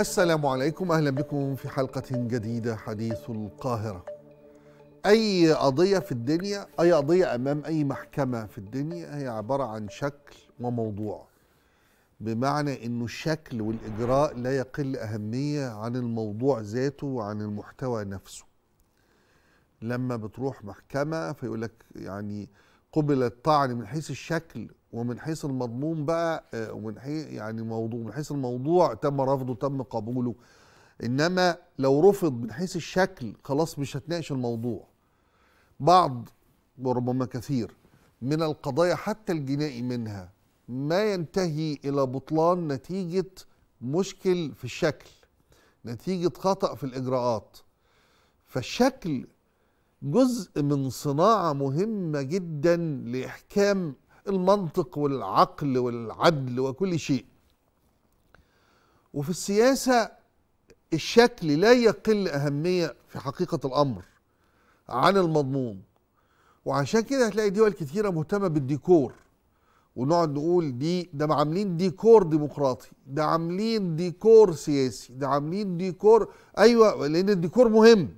السلام عليكم اهلا بكم في حلقه جديده حديث القاهره اي قضيه في الدنيا اي قضيه امام اي محكمه في الدنيا هي عباره عن شكل وموضوع بمعنى انه الشكل والاجراء لا يقل اهميه عن الموضوع ذاته وعن المحتوى نفسه لما بتروح محكمه فيقول لك يعني قبل الطعن من حيث الشكل ومن حيث المضمون بقى آه، ومن حيث يعني موضوع من حيث الموضوع تم رفضه تم قبوله انما لو رفض من حيث الشكل خلاص مش هتناقش الموضوع بعض وربما كثير من القضايا حتى الجنائي منها ما ينتهي الى بطلان نتيجه مشكل في الشكل نتيجه خطا في الاجراءات فالشكل جزء من صناعه مهمه جدا لاحكام المنطق والعقل والعدل وكل شيء وفي السياسة الشكل لا يقل أهمية في حقيقة الأمر عن المضمون وعشان كده هتلاقي دول كتيرة مهتمة بالديكور ونقعد نقول دي ده عاملين ديكور ديمقراطي ده عاملين ديكور سياسي ده عاملين ديكور ايوه لان الديكور مهم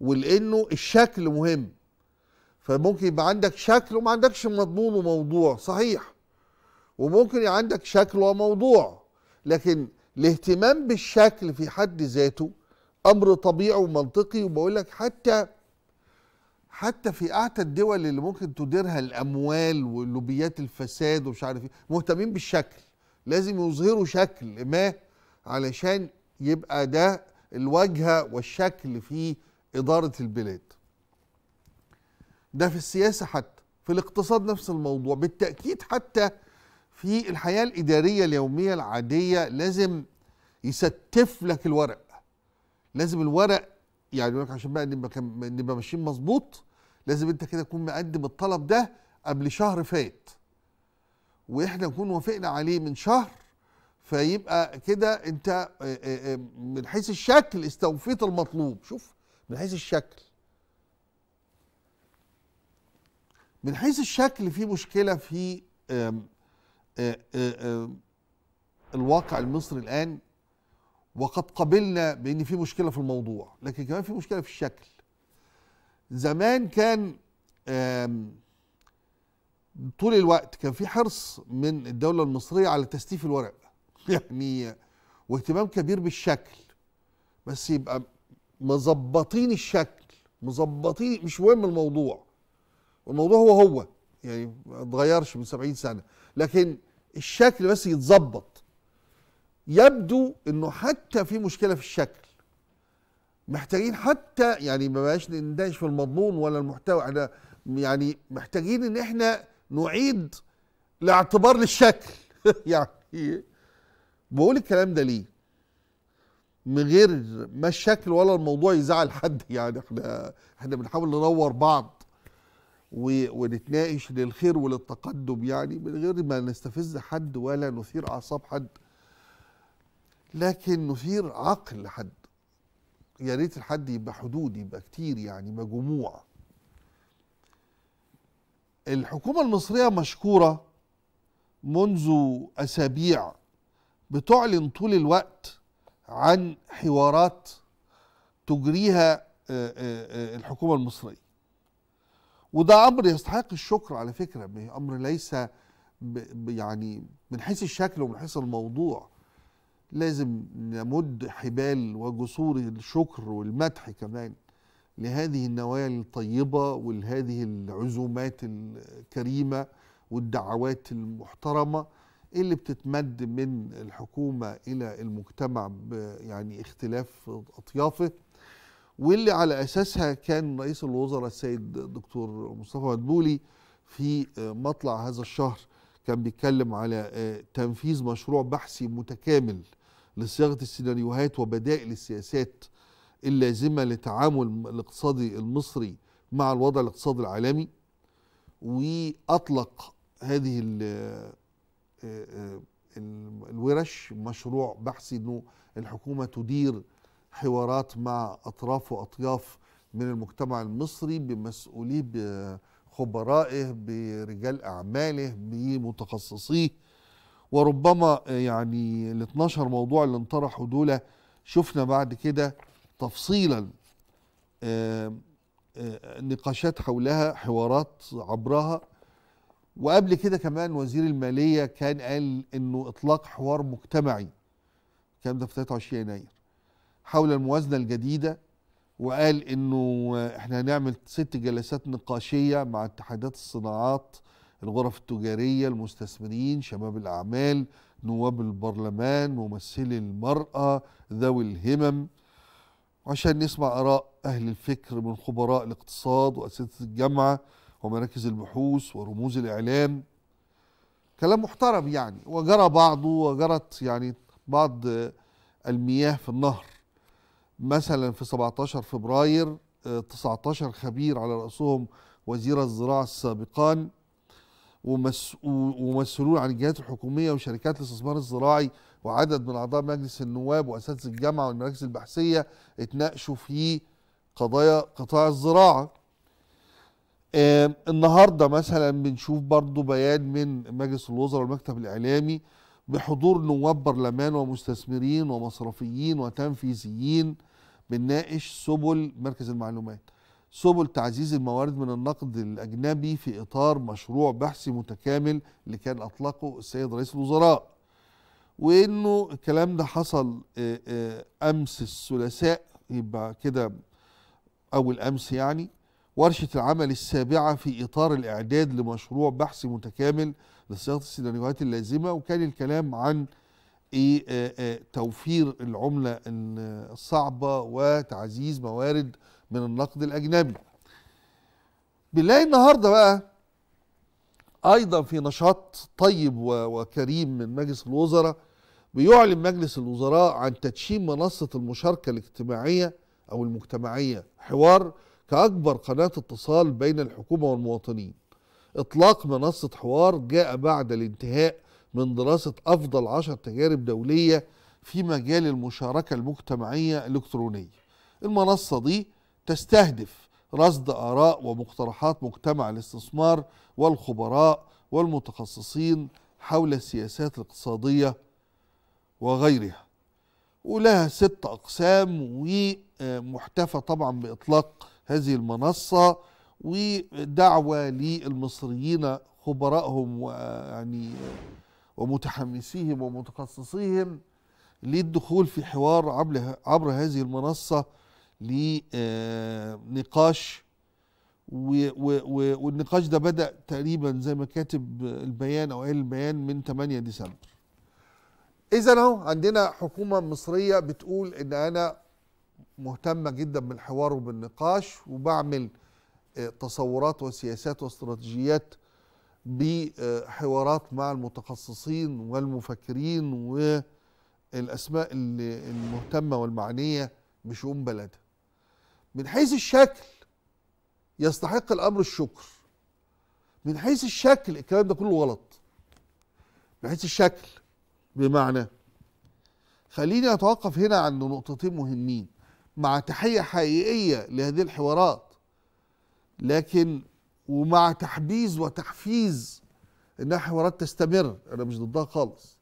ولانه الشكل مهم فممكن يبقى عندك شكل وما عندكش مضمون وموضوع صحيح وممكن يبقى عندك شكل وموضوع لكن الاهتمام بالشكل في حد ذاته امر طبيعي ومنطقي وبقول لك حتى حتى في اعتى الدول اللي ممكن تديرها الاموال ولوبيات الفساد ومش عارف ايه مهتمين بالشكل لازم يظهروا شكل ما علشان يبقى ده الواجهه والشكل في اداره البلاد ده في السياسة حتى في الاقتصاد نفس الموضوع بالتأكيد حتى في الحياة الإدارية اليومية العادية لازم يستف لك الورق لازم الورق يعني يقول لك عشان بقى نبقى ماشيين مظبوط لازم انت كده تكون مقدم الطلب ده قبل شهر فات واحنا نكون وافقنا عليه من شهر فيبقى كده انت آه، آه، آه، من حيث الشكل استوفيت المطلوب شوف من حيث الشكل من حيث الشكل في مشكله في الواقع المصري الان وقد قبلنا بان في مشكله في الموضوع لكن كمان في مشكله في الشكل زمان كان طول الوقت كان في حرص من الدوله المصريه على تستيف الورق يعني واهتمام كبير بالشكل بس يبقى مظبطين الشكل مظبطين مش مهم الموضوع والموضوع هو هو يعني ما اتغيرش من 70 سنه لكن الشكل بس يتظبط يبدو انه حتى في مشكله في الشكل محتاجين حتى يعني ما بقاش نندهش في المضمون ولا المحتوى احنا يعني محتاجين ان احنا نعيد الاعتبار للشكل يعني بقول الكلام ده ليه من غير ما الشكل ولا الموضوع يزعل حد يعني احنا احنا بنحاول ننور بعض ونتناقش للخير وللتقدم يعني من غير ما نستفز حد ولا نثير اعصاب حد لكن نثير عقل حد يا ريت الحد يبقى حدود يبقى كتير يعني يبقى جموع الحكومه المصريه مشكوره منذ اسابيع بتعلن طول الوقت عن حوارات تجريها الحكومه المصريه وده امر يستحق الشكر على فكره امر ليس يعني من حيث الشكل ومن حيث الموضوع لازم نمد حبال وجسور الشكر والمدح كمان لهذه النوايا الطيبه ولهذه العزومات الكريمه والدعوات المحترمه اللي بتتمد من الحكومه الى المجتمع يعني اختلاف اطيافه واللي على اساسها كان رئيس الوزراء السيد دكتور مصطفى مدبولي في آه، مطلع هذا الشهر كان بيتكلم على آه، تنفيذ مشروع بحثي متكامل لصياغه السيناريوهات وبدائل السياسات اللازمه للتعامل الاقتصادي المصري مع الوضع الاقتصادي العالمي واطلق هذه آه، الورش مشروع بحثي انه الحكومه تدير حوارات مع أطراف وأطياف من المجتمع المصري بمسؤوليه بخبرائه برجال أعماله بمتخصصيه وربما يعني ال 12 موضوع اللي انطرحوا دول شفنا بعد كده تفصيلا آه، آه، نقاشات حولها حوارات عبرها وقبل كده كمان وزير الماليه كان قال انه اطلاق حوار مجتمعي الكلام ده في 23 يناير حول الموازنة الجديدة وقال انه احنا هنعمل ست جلسات نقاشية مع اتحادات الصناعات الغرف التجارية المستثمرين شباب الأعمال نواب البرلمان ممثلي المرأة ذوي الهمم عشان نسمع آراء أهل الفكر من خبراء الاقتصاد وأساتذة الجامعة ومراكز البحوث ورموز الإعلام كلام محترم يعني وجرى بعضه وجرت يعني بعض المياه في النهر مثلا في 17 فبراير 19 آه، خبير على رأسهم وزير الزراعة السابقان ومسؤولون عن الجهات الحكومية وشركات الاستثمار الزراعي وعدد من أعضاء مجلس النواب وأساتذة الجامعة والمراكز البحثية اتناقشوا في قضايا قطاع الزراعة آه، النهاردة مثلا بنشوف برضو بيان من مجلس الوزراء والمكتب الإعلامي بحضور نواب برلمان ومستثمرين ومصرفيين وتنفيذيين بنناقش سبل مركز المعلومات سبل تعزيز الموارد من النقد الأجنبي في إطار مشروع بحثي متكامل اللي كان أطلقه السيد رئيس الوزراء وإنه الكلام ده حصل آه، آه، أمس الثلاثاء يبقى كده أول أمس يعني ورشة العمل السابعة في إطار الإعداد لمشروع بحثي متكامل لصياغه السيناريوهات اللازمه وكان الكلام عن ايه آه،, آه توفير العمله الصعبه وتعزيز موارد من النقد الاجنبي. بنلاقي النهارده بقى ايضا في نشاط طيب وكريم من مجلس الوزراء بيعلن مجلس الوزراء عن تدشين منصه المشاركه الاجتماعيه او المجتمعيه حوار كاكبر قناه اتصال بين الحكومه والمواطنين. إطلاق منصة حوار جاء بعد الانتهاء من دراسة أفضل عشر تجارب دولية في مجال المشاركة المجتمعية الإلكترونية المنصة دي تستهدف رصد آراء ومقترحات مجتمع الاستثمار والخبراء والمتخصصين حول السياسات الاقتصادية وغيرها ولها ست أقسام ومحتفى طبعا بإطلاق هذه المنصة ودعوة للمصريين خبرائهم ويعني ومتحمسيهم ومتخصصيهم للدخول في حوار عبر هذه المنصة لنقاش آه، والنقاش ده بدأ تقريبا زي ما كاتب البيان أو قال البيان من 8 ديسمبر إذا أهو عندنا حكومة مصرية بتقول إن أنا مهتمة جدا بالحوار وبالنقاش وبعمل تصورات وسياسات واستراتيجيات بحوارات مع المتخصصين والمفكرين والاسماء المهتمه والمعنيه بشؤون بلدها. من حيث الشكل يستحق الامر الشكر. من حيث الشكل الكلام ده كله غلط. من حيث الشكل بمعنى خليني اتوقف هنا عند نقطتين مهمين مع تحيه حقيقيه لهذه الحوارات لكن ومع تحبيز وتحفيز انها حوارات تستمر انا مش ضدها خالص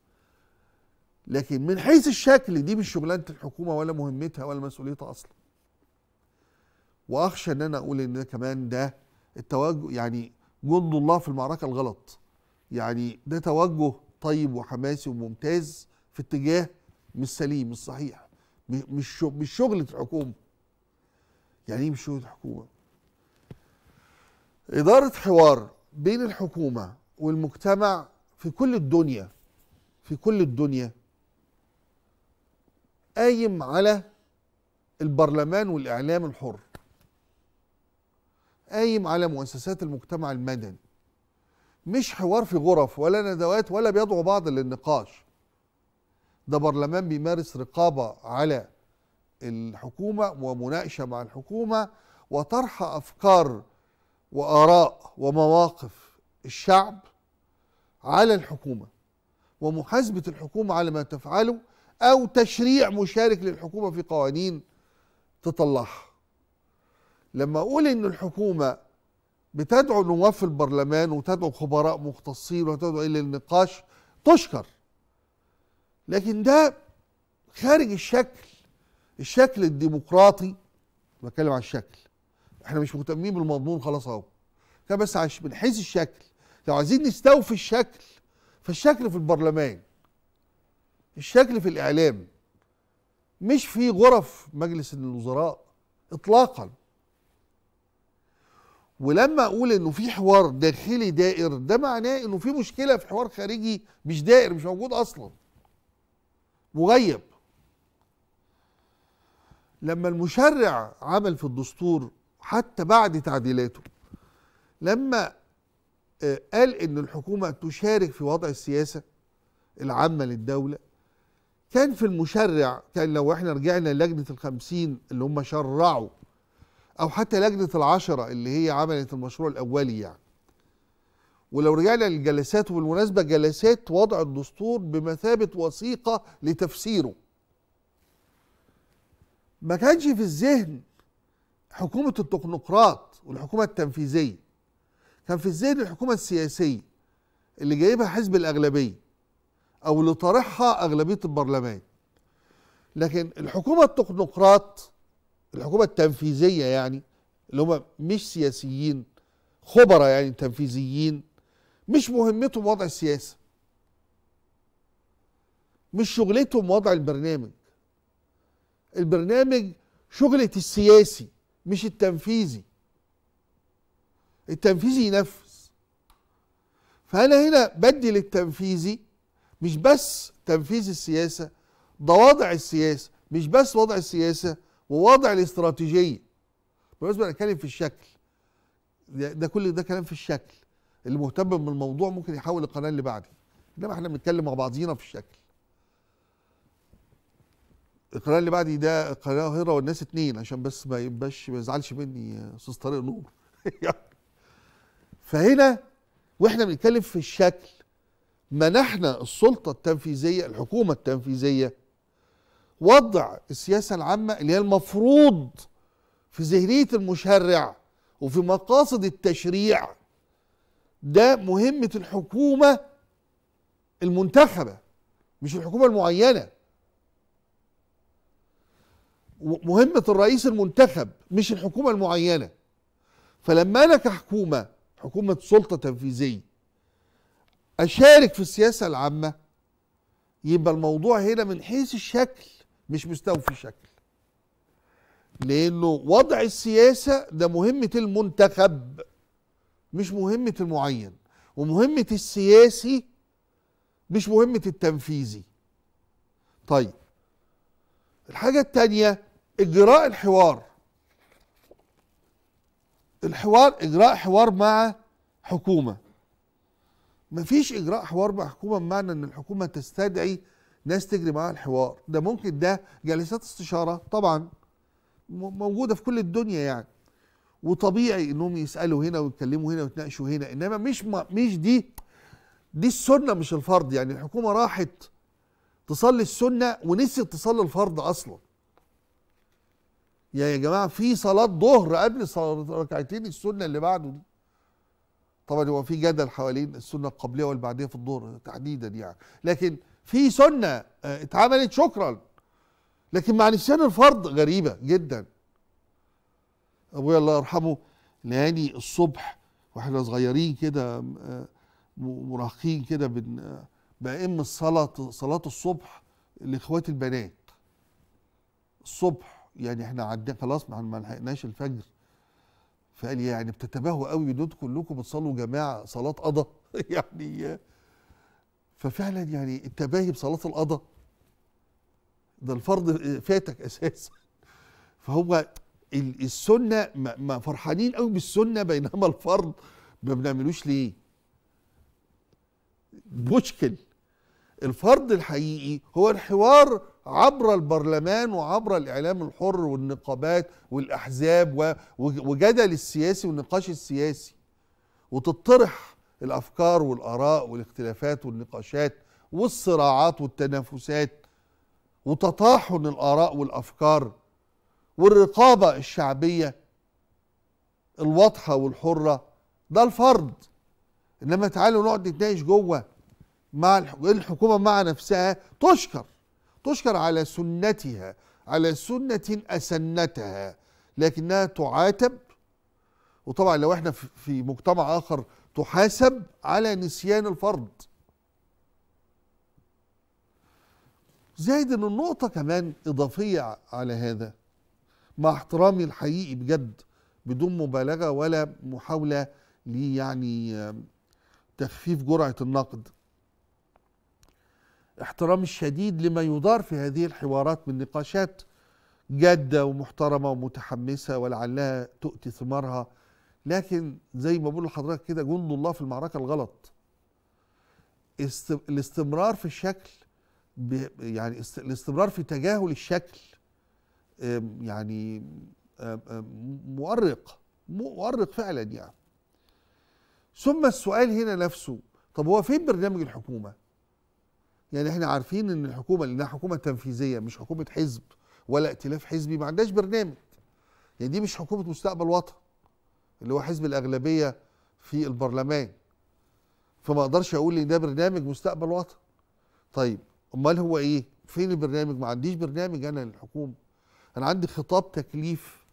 لكن من حيث الشكل دي مش شغلانه الحكومه ولا مهمتها ولا مسؤوليتها اصلا واخشى ان انا اقول ان كمان ده التوجه يعني جند الله في المعركه الغلط يعني ده توجه طيب وحماسي وممتاز في اتجاه مش سليم مش صحيح مش مش شغله الحكومه يعني ايه مش شغله الحكومه إدارة حوار بين الحكومة والمجتمع في كل الدنيا في كل الدنيا قايم على البرلمان والإعلام الحر قايم على مؤسسات المجتمع المدني مش حوار في غرف ولا ندوات ولا بيدعو بعض للنقاش ده برلمان بيمارس رقابة على الحكومة ومناقشة مع الحكومة وطرح أفكار وآراء ومواقف الشعب على الحكومة ومحاسبة الحكومة على ما تفعله أو تشريع مشارك للحكومة في قوانين تطلعها لما أقول إن الحكومة بتدعو نواب في البرلمان وتدعو خبراء مختصين وتدعو إلى النقاش تشكر لكن ده خارج الشكل الشكل الديمقراطي بتكلم عن الشكل احنا مش مهتمين بالمضمون خلاص اهو ده بس عش من حيث الشكل لو عايزين نستوفي الشكل فالشكل في البرلمان الشكل في الاعلام مش في غرف مجلس الوزراء اطلاقا ولما اقول انه في حوار داخلي دائر ده معناه انه في مشكله في حوار خارجي مش دائر مش موجود اصلا مغيب لما المشرع عمل في الدستور حتى بعد تعديلاته لما آه، قال ان الحكومه تشارك في وضع السياسه العامه للدوله كان في المشرع كان لو احنا رجعنا للجنه الخمسين اللي هم شرعوا او حتى لجنه العشره اللي هي عملت المشروع الاولي يعني ولو رجعنا للجلسات وبالمناسبه جلسات وضع الدستور بمثابه وثيقه لتفسيره ما كانش في الذهن حكومة التكنوقراط والحكومة التنفيذية كان في الذهن الحكومة السياسية اللي جايبها حزب الأغلبية أو اللي طارحها أغلبية البرلمان لكن الحكومة التكنوقراط الحكومة التنفيذية يعني اللي هم مش سياسيين خبراء يعني تنفيذيين مش مهمتهم وضع السياسة مش شغلتهم وضع البرنامج البرنامج شغلة السياسي مش التنفيذي التنفيذي ينفذ فأنا هنا بدي للتنفيذي مش بس تنفيذ السياسة ده وضع السياسة مش بس وضع السياسة ووضع الاستراتيجية بالنسبة بتكلم في الشكل ده كل ده كلام في الشكل اللي مهتم بالموضوع ممكن يحول القناة اللي بعدي انما احنا بنتكلم مع بعضينا في الشكل القرار اللي بعدي ده القاهره والناس اتنين عشان بس ما يبقاش ما يزعلش مني استاذ طارق نور فهنا واحنا بنتكلم في الشكل منحنا السلطه التنفيذيه الحكومه التنفيذيه وضع السياسه العامه اللي هي المفروض في ذهنيه المشرع وفي مقاصد التشريع ده مهمه الحكومه المنتخبه مش الحكومه المعينه مهمة الرئيس المنتخب مش الحكومة المعينة فلما أنا كحكومة حكومة سلطة تنفيذية أشارك في السياسة العامة يبقى الموضوع هنا من حيث الشكل مش مستوفي شكل لأنه وضع السياسة ده مهمة المنتخب مش مهمة المعين ومهمة السياسي مش مهمة التنفيذي طيب الحاجة التانية اجراء الحوار الحوار اجراء حوار مع حكومه مفيش اجراء حوار مع حكومه بمعنى ان الحكومه تستدعي ناس تجري معاها الحوار ده ممكن ده جلسات استشاره طبعا موجوده في كل الدنيا يعني وطبيعي انهم يسالوا هنا ويتكلموا هنا ويتناقشوا هنا انما مش ما مش دي دي السنه مش الفرض يعني الحكومه راحت تصلي السنه ونسيت تصلي الفرض اصلا يا جماعه في صلاه ظهر قبل صلاة ركعتين السنه اللي بعده دي طبعا هو في جدل حوالين السنه القبليه والبعديه في الظهر تحديدا يعني لكن في سنه آه، اتعملت شكرا لكن مع نسيان الفرض غريبه جدا ابويا الله يرحمه نادي الصبح واحنا صغيرين كده آه، مراهقين كده بن آه، بأم الصلاة صلاة الصبح لإخوات البنات الصبح يعني احنا عدينا خلاص ما لحقناش الفجر فقال يعني بتتباهوا قوي دول كلكم بتصلوا جماعه صلاه قضاء يعني ففعلا يعني التباهي بصلاه القضاء ده الفرض فاتك اساسا فهو السنه ما فرحانين قوي بالسنه بينما الفرض ما بنعملوش ليه مشكل الفرض الحقيقي هو الحوار عبر البرلمان وعبر الإعلام الحر والنقابات والأحزاب وجدل السياسي والنقاش السياسي وتطرح الأفكار والآراء والاختلافات والنقاشات والصراعات والتنافسات وتطاحن الآراء والأفكار والرقابة الشعبية الواضحة والحرة ده الفرض إنما تعالوا نقعد نتناقش جوه مع الحكومة مع نفسها تشكر تشكر على سنتها على سنة أسنتها لكنها تعاتب وطبعا لو احنا في مجتمع آخر تحاسب على نسيان الفرض زايد ان النقطة كمان اضافية على هذا مع احترامي الحقيقي بجد بدون مبالغة ولا محاولة لي يعني تخفيف جرعة النقد احترام الشديد لما يدار في هذه الحوارات من نقاشات جادة ومحترمة ومتحمسة ولعلها تؤتي ثمارها لكن زي ما بقول لحضرتك كده جند الله في المعركة الغلط الاستمرار في الشكل يعني الاستمرار في تجاهل الشكل يعني مؤرق مؤرق فعلا يعني ثم السؤال هنا نفسه طب هو فين برنامج الحكومه يعني احنا عارفين ان الحكومه لانها حكومه تنفيذيه مش حكومه حزب ولا ائتلاف حزبي ما عندهاش برنامج يعني دي مش حكومه مستقبل وطن اللي هو حزب الاغلبيه في البرلمان فما اقدرش اقول ان ده برنامج مستقبل وطن طيب امال هو ايه فين البرنامج ما عنديش برنامج انا للحكومه انا عندي خطاب تكليف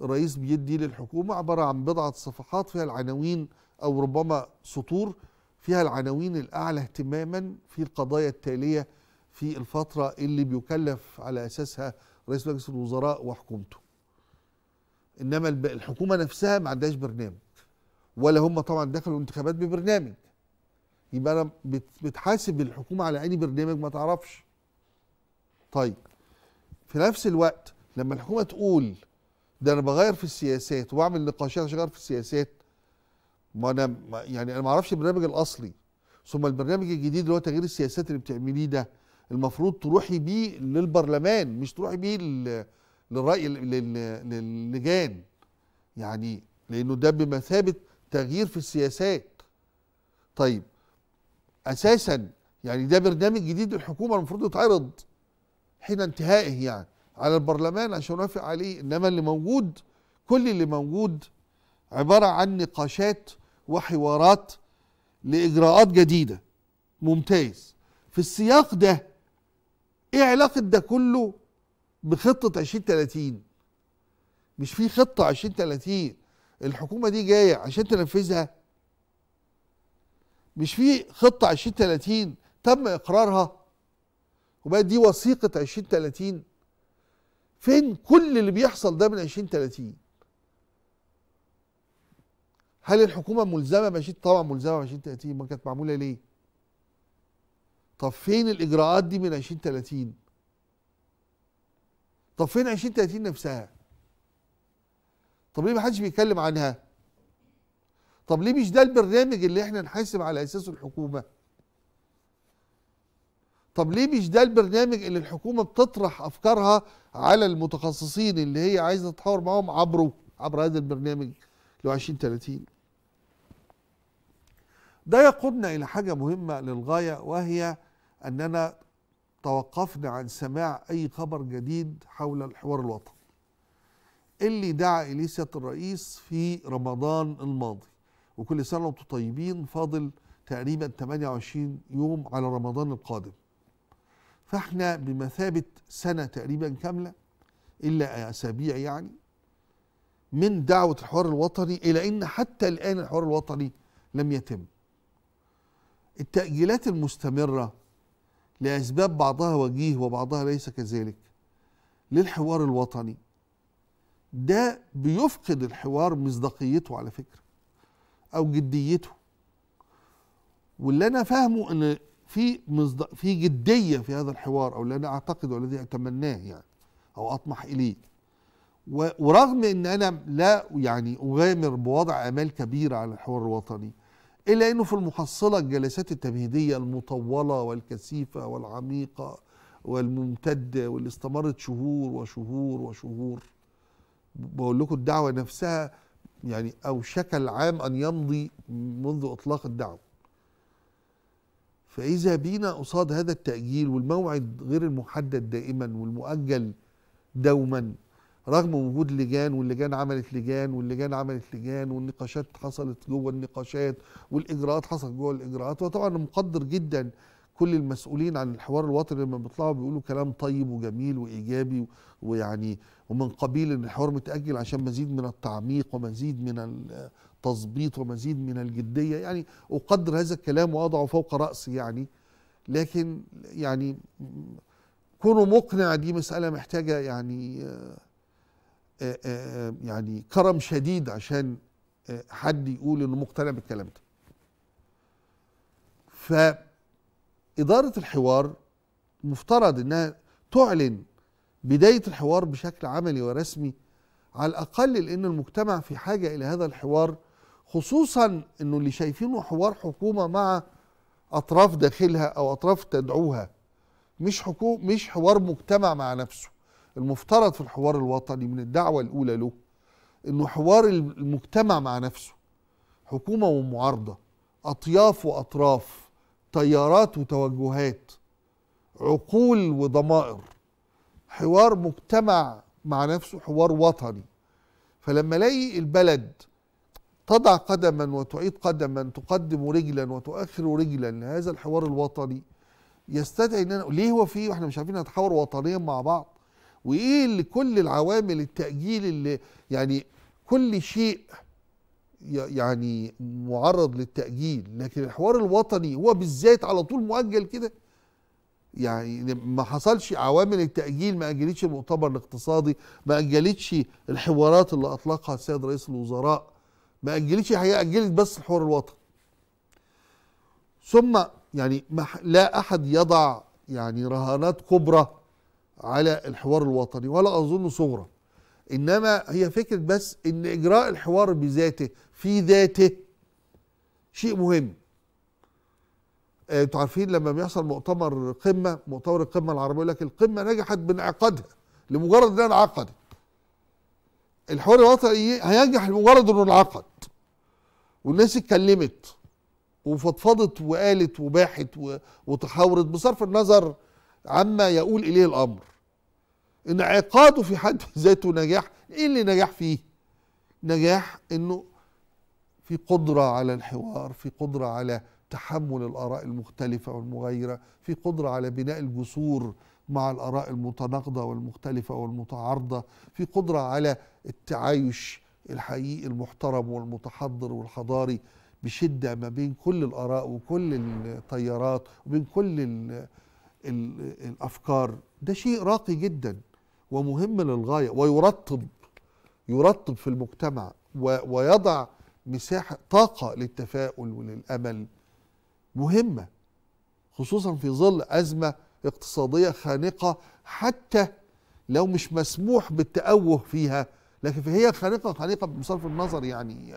الرئيس بيدي للحكومه عباره عن بضعه صفحات فيها العناوين او ربما سطور فيها العناوين الأعلى اهتماما في القضايا التالية في الفترة اللي بيكلف على أساسها رئيس مجلس الوزراء وحكومته إنما الحكومة نفسها ما عندهاش برنامج ولا هم طبعا دخلوا الانتخابات ببرنامج يبقى أنا بتحاسب الحكومة على أي برنامج ما تعرفش طيب في نفس الوقت لما الحكومة تقول ده أنا بغير في السياسات وأعمل نقاشات عشان أغير في السياسات ما انا يعني انا ما اعرفش البرنامج الاصلي ثم البرنامج الجديد اللي هو تغيير السياسات اللي بتعمليه ده المفروض تروحي بيه للبرلمان مش تروحي بيه للراي للجان يعني لانه ده بمثابه تغيير في السياسات طيب اساسا يعني ده برنامج جديد الحكومه المفروض يتعرض حين انتهائه يعني على البرلمان عشان يوافق عليه انما اللي موجود كل اللي موجود عباره عن نقاشات وحوارات لاجراءات جديده ممتاز في السياق ده ايه علاقه ده كله بخطه 2030 مش في خطه 2030 الحكومه دي جايه عشان تنفذها مش في خطه 2030 تم اقرارها وبقت دي وثيقه 2030 فين كل اللي بيحصل ده من 2030 هل الحكومه ملزمه بمشيئة طبعا ملزمه بمشيئة 30 ما كانت معموله ليه طب فين الاجراءات دي من 2030 طب فين 2030 نفسها طب ليه ما حدش بيتكلم عنها طب ليه مش ده البرنامج اللي احنا نحاسب على اساسه الحكومه طب ليه مش ده البرنامج اللي الحكومه بتطرح افكارها على المتخصصين اللي هي عايزه تتحاور معاهم عبره عبر هذا البرنامج لو 20 30 ده يقودنا إلى حاجة مهمة للغاية وهي أننا توقفنا عن سماع أي خبر جديد حول الحوار الوطني اللي دعا إليه سيادة الرئيس في رمضان الماضي وكل سنة وانتم طيبين فاضل تقريبا 28 يوم على رمضان القادم فاحنا بمثابة سنة تقريبا كاملة إلا أسابيع يعني من دعوة الحوار الوطني إلى أن حتى الآن الحوار الوطني لم يتم التأجيلات المستمرة لأسباب بعضها وجيه وبعضها ليس كذلك للحوار الوطني ده بيفقد الحوار مصداقيته على فكرة أو جديته واللي أنا فاهمه أن في مصدق في جدية في هذا الحوار أو اللي أنا أعتقده والذي أتمناه يعني أو أطمح إليه ورغم أن أنا لا يعني أغامر بوضع آمال كبيرة على الحوار الوطني إلا أنه في المحصلة الجلسات التمهيدية المطولة والكثيفة والعميقة والممتدة واللي استمرت شهور وشهور وشهور بقول لكم الدعوة نفسها يعني أوشك العام أن يمضي منذ إطلاق الدعوة فإذا بينا قصاد هذا التأجيل والموعد غير المحدد دائما والمؤجل دوما رغم وجود لجان واللجان عملت لجان واللجان عملت لجان والنقاشات حصلت جوه النقاشات والاجراءات حصلت جوه الاجراءات وطبعا مقدر جدا كل المسؤولين عن الحوار الوطني لما بيطلعوا بيقولوا كلام طيب وجميل وايجابي ويعني ومن قبيل ان الحوار متاجل عشان مزيد من التعميق ومزيد من التظبيط ومزيد من الجديه يعني اقدر هذا الكلام واضعه فوق راسي يعني لكن يعني كونه مقنع دي مساله محتاجه يعني آه، آه، آه، يعني كرم شديد عشان حد يقول انه مقتنع بالكلام ده فإدارة الحوار مفترض انها تعلن بداية الحوار بشكل عملي ورسمي على الأقل لأن المجتمع في حاجة إلى هذا الحوار خصوصا أنه اللي شايفينه حوار حكومة مع أطراف داخلها أو أطراف تدعوها مش حكومة مش حوار مجتمع مع نفسه المفترض في الحوار الوطني من الدعوة الأولى له أنه حوار المجتمع مع نفسه حكومة ومعارضة أطياف وأطراف تيارات وتوجهات عقول وضمائر حوار مجتمع مع نفسه حوار وطني فلما الاقي البلد تضع قدما وتعيد قدما تقدم رجلا وتؤخر رجلا لهذا الحوار الوطني يستدعي ان انا ليه هو فيه واحنا مش عارفين نتحاور وطنيا مع بعض وايه اللي كل العوامل التاجيل اللي يعني كل شيء يعني معرض للتاجيل لكن الحوار الوطني هو بالذات على طول مؤجل كده يعني ما حصلش عوامل التاجيل ما اجلتش المؤتمر الاقتصادي ما اجلتش الحوارات اللي اطلقها السيد رئيس الوزراء ما اجلتش هي اجلت بس الحوار الوطني ثم يعني لا احد يضع يعني رهانات كبرى على الحوار الوطني ولا أظن صغرى إنما هي فكرة بس إن إجراء الحوار بذاته في ذاته شيء مهم آه، انتوا عارفين لما بيحصل مؤتمر قمه مؤتمر القمه العربيه يقول لك القمه نجحت بانعقادها لمجرد انها انعقدت الحوار الوطني هينجح لمجرد انه انعقد والناس اتكلمت وفضفضت وقالت وباحت وتحاورت بصرف النظر عما يقول اليه الامر انعقاده في حد ذاته نجاح ايه اللي نجاح فيه نجاح انه في قدرة على الحوار في قدرة على تحمل الآراء المختلفة والمغايرة في قدرة على بناء الجسور مع الآراء المتناقضة والمختلفة والمتعارضة في قدرة على التعايش الحقيقي المحترم والمتحضر والحضاري بشدة ما بين كل الآراء وكل التيارات وبين كل الـ الـ الأفكار ده شيء راقي جدا ومهم للغاية ويرطب يرطب في المجتمع ويضع مساحة طاقة للتفاؤل وللأمل مهمة خصوصا في ظل أزمة اقتصادية خانقة حتى لو مش مسموح بالتأوه فيها لكن فهي خانقة خانقة بصرف النظر يعني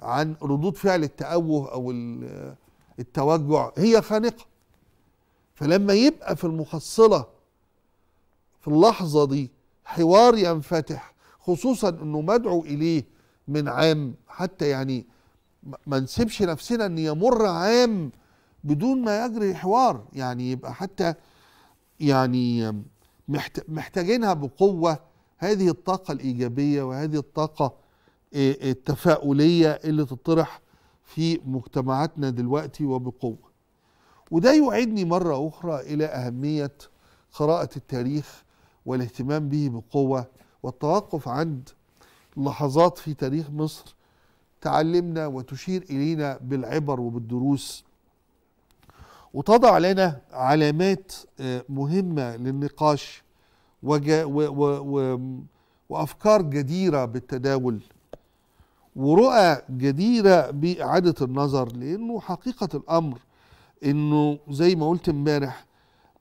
عن ردود فعل التأوه أو التوجع هي خانقة فلما يبقى في المحصلة في اللحظة دي حوار ينفتح خصوصا انه مدعو اليه من عام حتى يعني ما نسيبش نفسنا ان يمر عام بدون ما يجري حوار يعني يبقى حتى يعني محتاجينها بقوة هذه الطاقة الإيجابية وهذه الطاقة التفاؤلية اللي تطرح في مجتمعاتنا دلوقتي وبقوة وده يعيدني مرة أخرى إلى أهمية قراءة التاريخ والاهتمام به بقوة والتوقف عند لحظات في تاريخ مصر تعلمنا وتشير إلينا بالعبر وبالدروس وتضع لنا علامات آه، مهمة للنقاش وجا و و و وأفكار جديرة بالتداول ورؤى جديرة بإعادة النظر لأنه حقيقة الأمر أنه زي ما قلت امبارح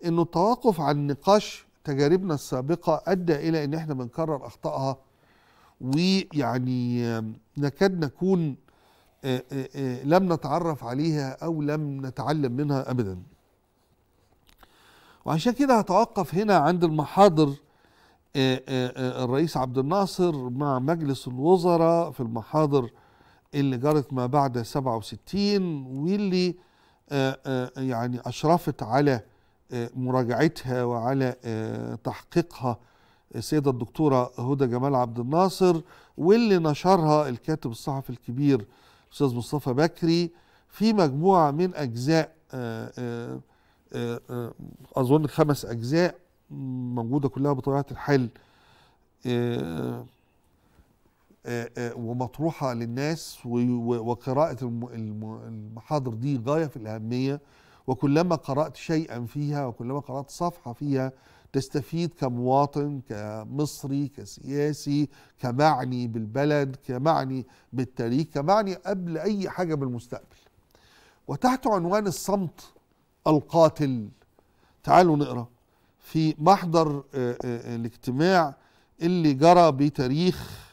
أنه التوقف عن النقاش تجاربنا السابقه ادى الى ان احنا بنكرر اخطائها ويعني نكاد نكون آه، آه، آه، لم نتعرف عليها او لم نتعلم منها ابدا وعشان كده هتوقف هنا عند المحاضر الرئيس عبد الناصر مع مجلس الوزراء في المحاضر اللي جرت ما بعد 67 واللي يعني اشرفت على آه، مراجعتها وعلى آه، تحقيقها السيدة آه، الدكتورة هدى جمال عبد الناصر واللي نشرها الكاتب الصحفي الكبير الأستاذ مصطفى بكري في مجموعة من أجزاء أظن خمس أجزاء موجودة كلها بطبيعة الحال ومطروحة للناس وقراءة المحاضر دي غاية في الأهمية وكلما قرأت شيئا فيها وكلما قرأت صفحة فيها تستفيد كمواطن كمصري كسياسي كمعني بالبلد كمعني بالتاريخ كمعني قبل أي حاجة بالمستقبل وتحت عنوان الصمت القاتل تعالوا نقرأ في محضر آه، آه، آه، الاجتماع اللي جرى بتاريخ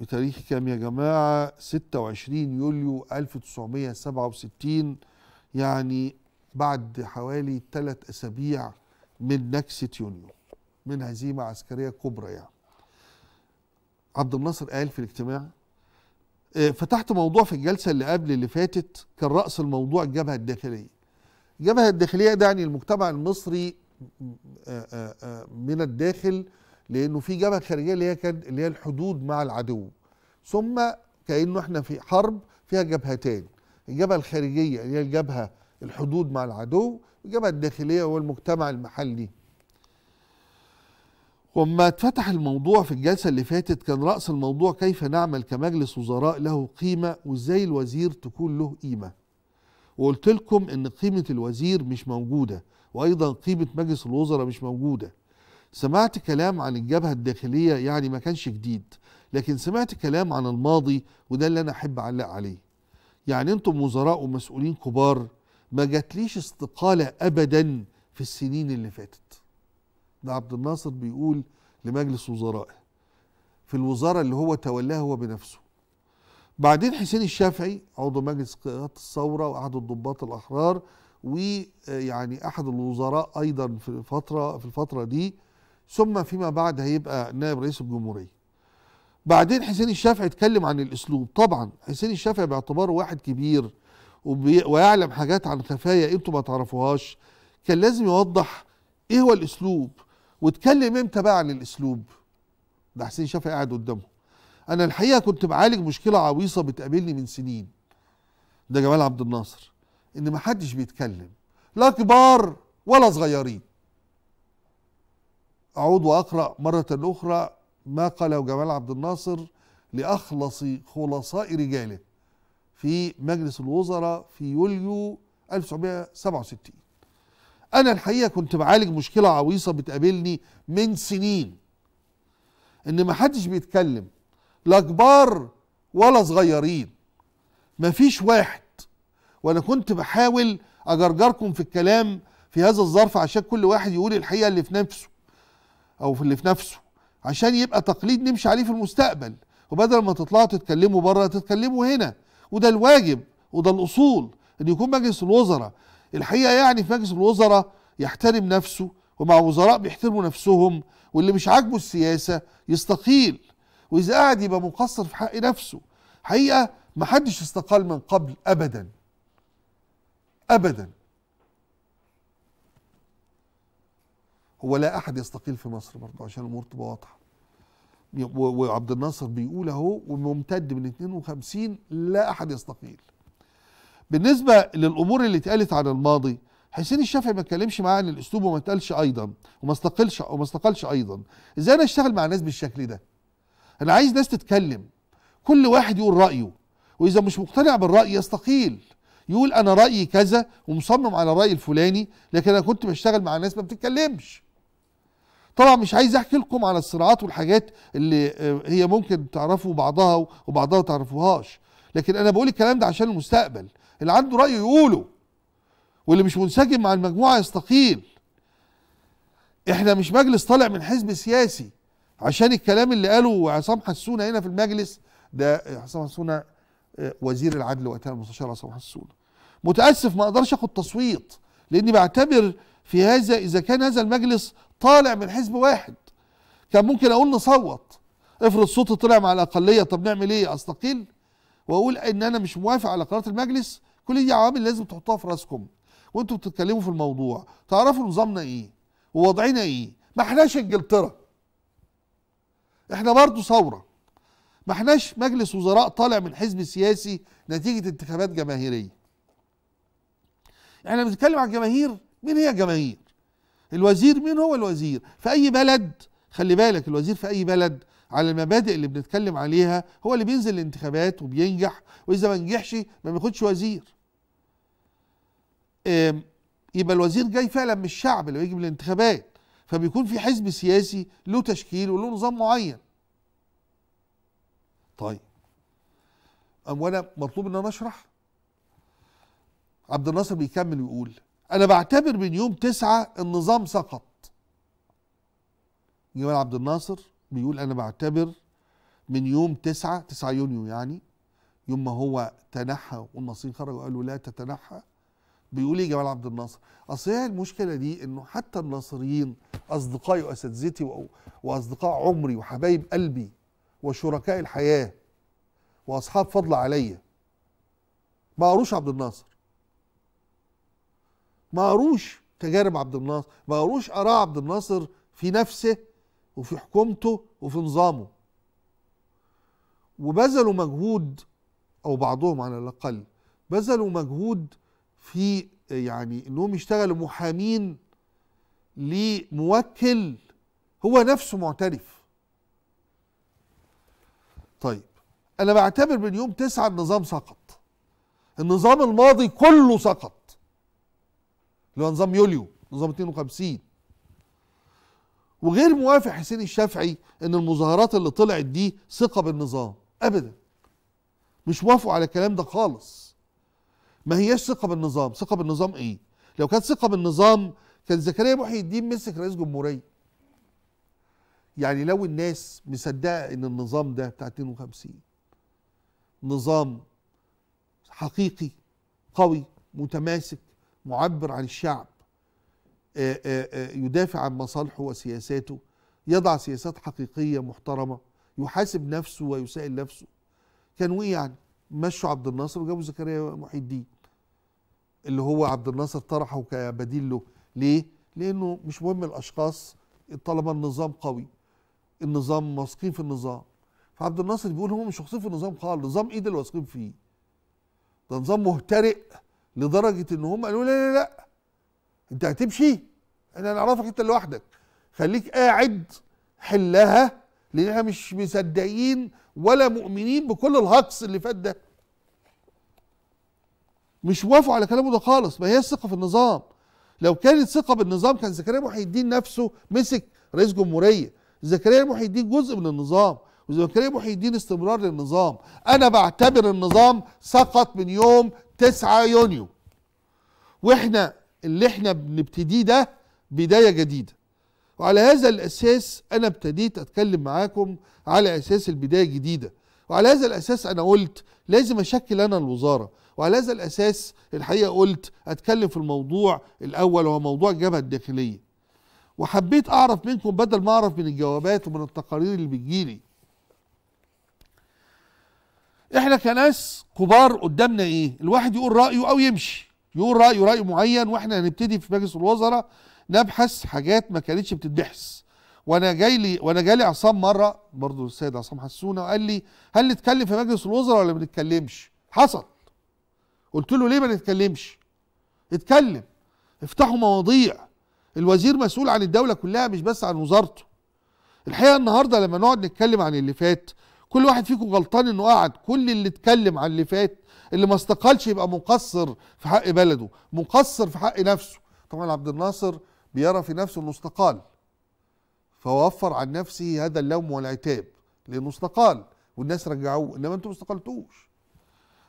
بتاريخ كام يا جماعة 26 يوليو 1967 يعني بعد حوالي ثلاث أسابيع من نكسة يونيو من هزيمة عسكرية كبرى يعني عبد الناصر قال في الاجتماع آه، فتحت موضوع في الجلسة اللي قبل اللي فاتت كان رأس الموضوع الجبهة الداخلية الجبهة الداخلية ده يعني المجتمع المصري آه، آه، من الداخل لأنه في جبهة خارجية اللي هي كان اللي هي الحدود مع العدو ثم كأنه احنا في حرب فيها جبهتين الجبهه الخارجيه اللي هي الجبهه الحدود مع العدو والجبهه الداخليه هو المجتمع المحلي وما اتفتح الموضوع في الجلسة اللي فاتت كان رأس الموضوع كيف نعمل كمجلس وزراء له قيمة وازاي الوزير تكون له قيمة وقلت لكم ان قيمة الوزير مش موجودة وايضا قيمة مجلس الوزراء مش موجودة سمعت كلام عن الجبهة الداخلية يعني ما كانش جديد لكن سمعت كلام عن الماضي وده اللي انا احب اعلق عليه يعني انتم وزراء ومسؤولين كبار ما جاتليش استقالة أبدا في السنين اللي فاتت ده عبد الناصر بيقول لمجلس وزرائه في الوزارة اللي هو تولاها هو بنفسه بعدين حسين الشافعي عضو مجلس قياده الثورة وأحد الضباط الأحرار ويعني أحد الوزراء أيضا في الفترة في الفترة دي ثم فيما بعد هيبقى نائب رئيس الجمهورية بعدين حسين الشافعي اتكلم عن الاسلوب طبعا حسين الشافعي باعتباره واحد كبير ويعلم حاجات عن خفايا انتوا ما تعرفوهاش كان لازم يوضح ايه هو الاسلوب واتكلم امتى بقى عن الاسلوب ده حسين الشافعي قاعد قدامه انا الحقيقه كنت بعالج مشكله عويصه بتقابلني من سنين ده جمال عبد الناصر ان ما حدش بيتكلم لا كبار ولا صغيرين اعود واقرا مره اخرى ما قاله جمال عبد الناصر لأخلص خلصاء رجاله في مجلس الوزراء في يوليو 1967 أنا الحقيقة كنت بعالج مشكلة عويصة بتقابلني من سنين إن ما حدش بيتكلم لا كبار ولا صغيرين مفيش واحد وأنا كنت بحاول أجرجركم في الكلام في هذا الظرف عشان كل واحد يقول الحقيقة اللي في نفسه أو في اللي في نفسه عشان يبقى تقليد نمشي عليه في المستقبل وبدل ما تطلعوا تتكلموا بره تتكلموا هنا وده الواجب وده الاصول ان يكون مجلس الوزراء الحقيقه يعني في مجلس الوزراء يحترم نفسه ومع وزراء بيحترموا نفسهم واللي مش عاجبه السياسه يستقيل واذا قعد يبقى مقصر في حق نفسه حقيقه محدش استقال من قبل ابدا ابدا هو لا احد يستقيل في مصر برضه عشان الامور تبقى واضحه وعبد الناصر بيقول اهو وممتد من 52 لا احد يستقيل بالنسبه للامور اللي اتقالت عن الماضي حسين الشافعي ما اتكلمش معاه عن الاسلوب وما اتقالش ايضا وما استقلش وما استقالش ايضا ازاي انا اشتغل مع ناس بالشكل ده انا عايز ناس تتكلم كل واحد يقول رايه واذا مش مقتنع بالراي يستقيل يقول انا رايي كذا ومصمم على الراي الفلاني لكن انا كنت بشتغل مع ناس ما بتتكلمش طبعا مش عايز احكي لكم على الصراعات والحاجات اللي آه، هي ممكن تعرفوا بعضها وبعضها تعرفوهاش لكن انا بقول الكلام ده عشان المستقبل اللي عنده راي يقوله واللي مش منسجم مع المجموعه يستقيل احنا مش مجلس طالع من حزب سياسي عشان الكلام اللي قاله عصام حسونه هنا في المجلس ده عصام حسونه آه، وزير العدل وقتها المستشار عصام حسونه متاسف ما اقدرش اخد تصويت لاني بعتبر في هذا اذا كان هذا المجلس طالع من حزب واحد كان ممكن اقول نصوت افرض صوتي طلع مع الاقليه طب نعمل ايه استقيل واقول ان انا مش موافق على قرارات المجلس كل دي عوامل لازم تحطوها في راسكم وانتوا بتتكلموا في الموضوع تعرفوا نظامنا ايه ووضعنا ايه ما احناش انجلترا احنا برضه ثوره ما احناش مجلس وزراء طالع من حزب سياسي نتيجه انتخابات جماهيريه احنا بنتكلم عن جماهير مين هي جماهير الوزير مين هو الوزير في اي بلد خلي بالك الوزير في اي بلد على المبادئ اللي بنتكلم عليها هو اللي بينزل الانتخابات وبينجح واذا ما نجحش ما بياخدش وزير يبقى الوزير جاي فعلا من الشعب اللي بيجي من الانتخابات فبيكون في حزب سياسي له تشكيل وله نظام معين طيب وانا مطلوب ان انا اشرح عبد الناصر بيكمل ويقول انا بعتبر من يوم تسعة النظام سقط جمال عبد الناصر بيقول انا بعتبر من يوم تسعة تسعة يونيو يعني يوم ما هو تنحى خرج خرجوا له لا تتنحى بيقول ايه جمال عبد الناصر اصل هي المشكله دي انه حتى الناصريين اصدقائي واساتذتي واصدقاء عمري وحبايب قلبي وشركاء الحياه واصحاب فضل عليا ما قروش عبد الناصر ما قروش تجارب عبد الناصر ما قروش اراء عبد الناصر في نفسه وفي حكومته وفي نظامه وبذلوا مجهود او بعضهم على الاقل بذلوا مجهود في يعني انهم يشتغلوا محامين لموكل هو نفسه معترف طيب انا بعتبر من يوم تسعة النظام سقط النظام الماضي كله سقط اللي هو نظام يوليو نظام 52 وغير موافق حسين الشافعي ان المظاهرات اللي طلعت دي ثقه بالنظام ابدا مش وافقوا على الكلام ده خالص ما هياش ثقه بالنظام ثقه بالنظام ايه لو كانت ثقه بالنظام كان زكريا محي الدين مسك رئيس جمهوريه يعني لو الناس مصدقه ان النظام ده بتاع 52 نظام حقيقي قوي متماسك معبر عن الشعب يدافع عن مصالحه وسياساته يضع سياسات حقيقية محترمة يحاسب نفسه ويسائل نفسه كانوا ايه يعني مشوا عبد الناصر وجابوا زكريا محي الدين اللي هو عبد الناصر طرحه كبديل له ليه؟ لانه مش مهم الاشخاص طالما النظام قوي النظام واثقين في النظام فعبد الناصر بيقول هم مش واثقين في النظام خالص نظام ايه ده اللي واثقين فيه ده نظام مهترئ لدرجه ان هم قالوا لا لا لا انت هتمشي انا نعرفك انت لوحدك خليك قاعد حلها لان احنا مش مصدقين ولا مؤمنين بكل الهقص اللي فات ده مش وافقوا على كلامه ده خالص ما هي الثقه في النظام لو كانت ثقه بالنظام كان زكريا محي الدين نفسه مسك رئيس جمهوريه زكريا محي الدين جزء من النظام وزكريا محي الدين استمرار للنظام انا بعتبر النظام سقط من يوم 9 يونيو واحنا اللي احنا بنبتديه ده بدايه جديده وعلى هذا الاساس انا ابتديت اتكلم معاكم على اساس البدايه الجديده وعلى هذا الاساس انا قلت لازم اشكل انا الوزاره وعلى هذا الاساس الحقيقه قلت اتكلم في الموضوع الاول وهو موضوع الجبهه الداخليه وحبيت اعرف منكم بدل ما اعرف من الجوابات ومن التقارير اللي بتجيلي احنا كناس كبار قدامنا ايه الواحد يقول رايه او يمشي يقول رايه راي معين واحنا هنبتدي في مجلس الوزراء نبحث حاجات ما كانتش بتتبحث وانا جاي لي وانا جالي عصام مره برضو السيد عصام حسونه وقال لي هل نتكلم في مجلس الوزراء ولا ما نتكلمش حصل قلت له ليه ما نتكلمش اتكلم افتحوا مواضيع الوزير مسؤول عن الدوله كلها مش بس عن وزارته الحقيقه النهارده لما نقعد نتكلم عن اللي فات كل واحد فيكم غلطان انه قعد كل اللي اتكلم عن اللي فات اللي ما استقالش يبقى مقصر في حق بلده مقصر في حق نفسه طبعا عبد الناصر بيرى في نفسه انه استقال فوفر عن نفسه هذا اللوم والعتاب لانه استقال والناس رجعوه انما انتوا ما استقلتوش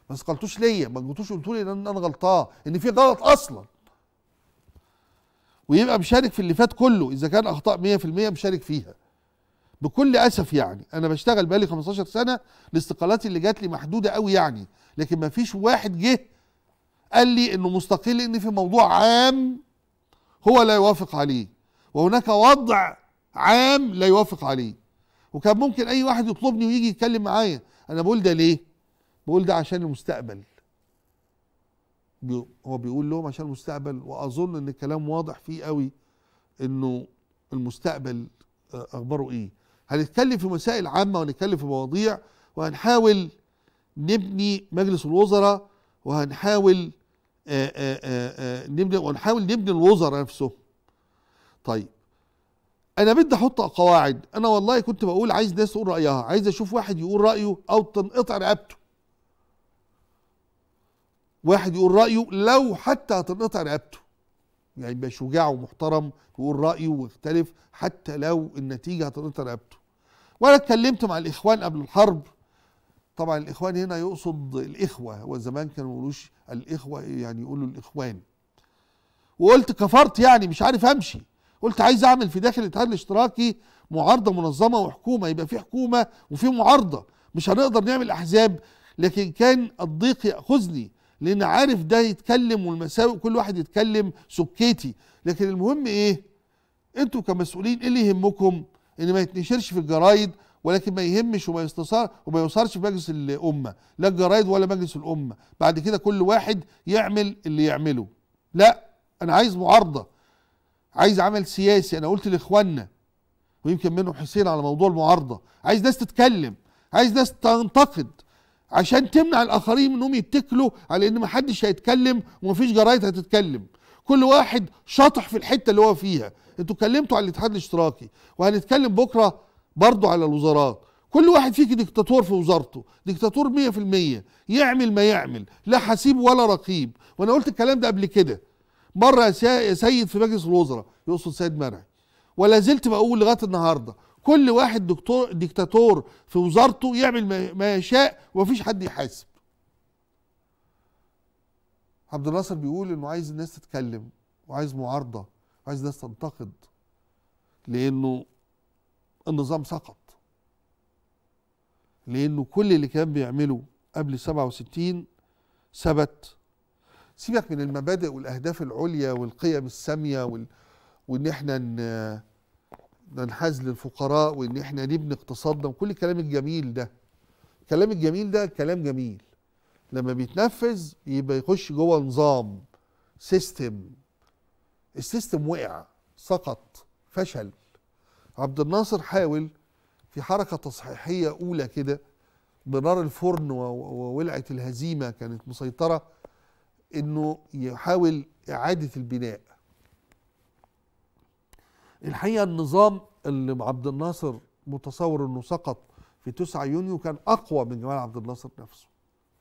ما استقلتوش ليا ما جيتوش قلتوا لي ان انا غلطان ان في غلط اصلا ويبقى مشارك في اللي فات كله اذا كان اخطاء 100% مشارك فيها بكل اسف يعني انا بشتغل بقالي 15 سنه الاستقالات اللي جات لي محدوده قوي يعني لكن ما فيش واحد جه قال لي انه مستقل ان في موضوع عام هو لا يوافق عليه وهناك وضع عام لا يوافق عليه وكان ممكن اي واحد يطلبني ويجي يتكلم معايا انا بقول ده ليه بقول ده عشان المستقبل هو بيقول لهم عشان المستقبل واظن ان الكلام واضح فيه قوي انه المستقبل آه، اخباره ايه هنتكلم في مسائل عامه وهنتكلم في مواضيع وهنحاول نبني مجلس الوزراء وهنحاول آه، آه، آه، نبني ونحاول نبني الوزراء نفسهم طيب انا بدي احط قواعد انا والله كنت بقول عايز ناس تقول رايها عايز اشوف واحد يقول رايه او تنقطع رقبته واحد يقول رايه لو حتى هتنقطع رقبته يعني يبقى شجاع ومحترم يقول رايه ويختلف حتى لو النتيجه هتنقطع رقبته ولا اتكلمت مع الاخوان قبل الحرب طبعا الاخوان هنا يقصد الاخوه هو زمان كانوا يقولوش الاخوه يعني يقولوا الاخوان وقلت كفرت يعني مش عارف امشي قلت عايز اعمل في داخل الاتحاد الاشتراكي معارضه منظمه وحكومه يبقى في حكومه وفي معارضه مش هنقدر نعمل احزاب لكن كان الضيق ياخذني لان عارف ده يتكلم والمساوئ كل واحد يتكلم سكيتي لكن المهم ايه انتوا كمسؤولين ايه اللي يهمكم ان ما يتنشرش في الجرايد ولكن ما يهمش وما يستثار وما يوصلش في مجلس الامه لا الجرايد ولا مجلس الامه بعد كده كل واحد يعمل اللي يعمله لا انا عايز معارضه عايز عمل سياسي انا قلت لاخواننا ويمكن منهم حسين على موضوع المعارضه عايز ناس تتكلم عايز ناس تنتقد عشان تمنع الاخرين انهم يتكلوا على ان محدش هيتكلم ومفيش جرايد هتتكلم كل واحد شاطح في الحته اللي هو فيها انتوا اتكلمتوا على الاتحاد الاشتراكي وهنتكلم بكره برضو على الوزارات كل واحد فيك ديكتاتور في وزارته ديكتاتور 100% يعمل ما يعمل لا حسيب ولا رقيب وانا قلت الكلام ده قبل كده مره يا سيد في مجلس الوزراء يقصد سيد مرعي ولا زلت بقول لغايه النهارده كل واحد دكتور ديكتاتور في وزارته يعمل ما يشاء ومفيش حد يحاسب عبد الناصر بيقول انه عايز الناس تتكلم وعايز معارضه وعايز الناس تنتقد لانه النظام سقط لانه كل اللي كان بيعمله قبل 67 ثبت سيبك من المبادئ والاهداف العليا والقيم الساميه وال... وان احنا ن... ننحاز للفقراء وان احنا نبني اقتصادنا وكل الكلام الجميل ده الكلام الجميل ده كلام جميل لما بيتنفذ يبقى يخش جوه نظام سيستم السيستم وقع سقط فشل عبد الناصر حاول في حركه تصحيحيه اولى كده بنار الفرن وولعه الهزيمه كانت مسيطره انه يحاول اعاده البناء الحقيقه النظام اللي عبد الناصر متصور انه سقط في 9 يونيو كان اقوى من جمال عبد الناصر نفسه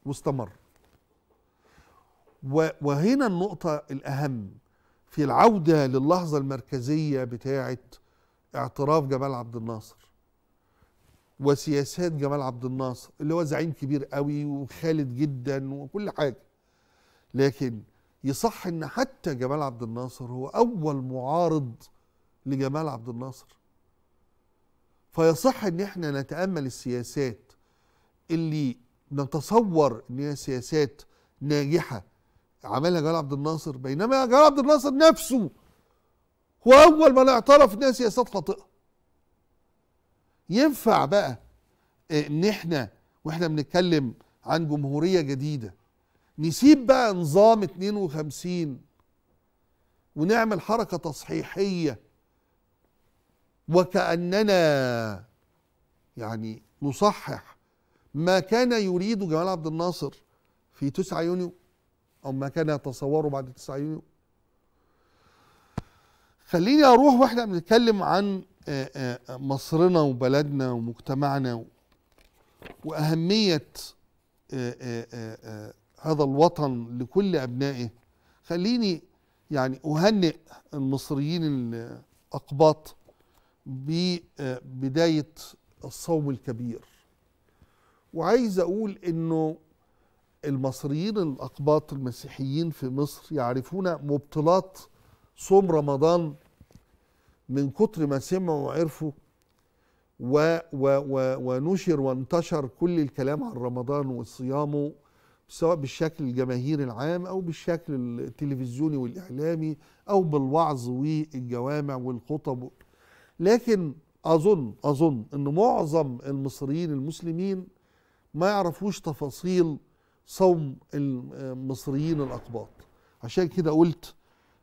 واستمر وهنا النقطة الأهم في العودة للحظة المركزية بتاعة اعتراف جمال عبد الناصر وسياسات جمال عبد الناصر اللي هو زعيم كبير قوي وخالد جدا وكل حاجة لكن يصح ان حتى جمال عبد الناصر هو اول معارض لجمال عبد الناصر فيصح ان احنا نتامل السياسات اللي نتصور ان هي سياسات ناجحه عملها جلال عبد الناصر بينما جلال عبد الناصر نفسه هو اول من اعترف انها سياسات خاطئه ينفع بقى ان احنا واحنا بنتكلم عن جمهوريه جديده نسيب بقى نظام 52 ونعمل حركه تصحيحيه وكاننا يعني نصحح ما كان يريد جمال عبد الناصر في 9 يونيو أو ما كان يتصوره بعد 9 يونيو خليني أروح وإحنا بنتكلم عن آه، آه، مصرنا وبلدنا ومجتمعنا وأهمية آه، هذا الوطن لكل أبنائه خليني يعني أهنئ المصريين الأقباط ببداية الصوم الكبير وعايز اقول انه المصريين الاقباط المسيحيين في مصر يعرفون مبطلات صوم رمضان من كتر ما سمعوا وعرفوا و و و ونشر وانتشر كل الكلام عن رمضان وصيامه سواء بالشكل الجماهيري العام او بالشكل التلفزيوني والاعلامي او بالوعظ والجوامع والخطب لكن اظن اظن ان معظم المصريين المسلمين ما يعرفوش تفاصيل صوم المصريين الأقباط عشان كده قلت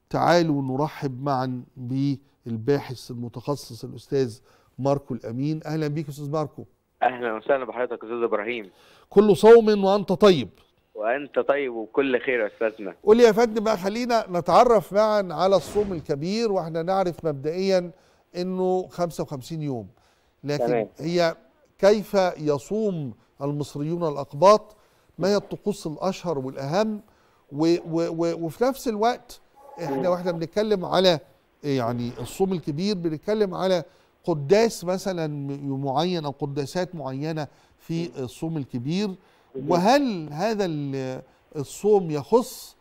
تعالوا نرحب معا بالباحث المتخصص الأستاذ ماركو الأمين أهلا بيك أستاذ ماركو أهلا وسهلا بحضرتك أستاذ إبراهيم كل صوم وأنت طيب وأنت طيب وكل خير يا أستاذنا قول لي يا فندم بقى خلينا نتعرف معا على الصوم الكبير وإحنا نعرف مبدئيا أنه 55 يوم لكن تمام. هي كيف يصوم المصريون الأقباط ما هي الطقوس الأشهر والأهم و و و وفي نفس الوقت احنا واحنا بنتكلم على يعني الصوم الكبير بنتكلم على قداس مثلا معين او قداسات معينه في الصوم الكبير وهل هذا الصوم يخص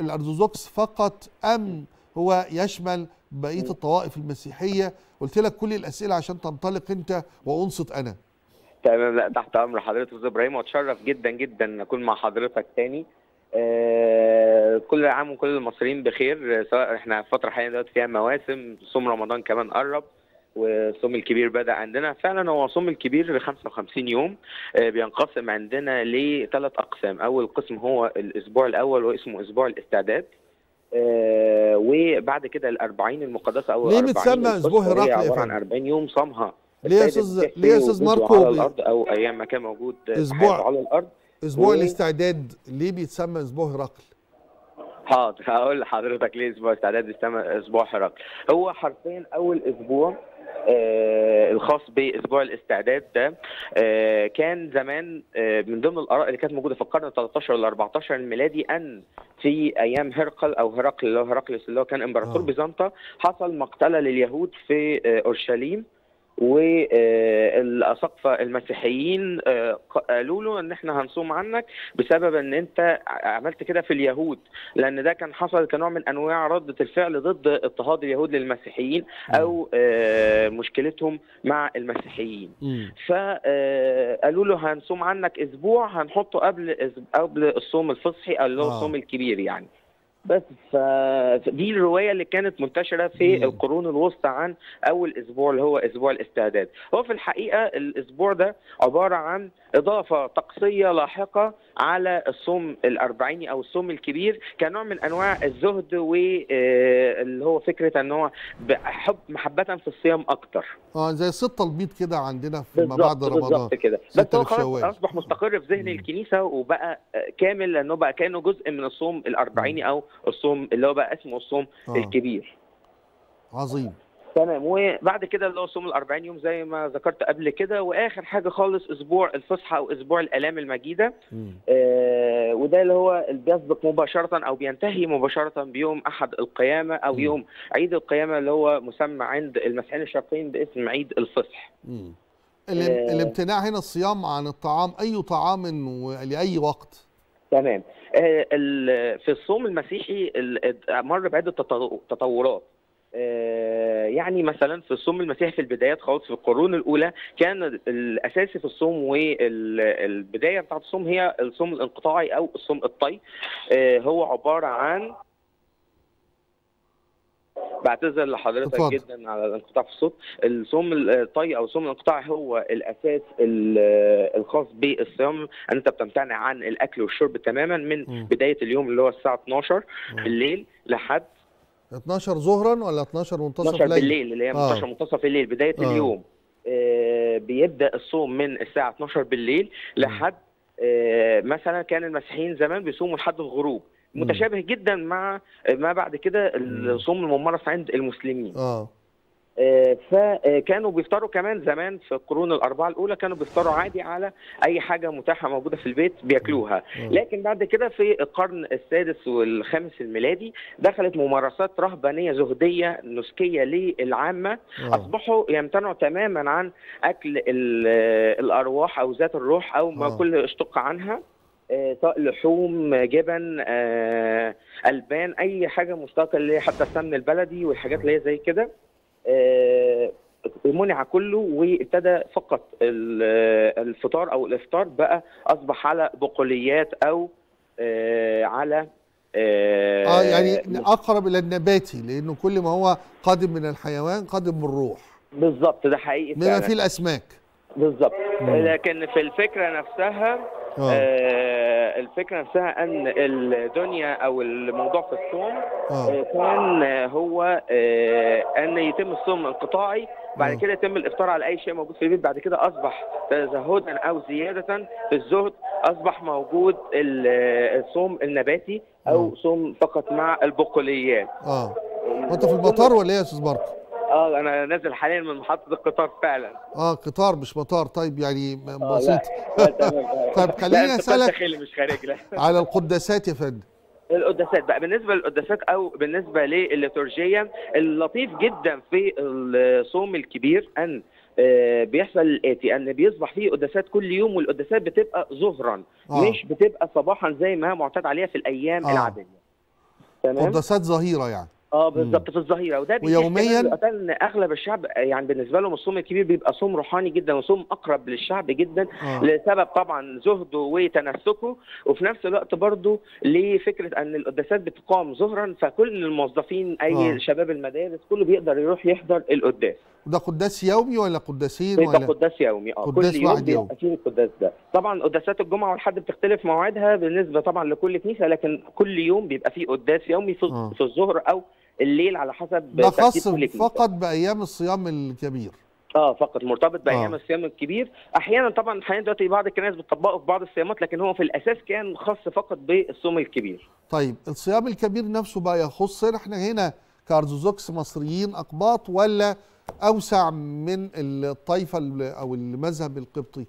الارثوذكس فقط ام هو يشمل بقيه الطوائف المسيحيه قلت لك كل الاسئله عشان تنطلق انت وانصت انا تمام لا تحت امر حضرتك استاذ ابراهيم واتشرف جدا جدا ان اكون مع حضرتك تاني آه، كل عام وكل المصريين بخير سواء احنا في فتره حاليا دلوقتي فيها مواسم صوم رمضان كمان قرب والصوم الكبير بدا عندنا فعلا هو صوم الكبير 55 يوم آه، بينقسم عندنا لثلاث اقسام اول قسم هو الاسبوع الاول واسمه اسبوع الاستعداد آه، وبعد كده ال 40 المقدسه او ليه متسمى اسبوع هرقل يا فندم؟ 40 يوم صامها ليه استاذ ليه استاذ ماركو على الارض او ايام ما كان موجود اسبوع على الارض اسبوع و... الاستعداد ليه بيتسمى اسبوع هرقل؟ حاضر هقول لحضرتك ليه اسبوع الاستعداد بيتسمى اسبوع هرقل هو حرفيا اول اسبوع آه الخاص باسبوع الاستعداد ده آه كان زمان آه من ضمن الاراء اللي كانت موجوده في القرن 13 ولا 14 الميلادي ان في ايام هرقل او هرقل اللي هو هرقلس اللي هو كان امبراطور آه. بيزنطه حصل مقتله لليهود في آه، اورشليم آه والأسقفة المسيحيين آه، قالوا له ان احنا هنصوم عنك بسبب ان انت عملت كده في اليهود لان ده كان حصل كنوع من انواع رده الفعل ضد اضطهاد اليهود للمسيحيين او آه، مشكلتهم مع المسيحيين فقالوا آه، له هنصوم عنك اسبوع هنحطه قبل قبل الصوم الفصحي او اللي هو الصوم الكبير يعني بس فدي الروايه اللي كانت منتشره في القرون الوسطى عن اول اسبوع اللي هو اسبوع الاستعداد هو في الحقيقه الاسبوع ده عباره عن إضافة طقسية لاحقة على الصوم الأربعيني أو الصوم الكبير كنوع من أنواع الزهد واللي آه، هو فكرة أن هو حب محبة في الصيام أكتر اه زي ستة البيض كده عندنا في ما بعد رمضان كده بس هو خلاص أصبح مستقر في ذهن الكنيسة وبقى آه، كامل لأنه بقى كأنه جزء من الصوم الأربعيني أو الصوم اللي هو بقى اسمه الصوم آه. الكبير عظيم تمام وبعد كده اللي هو صوم ال 40 يوم زي ما ذكرت قبل كده واخر حاجه خالص اسبوع الفصحى او اسبوع الالام المجيده آه وده اللي هو بيسبق مباشره او بينتهي مباشره بيوم احد القيامه او مم. يوم عيد القيامه اللي هو مسمى عند المسيحيين الشرقيين باسم عيد الفصح. آه الامتناع هنا الصيام عن الطعام اي طعام ولاي وقت تمام آه، في الصوم المسيحي مر بعده تطورات آه، يعني مثلا في الصوم المسيحي في البدايات خالص في القرون الاولى كان الاساسي في الصوم والبدايه بتاعه الصوم هي الصوم الانقطاعي او الصوم الطي آه، هو عباره عن بعتذر لحضرتك فضل. جدا على الانقطاع في الصوت الصوم الطي او الصوم الانقطاع هو الاساس الخاص بالصيام انت بتمتنع عن الاكل والشرب تماما من م. بدايه اليوم اللي هو الساعه 12 بالليل لحد 12 ظهرا ولا 12 منتصف 12 بالليل اللي هي آه. 12 منتصف الليل بدايه آه. اليوم آه بيبدا الصوم من الساعه 12 بالليل لحد آه مثلا كان المسيحيين زمان بيصوموا لحد الغروب متشابه جدا مع ما بعد كده الصوم الممارس عند المسلمين. اه فكانوا آه، بيفطروا كمان زمان في القرون الاربعه الاولى كانوا بيفطروا عادي على اي حاجه متاحه موجوده في البيت بياكلوها لكن بعد كده في القرن السادس والخامس الميلادي دخلت ممارسات رهبانيه زهديه نسكيه للعامه اصبحوا يمتنعوا تماما عن اكل آه، الارواح او ذات الروح او ما كل اشتق عنها آه، لحوم جبن البان اي حاجه مشتقه حتى السمن البلدي والحاجات اللي هي زي كده آه، منع كله وابتدى فقط آه، الفطار او الافطار بقى اصبح على بقوليات او آه، على اه يعني اقرب الى النباتي لانه كل ما هو قادم من الحيوان قادم من الروح بالظبط ده حقيقي بما فيه الاسماك بالظبط لكن في الفكره نفسها آه. آه الفكره نفسها ان الدنيا او الموضوع في الصوم آه, آه، كان هو آه ان يتم الصوم انقطاعي بعد آه. كده يتم الافطار على اي شيء موجود في البيت بعد كده اصبح تزهدا او زياده في الزهد اصبح موجود الصوم النباتي او صوم فقط مع البقوليات اه وانت في المطار ولا ايه يا استاذ ماركو؟ اه انا نازل حاليا من محطه القطار فعلا اه قطار مش مطار طيب يعني اه، بسيط طيب خليني اسالك مش خارج على القداسات يا فندم القداسات بقى بالنسبه للقداسات او بالنسبه للليتورجيه اللطيف جدا في الصوم الكبير ان آه، بيحصل الاتي ان بيصبح فيه قداسات كل يوم والقداسات بتبقى ظهرا آه. مش بتبقى صباحا زي ما معتاد عليها في الايام آه. العاديه تمام قداسات ظهيره يعني اه بالظبط في الظهيره وده ويوميا اغلب الشعب يعني بالنسبه لهم الصوم الكبير بيبقى صوم روحاني جدا وصوم اقرب للشعب جدا آه. لسبب طبعا زهده وتنسكه وفي نفس الوقت برضه لفكره ان القداسات بتقام ظهرا فكل الموظفين اي آه. شباب المدارس كله بيقدر يروح يحضر القداس ده قداس يومي ولا قداسين ولا قداس يومي اه كل يوم بيبقى فيه القداس ده طبعا قداسات الجمعه والحد بتختلف مواعيدها بالنسبه طبعا لكل كنيسه لكن كل يوم بيبقى فيه قداس يومي في, آه. في الظهر او الليل على حسب ده خاص فقط بايام الصيام الكبير اه فقط مرتبط بايام آه. الصيام الكبير احيانا طبعا حاليا دلوقتي بعض الكنائس بتطبقه في بعض الصيامات لكن هو في الاساس كان خاص فقط بالصوم الكبير طيب الصيام الكبير نفسه بقى يخص احنا هنا كارثوذكس مصريين اقباط ولا اوسع من الطائفه او المذهب القبطي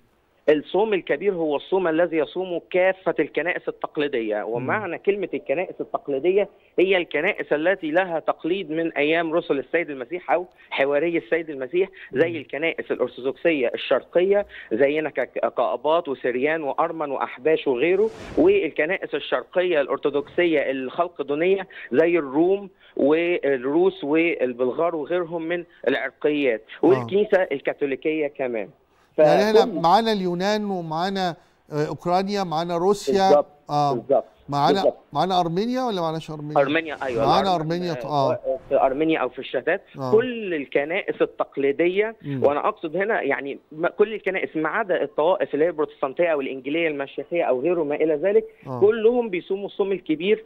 الصوم الكبير هو الصوم الذي يصومه كافة الكنائس التقليدية ومعنى كلمة الكنائس التقليدية هي الكنائس التي لها تقليد من أيام رسل السيد المسيح أو حواري السيد المسيح زي الكنائس الأرثوذكسية الشرقية زينا كقأباط وسريان وأرمن وأحباش وغيره والكنائس الشرقية الأرثوذكسية الخلق دونية زي الروم والروس والبلغار وغيرهم من العرقيات آه. والكنيسة الكاثوليكية كمان يعني احنا معانا اليونان ومعانا آه، اوكرانيا معانا روسيا بالظبط آه. بالظبط معانا معانا ارمينيا ولا معناش ارمينيا؟ ارمينيا ايوه معانا ارمينيا آه،, آه. اه في ارمينيا او في الشتات آه. كل الكنائس التقليديه مم. وانا اقصد هنا يعني كل الكنائس ما عدا الطوائف اللي هي البروتستانتيه او الانجيليه المشيخيه او غيره ما الى ذلك آه. كلهم بيصوموا الصوم الكبير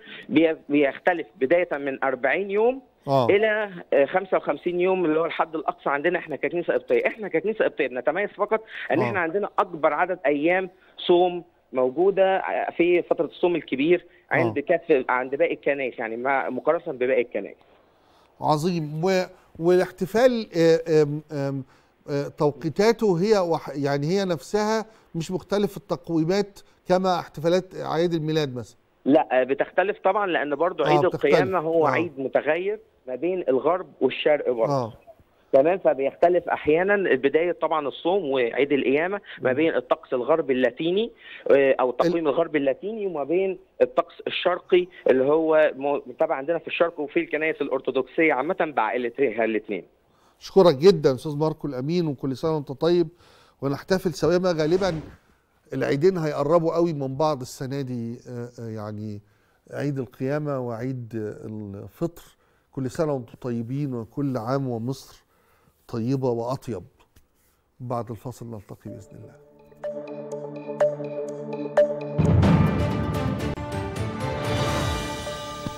بيختلف بدايه من 40 يوم أوه. الى 55 آه، يوم اللي هو الحد الاقصى عندنا احنا ككنيسه قبطيه احنا ككنيسه قبطيه بنتميز فقط ان أوه. احنا آه. عندنا اكبر عدد ايام صوم موجوده آه، في فتره الصوم الكبير عند كف عند باقي الكنائس يعني مقارنه بباقي الكنائس عظيم و... والاحتفال آم آم توقيتاته هي وح... يعني هي نفسها مش مختلف التقويمات كما احتفالات عيد الميلاد مثلا لا بتختلف طبعا لان برضو عيد آه القيامه هو آه. عيد متغير ما بين الغرب والشرق برضه آه. تمام فبيختلف احيانا بدايه طبعا الصوم وعيد القيامه ما بين الطقس الغربي اللاتيني آه، او التقويم الغربي اللاتيني وما بين الطقس الشرقي اللي هو طبعا عندنا في الشرق وفي الكنائس الارثوذكسيه عامه بعائلتها الاثنين. اشكرك جدا استاذ ماركو الامين وكل سنه وانت طيب ونحتفل سويا ما غالبا العيدين هيقربوا قوي من بعض السنه دي آه، آه، يعني عيد القيامه وعيد الفطر كل سنة وانتم طيبين وكل عام ومصر طيبة وأطيب بعد الفاصل نلتقي بإذن الله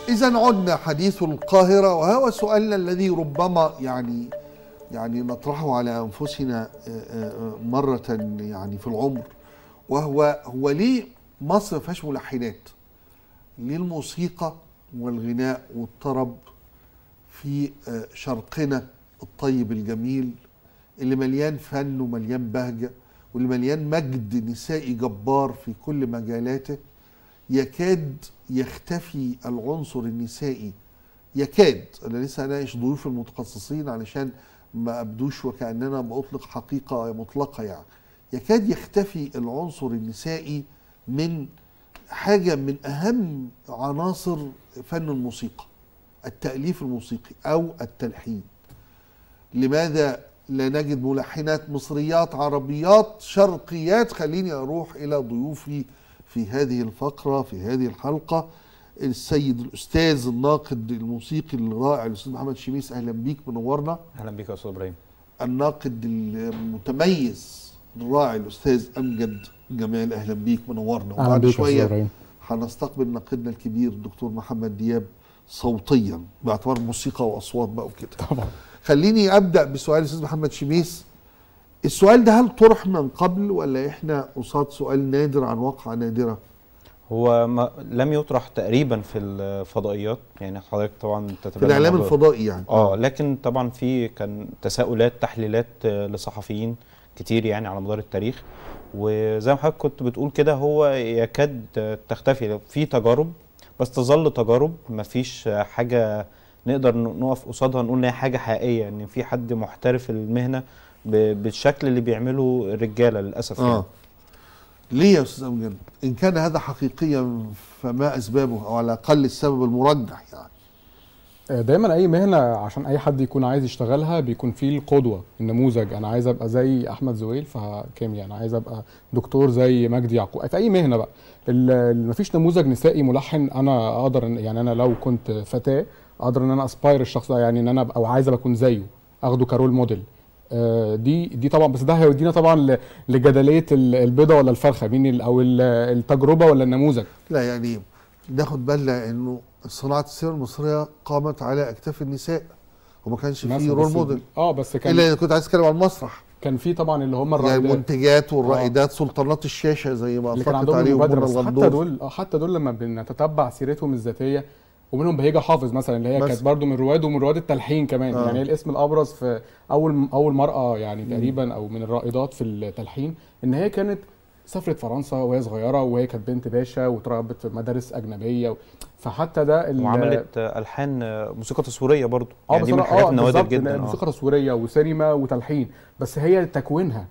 إذا عدنا حديث القاهرة وهو سؤالنا الذي ربما يعني يعني نطرحه على أنفسنا آه، آه، مرة يعني في العمر وهو هو ليه مصر فيهاش ملحنات؟ ليه الموسيقى والغناء والطرب في آه، شرقنا الطيب الجميل اللي مليان فن ومليان بهجة واللي مليان مجد نسائي جبار في كل مجالاته يكاد يختفي العنصر النسائي يكاد انا لسه اناقش ضيوف المتخصصين علشان ما ابدوش وكاننا بأطلق حقيقه مطلقه يعني يكاد يختفي العنصر النسائي من حاجه من اهم عناصر فن الموسيقى التأليف الموسيقي أو التلحين لماذا لا نجد ملحنات مصريات عربيات شرقيات خليني أروح إلى ضيوفي في هذه الفقرة في هذه الحلقة السيد الأستاذ الناقد الموسيقي الرائع الأستاذ محمد شميس أهلا بيك منورنا أهلا بيك يا أستاذ إبراهيم الناقد المتميز الرائع الأستاذ أمجد جمال أهلا بيك منورنا وبعد شوية هنستقبل ناقدنا الكبير الدكتور محمد دياب صوتيا باعتبار موسيقى واصوات بقى وكده طبعا خليني ابدا بسؤال استاذ محمد شميس السؤال ده هل طرح من قبل ولا احنا قصاد سؤال نادر عن واقعه نادره هو ما لم يطرح تقريبا في الفضائيات يعني حضرتك طبعا في الاعلام الفضائي يعني اه لكن طبعا في كان تساؤلات تحليلات آه، لصحفيين كتير يعني على مدار التاريخ وزي ما حضرتك كنت بتقول كده هو يكاد تختفي في تجارب بس تظل تجارب مفيش حاجه نقدر نقف قصادها نقول ان هي حاجه حقيقيه ان في حد محترف المهنه بالشكل اللي بيعمله الرجاله للاسف يعني. آه. يعني. ليه يا استاذ امجد ان كان هذا حقيقيا فما اسبابه او على الاقل السبب المرجح يعني آه، دايما اي مهنه عشان اي حد يكون عايز يشتغلها بيكون فيه القدوه النموذج انا عايز ابقى زي احمد زويل فهكيمياء يعني. انا عايز ابقى دكتور زي مجدي يعقوب في اي مهنه بقى مفيش نموذج نسائي ملحن انا اقدر يعني انا لو كنت فتاه اقدر ان انا اسباير الشخص ده يعني ان انا ابقى عايز اكون زيه اخده كرول موديل آه، دي دي طبعا بس ده هيودينا طبعا لجدليه البيضه ولا الفرخه مين او التجربه ولا النموذج لا يعني ناخد بالنا انه صناعه السينما المصريه قامت على اكتاف النساء وما كانش في رول موديل اه بس كان الا كنت عايز اتكلم عن المسرح كان في طبعا اللي هم الرائدات يعني المنتجات والرائدات سلطانات آه. سلطنات الشاشه زي ما اتفقت عليهم حتى بس دول آه، حتى دول لما بنتتبع سيرتهم الذاتيه ومنهم بهيجه حافظ مثلا اللي هي كانت برضو من رواد ومن رواد التلحين كمان آه. يعني الاسم الابرز في اول اول مراه يعني تقريبا او من الرائدات في التلحين ان هي كانت سافرت فرنسا وهي صغيره وهي كانت بنت باشا واتربت في مدارس اجنبيه فحتى ده وعملت الحان موسيقى تصويريه برضو آه، يعني دي من الحاجات آه، النوادر جدا آه. موسيقى تصويريه وسينما وتلحين بس هي تكوينها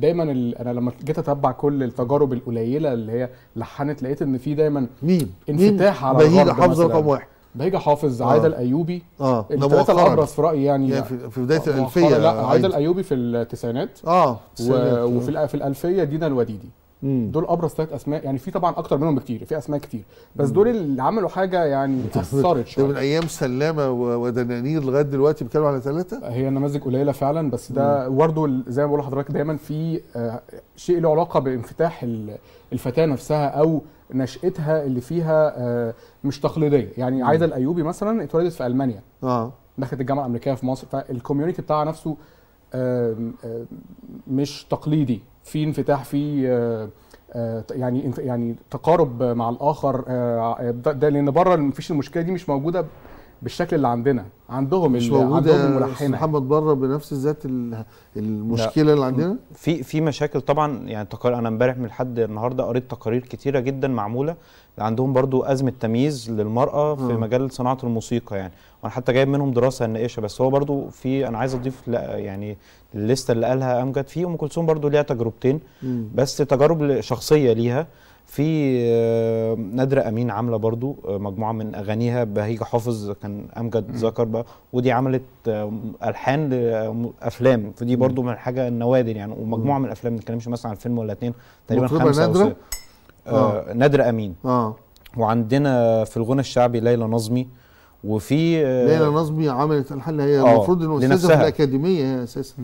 دايما انا لما جيت اتبع كل التجارب القليله اللي هي لحنت لقيت ان في دايما مين انفتاح مين على بهيج رقم واحد بهيجي حافظ آه. عادل ايوبي اه الثلاثه الابرز في رايي يعني, يعني في, في بدايه الالفيه لا عادل ايوبي في التسعينات اه و... وفي في الالفيه دينا الوديدي مم. دول ابرز ثلاث اسماء يعني في طبعا اكتر منهم بكتير في اسماء كتير بس دول اللي عملوا حاجه يعني اثرت شويه من ايام سلامه ودنانير لغايه دلوقتي بيتكلموا على ثلاثه هي نماذج قليله فعلا بس ده برضه زي ما بقول لحضرتك دايما في آه، شيء له علاقه بانفتاح الفتاه نفسها او نشاتها اللي فيها آه، مش تقليديه يعني عايده الايوبي مثلا اتولدت في المانيا اه دخلت الجامعه الامريكيه في مصر فالكوميونتي بتاعها نفسه مش تقليدي في انفتاح في آه، آه، يعني يعني تقارب مع الاخر ده لان بره مفيش المشكله دي مش موجوده بالشكل اللي عندنا عندهم مش موجوده عندهم محمد بره بنفس ذات المشكله اللي عندنا في في مشاكل طبعا يعني تقارير انا امبارح من لحد النهارده قريت تقارير كتيره جدا معموله عندهم برضو ازمه تمييز للمراه في م. آه. مجال صناعه الموسيقى يعني وانا حتى جايب منهم دراسه ناقشه بس هو برضو في انا عايز اضيف يعني الليسته اللي قالها امجد في ام كلثوم برضو ليها تجربتين م. بس تجارب شخصيه ليها في آه، نادرة أمين عاملة برضو آه، مجموعة من أغانيها بهيجة حافظ كان أمجد ذكر بقى ودي عملت آه، ألحان لأفلام فدي برضو من حاجة النوادر يعني ومجموعة من الأفلام ما نتكلمش مثلا عن فيلم ولا اتنين تقريبا خمسة نادرة؟ أو نادرة آه نادرة أمين آه وعندنا في الغنى الشعبي ليلى نظمي وفي ليلى نظمي عملت الحل هي المفروض انه استاذه في الاكاديميه هي اساسا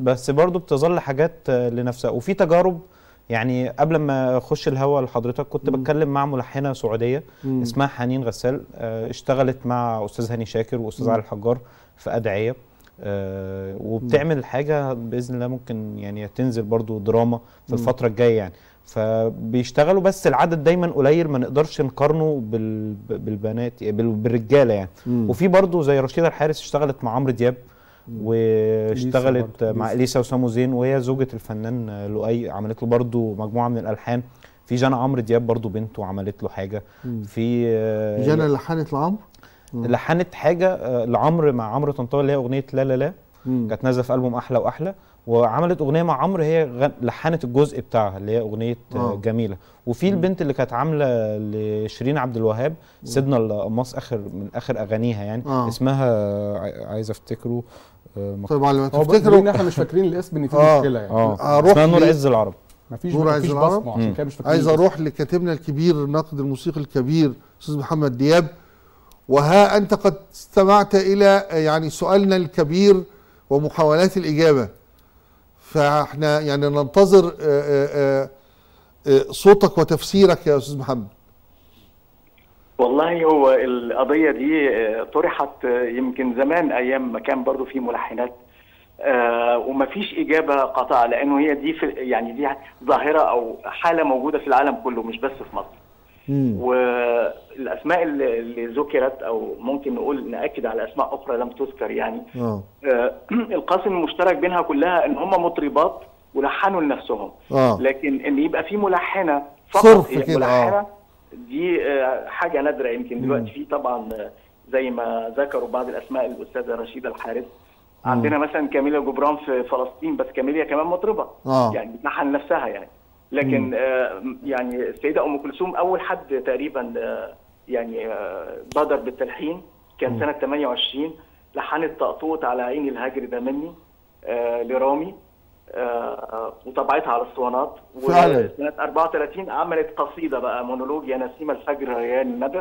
بس برضه بتظل حاجات لنفسها وفي تجارب يعني قبل ما اخش الهوا لحضرتك كنت بتكلم مع ملحنه سعوديه مم. اسمها حنين غسال آه، اشتغلت مع استاذ هاني شاكر واستاذ علي الحجار في ادعيه آه، وبتعمل حاجه باذن الله ممكن يعني تنزل برضو دراما في الفتره الجايه يعني فبيشتغلوا بس العدد دايما قليل ما نقدرش نقارنه بالبنات بالرجاله يعني مم. وفي برضو زي رشيده الحارس اشتغلت مع عمرو دياب واشتغلت مع اليسا وسامو زين وهي زوجة الفنان لؤي عملت له برضه مجموعة من الألحان في جانا عمرو دياب برضه بنته عملت له حاجة في آه، جانا لحنت لعمرو لحنت حاجة آه، لعمرو مع عمرو طنطاوي اللي هي أغنية لا لا لا كانت نازلة في ألبوم أحلى وأحلى وعملت اغنيه مع عمرو هي لحنت الجزء بتاعها اللي هي اغنيه آه. آه. جميله وفي البنت اللي كانت عامله لشيرين عبد الوهاب سيدنا القماص اخر من اخر اغانيها يعني آه. اسمها عايز افتكره طبعا لما تفتكروا ان احنا مش فاكرين الاسم ان في آه. مشكله يعني آه. اروح آه، اسمها نور عز العرب مفيش نور عز العرب مش عايز اروح لكاتبنا الكبير الناقد الموسيقي الكبير استاذ محمد دياب وها انت قد استمعت الى يعني سؤالنا الكبير ومحاولات الاجابه فاحنا يعني ننتظر آه، آه، آه، صوتك وتفسيرك يا استاذ محمد والله هو القضية دي طرحت يمكن زمان أيام ما كان برضو في ملحنات وما ومفيش إجابة قاطعة لأنه هي دي في يعني دي ظاهرة أو حالة موجودة في العالم كله مش بس في مصر. والاسماء اللي ذكرت او ممكن نقول ناكد على اسماء اخرى لم تذكر يعني آه, آه، القاسم المشترك بينها كلها ان هم مطربات ولحنوا لنفسهم آه. لكن ان يبقى في ملحنه فقط هي آه. ملحنه آه. دي حاجه نادره يمكن دلوقتي في طبعا آه، زي ما ذكروا بعض الاسماء الاستاذه رشيده الحارث عندنا مثلا كاميليا جبران في فلسطين بس كاميليا كمان مطربه آه. يعني بتلحن نفسها يعني لكن آه، يعني السيده ام كلثوم اول حد تقريبا آه، يعني آه، بادر بالتلحين كان سنه 28 لحنت طقطوط على عيني الهجر ده مني لرامي وطبعتها على الاسطوانات وسنه 34 عملت قصيده بقى مونولوج يا نسيم الفجر ريان الندى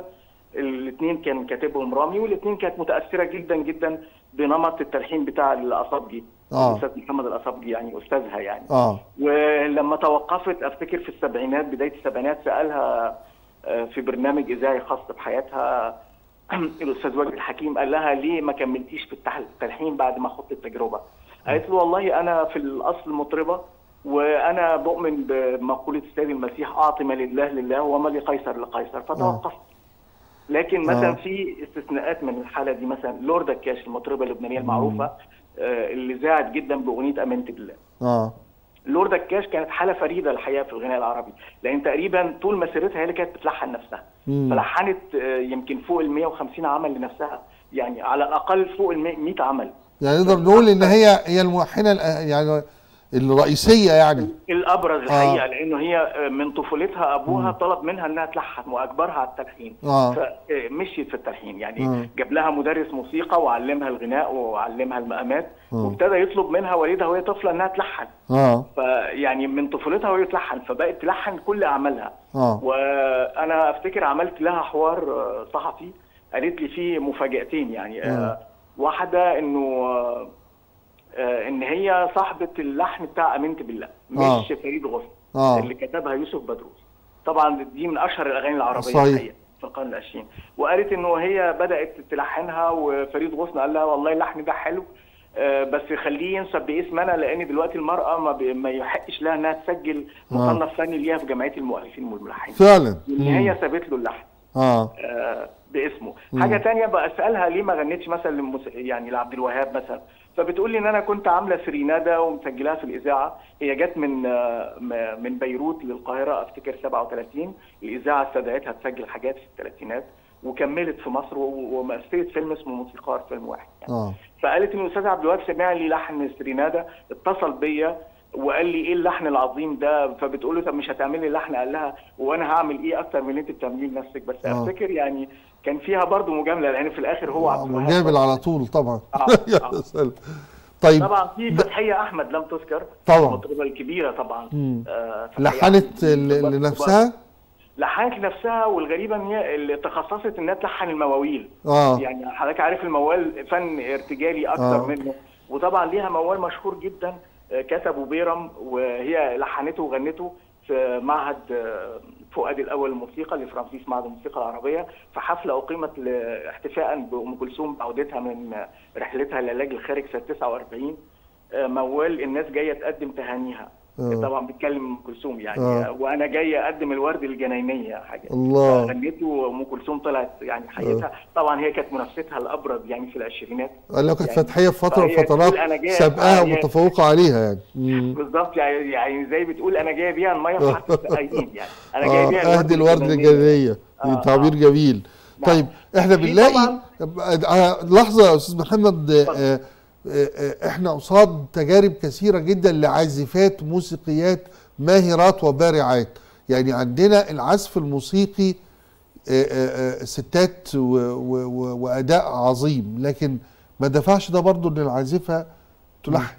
الاثنين كان كاتبهم رامي والاثنين كانت متاثره جدا جدا بنمط التلحين بتاع الاصابجي اه استاذ محمد الاصابجي يعني استاذها يعني اه ولما توقفت افتكر في السبعينات بدايه السبعينات سالها آه، في برنامج اذاعي خاص بحياتها الاستاذ وجد الحكيم قال لها ليه ما كملتيش في التلحين بعد ما خضت التجربه؟ قالت له والله انا في الاصل مطربه وانا بؤمن بمقوله السيد المسيح اعطي ما لله لله وما لقيصر لقيصر آه. فتوقفت لكن آه. مثلا آه. في استثناءات من الحاله دي مثلا لوردا كاش المطربه اللبنانيه المعروفه آه اللي ذاعت جدا باغنيه امنت بالله اه لوردا كاش كانت حاله فريده الحقيقه في الغناء العربي لان تقريبا طول مسيرتها هي اللي كانت بتلحن نفسها مم. فلحنت آه، يمكن فوق ال 150 عمل لنفسها يعني على الاقل فوق ال 100 عمل يعني نقدر نقول ان هي هي الملحنه يعني الرئيسيه يعني الابرز آه. الحقيقه آه. لانه هي من طفولتها ابوها م. طلب منها انها تلحن واجبرها على التلحين آه. فمشيت آه، في التلحين يعني م. جاب لها مدرس موسيقى وعلمها الغناء وعلمها المقامات وابتدى يطلب منها والدها وهي طفله انها تلحن آه. فيعني من طفولتها وهي تلحن فبقت تلحن كل اعمالها آه. وانا افتكر عملت لها حوار آه، صحفي قالت لي فيه مفاجاتين يعني آه. واحده انه آه، ان هي صاحبه اللحن بتاع امنت بالله مش آه. فريد غصن آه. اللي كتبها يوسف بدروس طبعا دي من اشهر الاغاني العربيه صحيح. في القرن العشرين وقالت انه هي بدات تلحنها وفريد غصن قال لها والله اللحن ده حلو آه، بس خليه ينسب باسم انا لان دلوقتي المراه ما, ب... ما يحقش لها انها تسجل آه. مصنف فني ليها في جمعيه المؤلفين والملحنين فعلا ان هي سابت له اللحن آه. آه. باسمه مم. حاجه تانية بسالها ليه ما غنيتش مثلا لمس... يعني لعبد الوهاب مثلا فبتقول لي ان انا كنت عامله سرينادا ومسجلاها في الاذاعه هي جت من من بيروت للقاهره افتكر 37 الاذاعه استدعتها تسجل حاجات في الثلاثينات وكملت في مصر ومثلت فيلم اسمه موسيقار فيلم واحد يعني. آه. فقالت ان الاستاذ عبد الوهاب سمع لي لحن سرينادا اتصل بيا وقال لي ايه اللحن العظيم ده فبتقول له طب مش هتعملي لحن قال لها وانا هعمل ايه اكتر من اللي انت بتعمليه لنفسك بس أوه. افتكر يعني كان فيها برضه مجامله لان في الاخر هو آه، عبد مجامل على طول طبعا آه. آه. طيب طبعا في فتحيه احمد لم تذكر طبعا المطربه الكبيره طبعا آه لحنت لنفسها لحنت لنفسها والغريبه ان هي اللي تخصصت انها تلحن المواويل اه يعني حضرتك عارف الموال فن ارتجالي اكتر آه. منه وطبعا ليها موال مشهور جدا كتبوا بيرم وهي لحنته وغنته في معهد آه، فؤاد الاول الموسيقى لفرانسيس معهد الموسيقى العربيه في حفله اقيمت احتفاء بام كلثوم بعودتها من رحلتها للعلاج الخارج سنه 49 آه، موال الناس جايه تقدم تهانيها آه. طبعا بيتكلم ام كلثوم يعني آه. وانا جاي اقدم الورد للجناينيه حاجه الله غنيته وام كلثوم طلعت يعني حياتها آه. طبعا هي كانت منافستها الابرز يعني في العشرينات قال لك كانت يعني فتحيه في فتره من الفترات سابقاها يعني ومتفوقه عليها يعني بالظبط يعني يعني زي بتقول انا جاي بيها الميه في حرف يعني انا جاي آه، بيها اهدي الورد للجناينيه آه. تعبير آه. جميل طيب، نعم. طيب احنا بنلاقي لحظه يا استاذ محمد آه احنا قصاد تجارب كثيرة جدا لعازفات موسيقيات ماهرات وبارعات يعني عندنا العزف الموسيقي آه، آه، آه، ستات واداء عظيم لكن ما دفعش ده برضو ان العازفه تلحن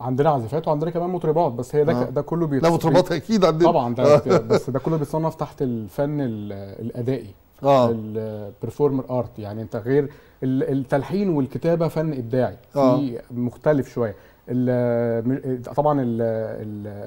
عندنا عازفات وعندنا كمان مطربات بس هي ده آه. ده كله بيتصنف لا مطربات اكيد عندنا طبعا ده بس ده كله بيتصنف تحت الفن الادائي اه البرفورمر ارت يعني انت غير التلحين والكتابه فن ابداعي في آه. مختلف شويه طبعا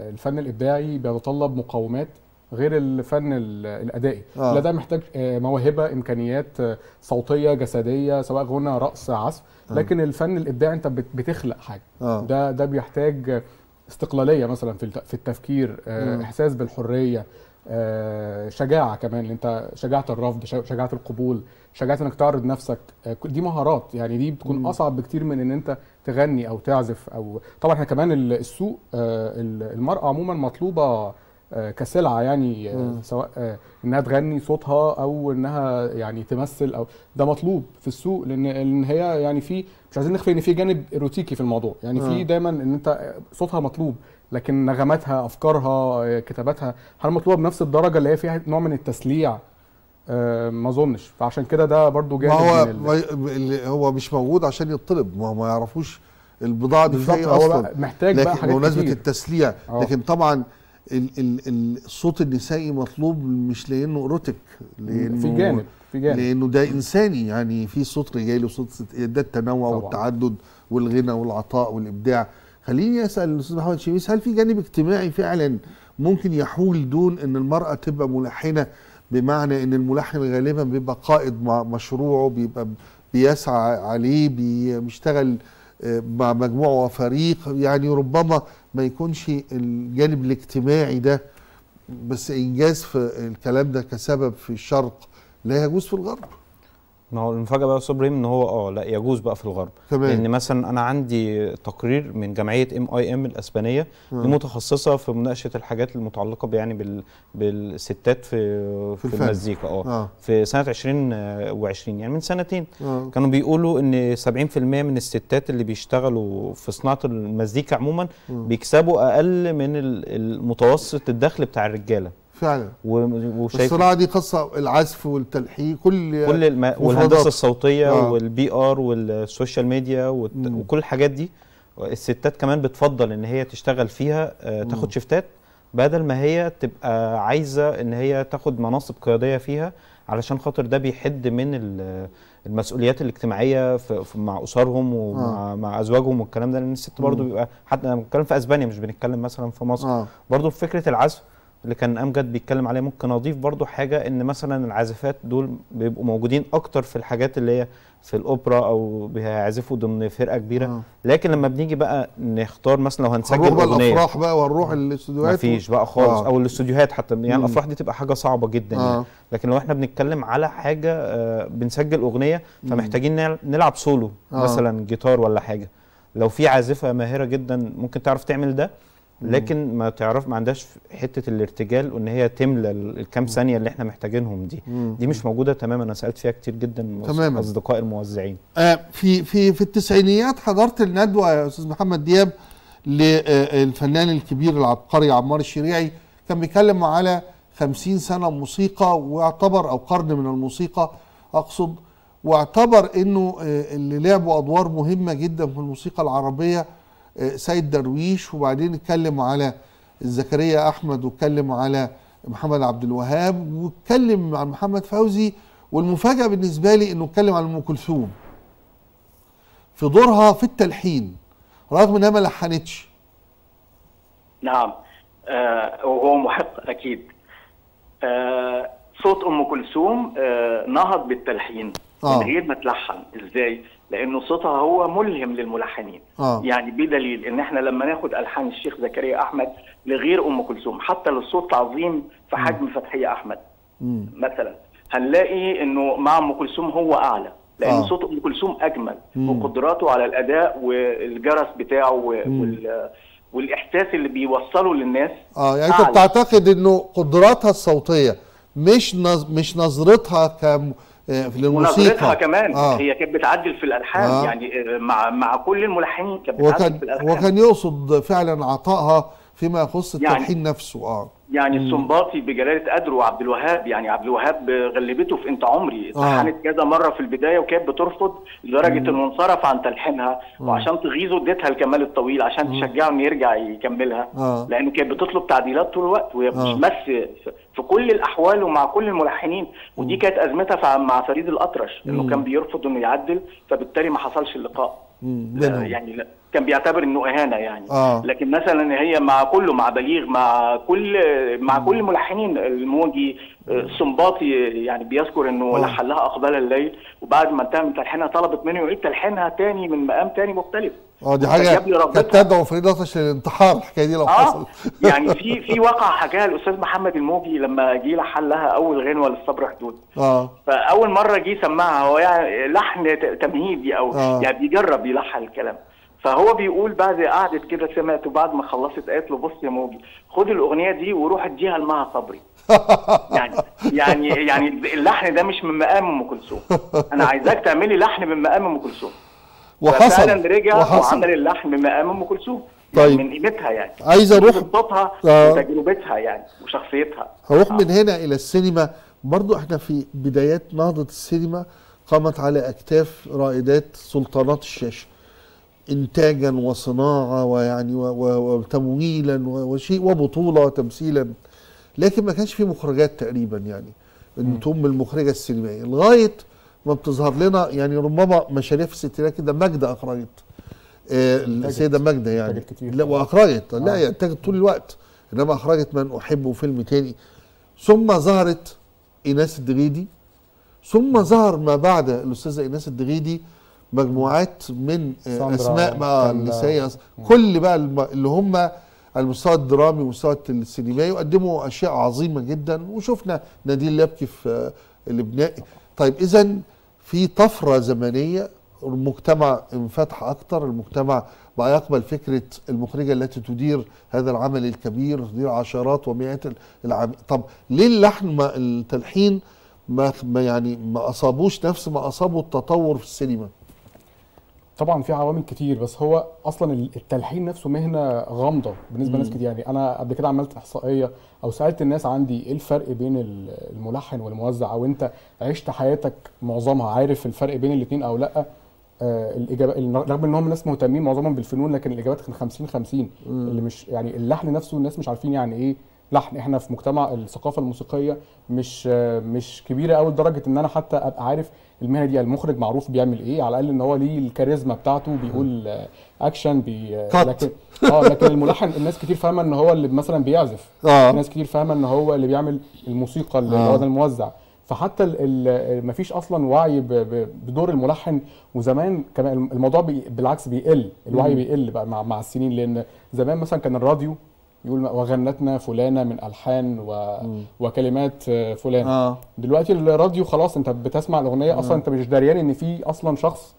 الفن الابداعي بيتطلب مقومات غير الفن الادائي آه. لا ده محتاج آه، موهبه امكانيات آه، صوتيه جسديه سواء غنى رقص عزف آه. لكن الفن الابداعي انت بتخلق حاجه آه. ده ده بيحتاج استقلاليه مثلا في التفكير آه. احساس بالحريه آه، شجاعه كمان انت شجاعه الرفض شجاعه القبول شجاعه انك تعرض نفسك آه، دي مهارات يعني دي بتكون اصعب بكتير من ان انت تغني او تعزف او طبعا احنا كمان السوق آه، المراه عموما مطلوبه كسلعه يعني سواء انها تغني صوتها او انها يعني تمثل او ده مطلوب في السوق لان ان هي يعني في مش عايزين نخفي ان في جانب ايروتيكي في الموضوع يعني في دايما ان انت صوتها مطلوب لكن نغماتها افكارها كتاباتها هل مطلوبه بنفس الدرجه اللي هي فيها نوع من التسليع آه، ما اظنش فعشان كده ده برضو جاي هو اللي هو مش موجود عشان يطلب ما ما يعرفوش البضاعه دي فين اصلا محتاج لكن بقى حاجات بمناسبه التسليع أوه. لكن طبعا ال ال الصوت النسائي مطلوب مش لانه اوروتيك لانه في جانب في جانب لانه ده انساني يعني في صوت رجالي وصوت ست ده التنوع طبعا. والتعدد والغنى والعطاء والابداع خليني اسال الاستاذ محمد شميس هل في جانب اجتماعي فعلا ممكن يحول دون ان المراه تبقى ملحنه بمعنى ان الملحن غالبا بيبقى قائد مشروعه بيبقى بيسعى عليه بيشتغل آه، مع مجموعه وفريق يعني ربما ما يكونش الجانب الاجتماعي ده بس انجاز في الكلام ده كسبب في الشرق لا يجوز في الغرب ما هو المفاجاه بقى يا استاذ ابراهيم ان هو اه لا يجوز بقى في الغرب تمام. لان مثلا انا عندي تقرير من جمعيه ام اي ام الاسبانيه مم. المتخصصه في مناقشه الحاجات المتعلقه يعني بال بالستات في في, في المزيكا آه. اه في سنه 2020 يعني من سنتين مم. آه. كانوا بيقولوا ان 70% من الستات اللي بيشتغلوا في صناعه المزيكا عموما مم. بيكسبوا اقل من المتوسط الدخل بتاع الرجاله فعلا والصناعة دي خاصه العزف والتلحين كل كل الم... والهندسه الصوتيه آه. والبي ار والسوشيال ميديا وت... وكل الحاجات دي الستات كمان بتفضل ان هي تشتغل فيها آه تاخد شيفتات بدل ما هي تبقى عايزه ان هي تاخد مناصب قياديه فيها علشان خاطر ده بيحد من المسؤوليات الاجتماعيه في مع اسرهم ومع آه. مع ازواجهم والكلام ده لان الست برضو بيبقى حتى انا بنتكلم في اسبانيا مش بنتكلم مثلا في مصر آه. برضو في فكره العزف اللي كان امجد بيتكلم عليه ممكن اضيف برضو حاجه ان مثلا العازفات دول بيبقوا موجودين اكتر في الحاجات اللي هي في الاوبرا او بيعزفوا ضمن فرقه كبيره آه. لكن لما بنيجي بقى نختار مثلا لو هنسجل اغنيه بقى الافراح بقى ونروح الاستوديوهات مفيش بقى خالص آه. او الاستوديوهات حتى يعني مم. الافراح دي تبقى حاجه صعبه جدا يعني. آه. يعني. لكن لو احنا بنتكلم على حاجه آه بنسجل اغنيه فمحتاجين نلعب سولو آه. مثلا جيتار ولا حاجه لو في عازفه ماهره جدا ممكن تعرف تعمل ده لكن ما تعرف ما عندهاش حته الارتجال وان هي تملى الكام ثانيه اللي احنا محتاجينهم دي دي مش موجوده تماما انا سالت فيها كتير جدا تماما اصدقاء الموزعين آه في في في التسعينيات حضرت الندوه يا استاذ محمد دياب للفنان الكبير العبقري عمار الشريعي كان بيتكلم على خمسين سنة موسيقى واعتبر أو قرن من الموسيقى أقصد واعتبر أنه آه، اللي لعبوا أدوار مهمة جدا في الموسيقى العربية سيد درويش وبعدين اتكلموا على زكريا احمد واتكلموا على محمد عبد الوهاب واتكلم عن محمد فوزي والمفاجاه بالنسبه لي انه اتكلم عن ام كلثوم في دورها في التلحين رغم انها ما لحنتش نعم آه وهو محق اكيد آه صوت ام كلثوم آه نهض بالتلحين آه. من غير ما تلحن ازاي لانه صوتها هو ملهم للملحنين آه. يعني بدليل ان احنا لما ناخد الحان الشيخ زكريا احمد لغير ام كلثوم حتى للصوت العظيم في حجم فتحيه احمد م. مثلا هنلاقي انه مع ام كلثوم هو اعلى لان آه. صوت ام كلثوم اجمل م. وقدراته على الاداء والجرس بتاعه وال والاحساس اللي بيوصله للناس اه يعني انت بتعتقد انه قدراتها الصوتيه مش نظ... مش نظرتها كم للموسيقى آه، كمان آه. هي كانت بتعدل في الالحان آه. يعني آه، مع مع كل الملحنين كانت بتعدل وكان في الالحان وكان يقصد فعلا عطائها فيما يخص يعني التلحين يعني نفسه اه يعني السنباطي بجلاله قدره وعبد الوهاب يعني عبد الوهاب غلبته في انت عمري آه. اتحنت كذا مره في البدايه وكانت بترفض لدرجه انه انصرف عن تلحينها وعشان تغيظه اديتها الكمال الطويل عشان تشجعه انه يرجع يكملها آه. لانه كانت بتطلب تعديلات طول الوقت وهي آه. بس في كل الاحوال ومع كل الملحنين ودي كانت ازمتها مع فريد الاطرش انه كان بيرفض انه يعدل فبالتالي ما حصلش اللقاء لا آه، يعني لا كان بيعتبر انه اهانه يعني آه. لكن مثلا هي مع كله مع بليغ مع كل مع كل الملحنين الموجي السنباطي آه، يعني بيذكر انه آه. لحن لها اقبال الليل وبعد ما انتهى من تلحينها طلبت منه يعيد تلحينها تاني من مقام تاني مختلف اه دي حاجه كانت تدعو فريدة للانتحار الحكايه دي لو آه. حصل يعني في في واقع حكاها الاستاذ محمد الموجي لما جه لحن لها اول غنوه للصبر حدود اه فاول مره جه سمعها هو يعني لحن تمهيدي او آه. يعني بيجرب يلحن الكلام فهو بيقول بعد قعدة كده سمعته بعد ما خلصت قالت له بص يا موجي خد الاغنيه دي وروح اديها لمها صبري يعني يعني يعني اللحن ده مش من مقام ام كلثوم انا عايزاك تعملي لحن من مقام ام كلثوم وحصل فعلا رجع وحصل. وعمل اللحن من مقام ام كلثوم يعني طيب من قيمتها يعني عايز اروح صوتها آه. وتجربتها يعني وشخصيتها هروح آه. من هنا الى السينما برضو احنا في بدايات نهضه السينما قامت على اكتاف رائدات سلطانات الشاشه انتاجا وصناعه ويعني وتمويلا وشيء وبطوله وتمثيلا لكن ما كانش في مخرجات تقريبا يعني ان تم المخرجه السينمائيه لغايه ما بتظهر لنا يعني ربما مشاريع في الستينات كده ماجده اخرجت آه السيده ماجده يعني لا واخرجت آه. لا هي انتجت طول الوقت انما اخرجت من احبه فيلم تاني ثم ظهرت ايناس الدغيدي ثم ظهر ما بعد الاستاذه ايناس الدغيدي مجموعات من اسماء بقى النسائيه كل بقى اللي هم المستوى الدرامي والمستوى السينمائي وقدموا اشياء عظيمه جدا وشفنا نادين لبكي في لبناء طيب اذا في طفره زمنيه المجتمع انفتح اكتر المجتمع بقى يقبل فكره المخرجه التي تدير هذا العمل الكبير تدير عشرات ومئات العام طب ليه اللحن التلحين ما يعني ما اصابوش نفس ما اصابوا التطور في السينما طبعا في عوامل كتير بس هو اصلا التلحين نفسه مهنه غامضه بالنسبه لناس كتير يعني انا قبل كده عملت احصائيه او سالت الناس عندي ايه الفرق بين الملحن والموزع او انت عشت حياتك معظمها عارف الفرق بين الاثنين او لا آه، الاجابه رغم ان هم ناس مهتمين معظمهم بالفنون لكن الاجابات كان 50 50 اللي مش يعني اللحن نفسه الناس مش عارفين يعني ايه لحن احنا في مجتمع الثقافه الموسيقيه مش مش كبيره قوي لدرجه ان انا حتى ابقى عارف المهنه دي يعني المخرج معروف بيعمل ايه على الاقل ان هو ليه الكاريزما بتاعته بيقول اكشن آه، بي آه، لكن اه لكن الملحن الناس كتير فاهمه ان هو اللي مثلا بيعزف آه. ناس كتير فاهمه ان هو اللي بيعمل الموسيقى اللي آه. هو ده الموزع فحتى ما فيش اصلا وعي بدور الملحن وزمان كمان الموضوع بالعكس بيقل الوعي بيقل بقى مع السنين لان زمان مثلا كان الراديو يقول وغنتنا فلانه من الحان و... وكلمات آه، فلان آه. دلوقتي الراديو خلاص انت بتسمع الاغنيه اصلا اصلا انت مش داريان ان في اصلا شخص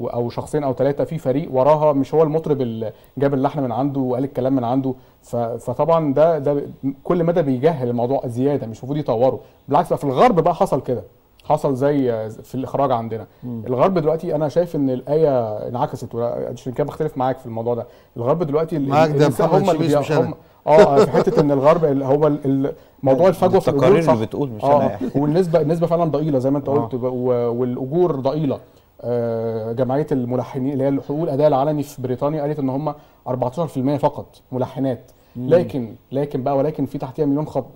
او شخصين او ثلاثه في فريق وراها مش هو المطرب اللي جاب اللحن من عنده وقال الكلام من عنده ف... فطبعا ده ده كل مدى بيجهل الموضوع زياده مش المفروض يطوره بالعكس بقى في الغرب بقى حصل كده حصل زي في الاخراج عندنا مم. الغرب دلوقتي انا شايف ان الايه انعكست عشان كده بختلف معاك في الموضوع ده الغرب دلوقتي معاك ده هم اللي مش آه،, اه في حته ان الغرب هو موضوع الفجوه في الاجور اللي بتقول مش آه انا آه، يعني. والنسبه النسبه فعلا ضئيله زي ما انت آه. قلت والاجور ضئيله جمعيه الملحنين اللي هي حقوق الاداء العلني في بريطانيا قالت ان هم 14% فقط ملحنات لكن لكن بقى ولكن في تحتيها مليون خط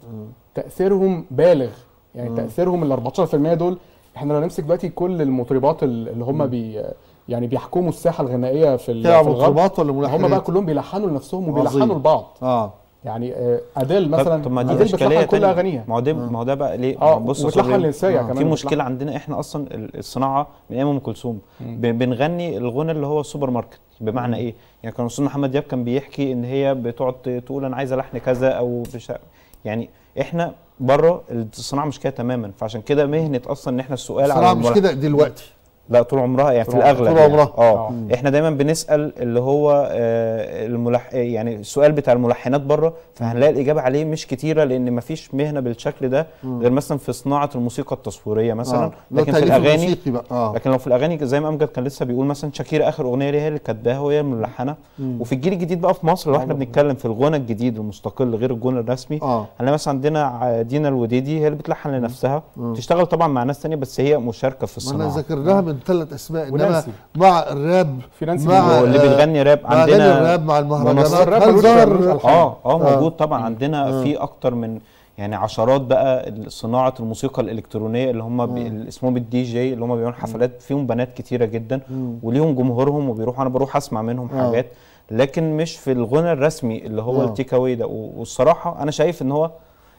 تاثيرهم بالغ يعني تاثيرهم ال 14% دول احنا لو نمسك دلوقتي كل المطربات اللي هم بي يعني بيحكموا الساحه الغنائيه في الغرب مطربات ولا هم بقى كلهم بيلحنوا لنفسهم وبيلحنوا لبعض اه يعني آه، اديل مثلا طب ما دي اشكاليه كل اغانيها ما هو ده ما هو ده بقى ليه اه بص وتلحن آه، كمان في مشكله عندنا احنا اصلا الصناعه من ايام ام كلثوم بنغني الغنى اللي هو السوبر ماركت بمعنى ايه؟ يعني كان الاستاذ محمد دياب كان بيحكي ان هي بتقعد تقول انا عايزه لحن كذا او يعني احنا بره الصناعه مش كده تماما فعشان كده مهنه اصلا ان احنا السؤال على الصناعه مش كده دلوقتي لا طول عمرها يعني في الاغلب طول يعني. عمرها يعني. اه, آه. احنا دايما بنسال اللي هو آه، الملح يعني السؤال بتاع الملحنات بره فهنلاقي الاجابه عليه مش كتيره لان ما فيش مهنه بالشكل ده غير مثلا في صناعه الموسيقى التصويريه مثلا آه. لكن في الاغاني بقى. آه. لكن لو في الاغاني زي ما امجد كان لسه بيقول مثلا شاكيرا اخر اغنيه ليها اللي كاتباها وهي الملحنه وفي الجيل الجديد بقى في مصر لو احنا بنتكلم في الغنى الجديد المستقل غير الغنى الرسمي آه. هنلاقي مثلا عندنا دينا الوديدي هي اللي بتلحن لنفسها بتشتغل طبعا مع ناس ثانيه بس هي مشاركه في الصناعه ذكرناها من بثلاث اسماء انما مع الراب مع اللي آه، بيغني راب عندنا مع الراب مع المهرجانات آه. اه اه موجود طبعا عندنا في اكتر من يعني عشرات بقى صناعه الموسيقى الالكترونيه اللي هم بي... اسمهم الدي جي اللي هم بيعملوا حفلات فيهم بنات كتيره جدا وليهم جمهورهم وبيروحوا انا بروح اسمع منهم آه. حاجات لكن مش في الغنى الرسمي اللي هو التيك اواي ده والصراحه انا شايف ان هو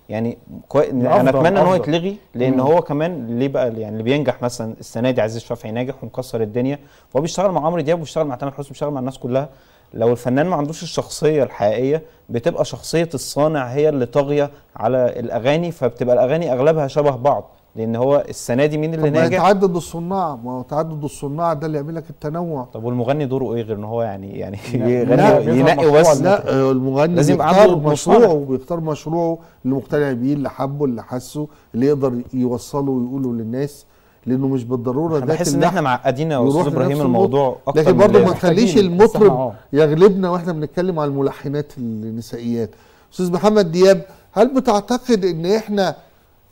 يعني كوي... انا اتمنى ان هو يتلغي لان مم. هو كمان ليه بقى يعني اللي بينجح مثلا السنه دي عزيز الشافعي ناجح ومكسر الدنيا وهو بيشتغل مع عمرو دياب وبيشتغل مع تامر حسني وبيشتغل مع الناس كلها لو الفنان ما عندوش الشخصيه الحقيقيه بتبقى شخصيه الصانع هي اللي طاغيه على الاغاني فبتبقى الاغاني اغلبها شبه بعض لان هو السنه دي مين اللي ناجح؟ تعدد الصناع ما هو تعدد الصناع ده اللي يعمل لك التنوع طب والمغني دوره ايه غير ان هو يعني يعني يغني ينقي بس لا المغني لازم يختار مشروعه وبيختار مشروعه اللي مقتنع بيه اللي حبه اللي حسه اللي يقدر يوصله ويقوله للناس لانه مش بالضروره ده بحس ان احنا معقدين يا استاذ ابراهيم الموضوع اكتر لكن برضه ما تخليش المطرب أه. يغلبنا واحنا بنتكلم على الملحنات النسائيات استاذ محمد دياب هل بتعتقد ان احنا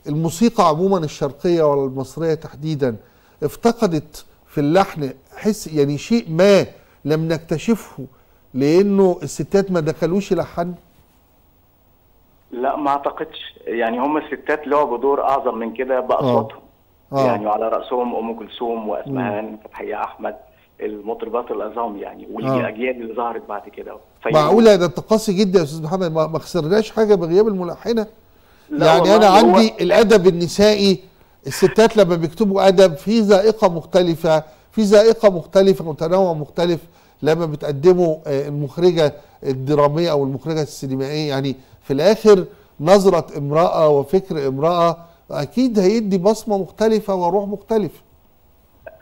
الموسيقى عموما الشرقيه والمصريه تحديدا افتقدت في اللحن حس يعني شيء ما لم نكتشفه لانه الستات ما دخلوش يلحنوا لا ما اعتقدش يعني هم الستات لعبوا دور اعظم من كده باصواتهم آه. آه. يعني وعلى راسهم ام كلثوم واسمهان فتحيه احمد المطربات العظام يعني والاجيال آه. اللي ظهرت بعد كده معقوله ده انت قاسي جدا يا استاذ محمد ما خسرناش حاجه بغياب الملحنه يعني انا عندي الادب النسائي الستات لما بيكتبوا ادب في ذائقه مختلفه في ذائقه مختلفه وتنوع مختلف لما بتقدمه آه، المخرجه الدراميه او المخرجه السينمائيه يعني في الاخر نظره امراه وفكر امراه اكيد هيدي بصمه مختلفه وروح مختلفه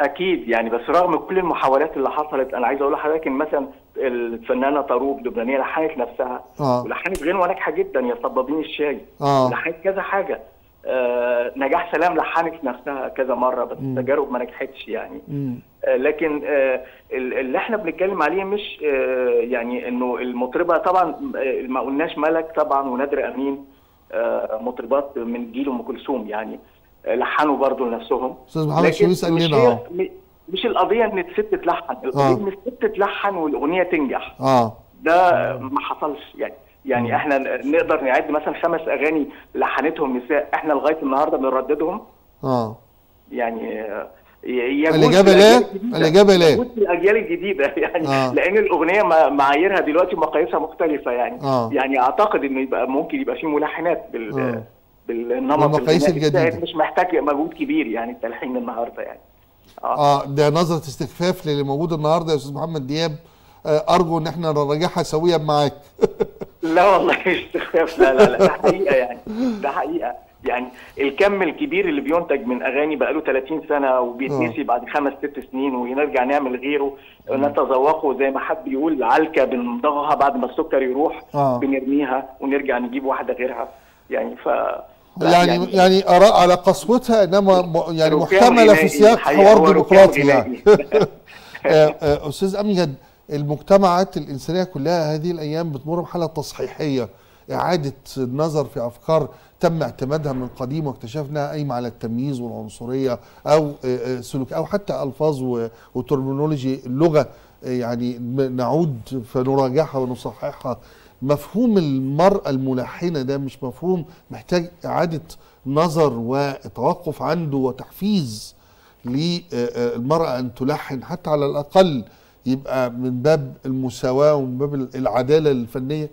اكيد يعني بس رغم كل المحاولات اللي حصلت انا عايز اقول لحضرتك ان مثلا الفنانه طاروق لبنانيه لحنت نفسها آه. ولحنت غنوه ناجحه جدا يا صبابين الشاي آه. لحنت كذا حاجه آه نجاح سلام لحنت نفسها كذا مره بس م. التجارب ما نجحتش يعني آه لكن آه اللي احنا بنتكلم عليه مش آه يعني انه المطربه طبعا آه، ما قلناش ملك طبعا ونادر امين آه مطربات من جيل ام كلثوم يعني آه لحنوا برضه لنفسهم استاذ محمد شويس قال لنا اهو مش القضيه ان الست تلحن القضيه آه. ان الست تلحن والاغنيه تنجح اه ده ما حصلش يعني يعني آه. احنا نقدر نعد مثلا خمس اغاني لحنتهم نساء احنا لغايه النهارده بنرددهم اه يعني الاجابه لا الاجابه لا في الاجيال الجديده يعني آه. لان الاغنيه معاييرها دلوقتي ومقاييسها مختلفه يعني آه. يعني اعتقد انه يبقى ممكن يبقى في ملحنات بال آه. بالنمط المقاييس الجديده مش محتاج مجهود كبير يعني التلحين النهارده يعني اه, آه ده نظره استخفاف للي موجود النهارده يا استاذ محمد دياب آه ارجو ان احنا نراجعها سويا معاك لا والله مش استخفاف لا لا لا ده حقيقه يعني ده حقيقه يعني الكم الكبير اللي بينتج من اغاني بقاله 30 سنه وبيتنسي آه. بعد خمس ست سنين ونرجع نعمل غيره نتذوقه زي ما حد بيقول علكه بنضغها بعد ما السكر يروح آه. بنرميها ونرجع نجيب واحده غيرها يعني ف يعني, يعني يعني اراء على قسوتها انما يعني محتمله في سياق حوار ديمقراطي يعني آه، آه، استاذ امجد المجتمعات الانسانيه كلها هذه الايام بتمر بحاله تصحيحيه اعاده النظر في افكار تم اعتمادها من قديم واكتشفنا قايمه على التمييز والعنصريه او آه، سلوك او حتى الفاظ وترمينولوجي اللغه يعني نعود فنراجعها ونصححها مفهوم المرأة الملحنة ده مش مفهوم محتاج إعادة نظر وتوقف عنده وتحفيز للمرأة آه، آه، أن تلحن حتى على الأقل يبقى من باب المساواة ومن باب العدالة الفنية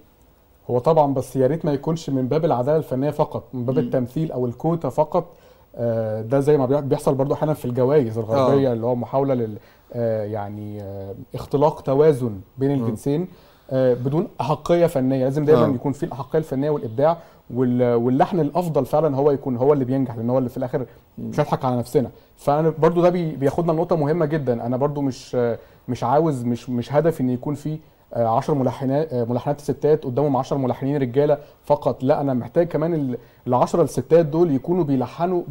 هو طبعا بس يا ريت ما يكونش من باب العدالة الفنية فقط من باب م. التمثيل أو الكوتا فقط آه، ده زي ما بيحصل برضو احيانا في الجوائز الغربيه آه. اللي هو محاوله لل يعني اختلاق توازن بين الجنسين آه، بدون احقيه فنيه لازم دايما آه. يكون في الاحقيه الفنيه والابداع واللحن الافضل فعلا هو يكون هو اللي بينجح لان هو اللي في الاخر مش هنضحك على نفسنا فانا برضو ده بياخدنا لنقطه مهمه جدا انا برضو مش مش عاوز مش مش هدفي ان يكون في 10 آه، ملحنات آه، ملحنات ستات قدامهم 10 ملحنين رجاله فقط لا انا محتاج كمان ال 10 الستات دول يكونوا بيلحنوا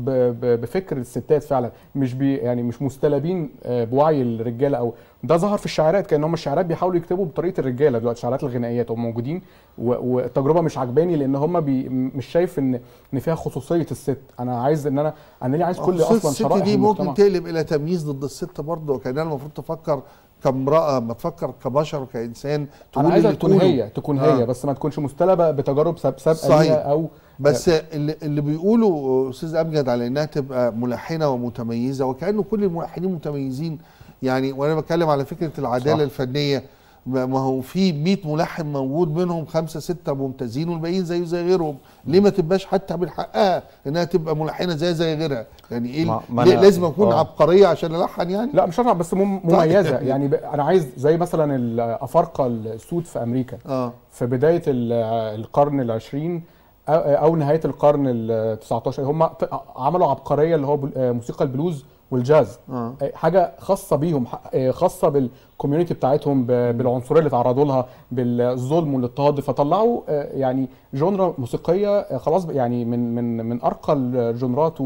بفكر الستات فعلا مش بي يعني مش مستلبين آه، بوعي الرجاله او ده ظهر في الشعرات كان هم الشعرات بيحاولوا يكتبوا بطريقه الرجاله دلوقتي الشعرات الغنائيات هم موجودين والتجربه مش عجباني لان هم بي مش شايف ان ان فيها خصوصيه الست انا عايز ان انا انا ليه عايز كل اصلا شرائح الست دي ممكن تقلب الى تمييز ضد الست برضه كان المفروض تفكر كامراه ما تفكر كبشر كإنسان تقول انا عايزه تكون هي تكون هي آه. بس ما تكونش مستلبه بتجارب سابقه صحيح. او بس اللي, اللي بيقولوا استاذ امجد على انها تبقى ملحنه ومتميزه وكانه كل الملحنين متميزين يعني وانا بتكلم على فكره العداله صح. الفنيه ما هو في 100 ملحن موجود منهم خمسه سته ممتازين والباقيين زيه زي غيرهم ليه ما تبقاش حتى من حقها انها تبقى ملحنه زي زي غيرها يعني ايه ما ما لازم اكون أوه. عبقريه عشان الحن يعني لا مش عارف بس طيب. مميزه يعني انا عايز زي مثلا الافارقه السود في امريكا آه. في بدايه القرن العشرين او نهايه القرن ال 19 هم عملوا عبقريه اللي هو آه، موسيقى البلوز والجاز آه. إيه، حاجه خاصه بيهم إيه، خاصه بالكوميونتي بتاعتهم بالعنصريه اللي تعرضوا لها بالظلم والاضطهاد فطلعوا آه، يعني جونرا موسيقيه آه، خلاص يعني من من من ارقى الجونرات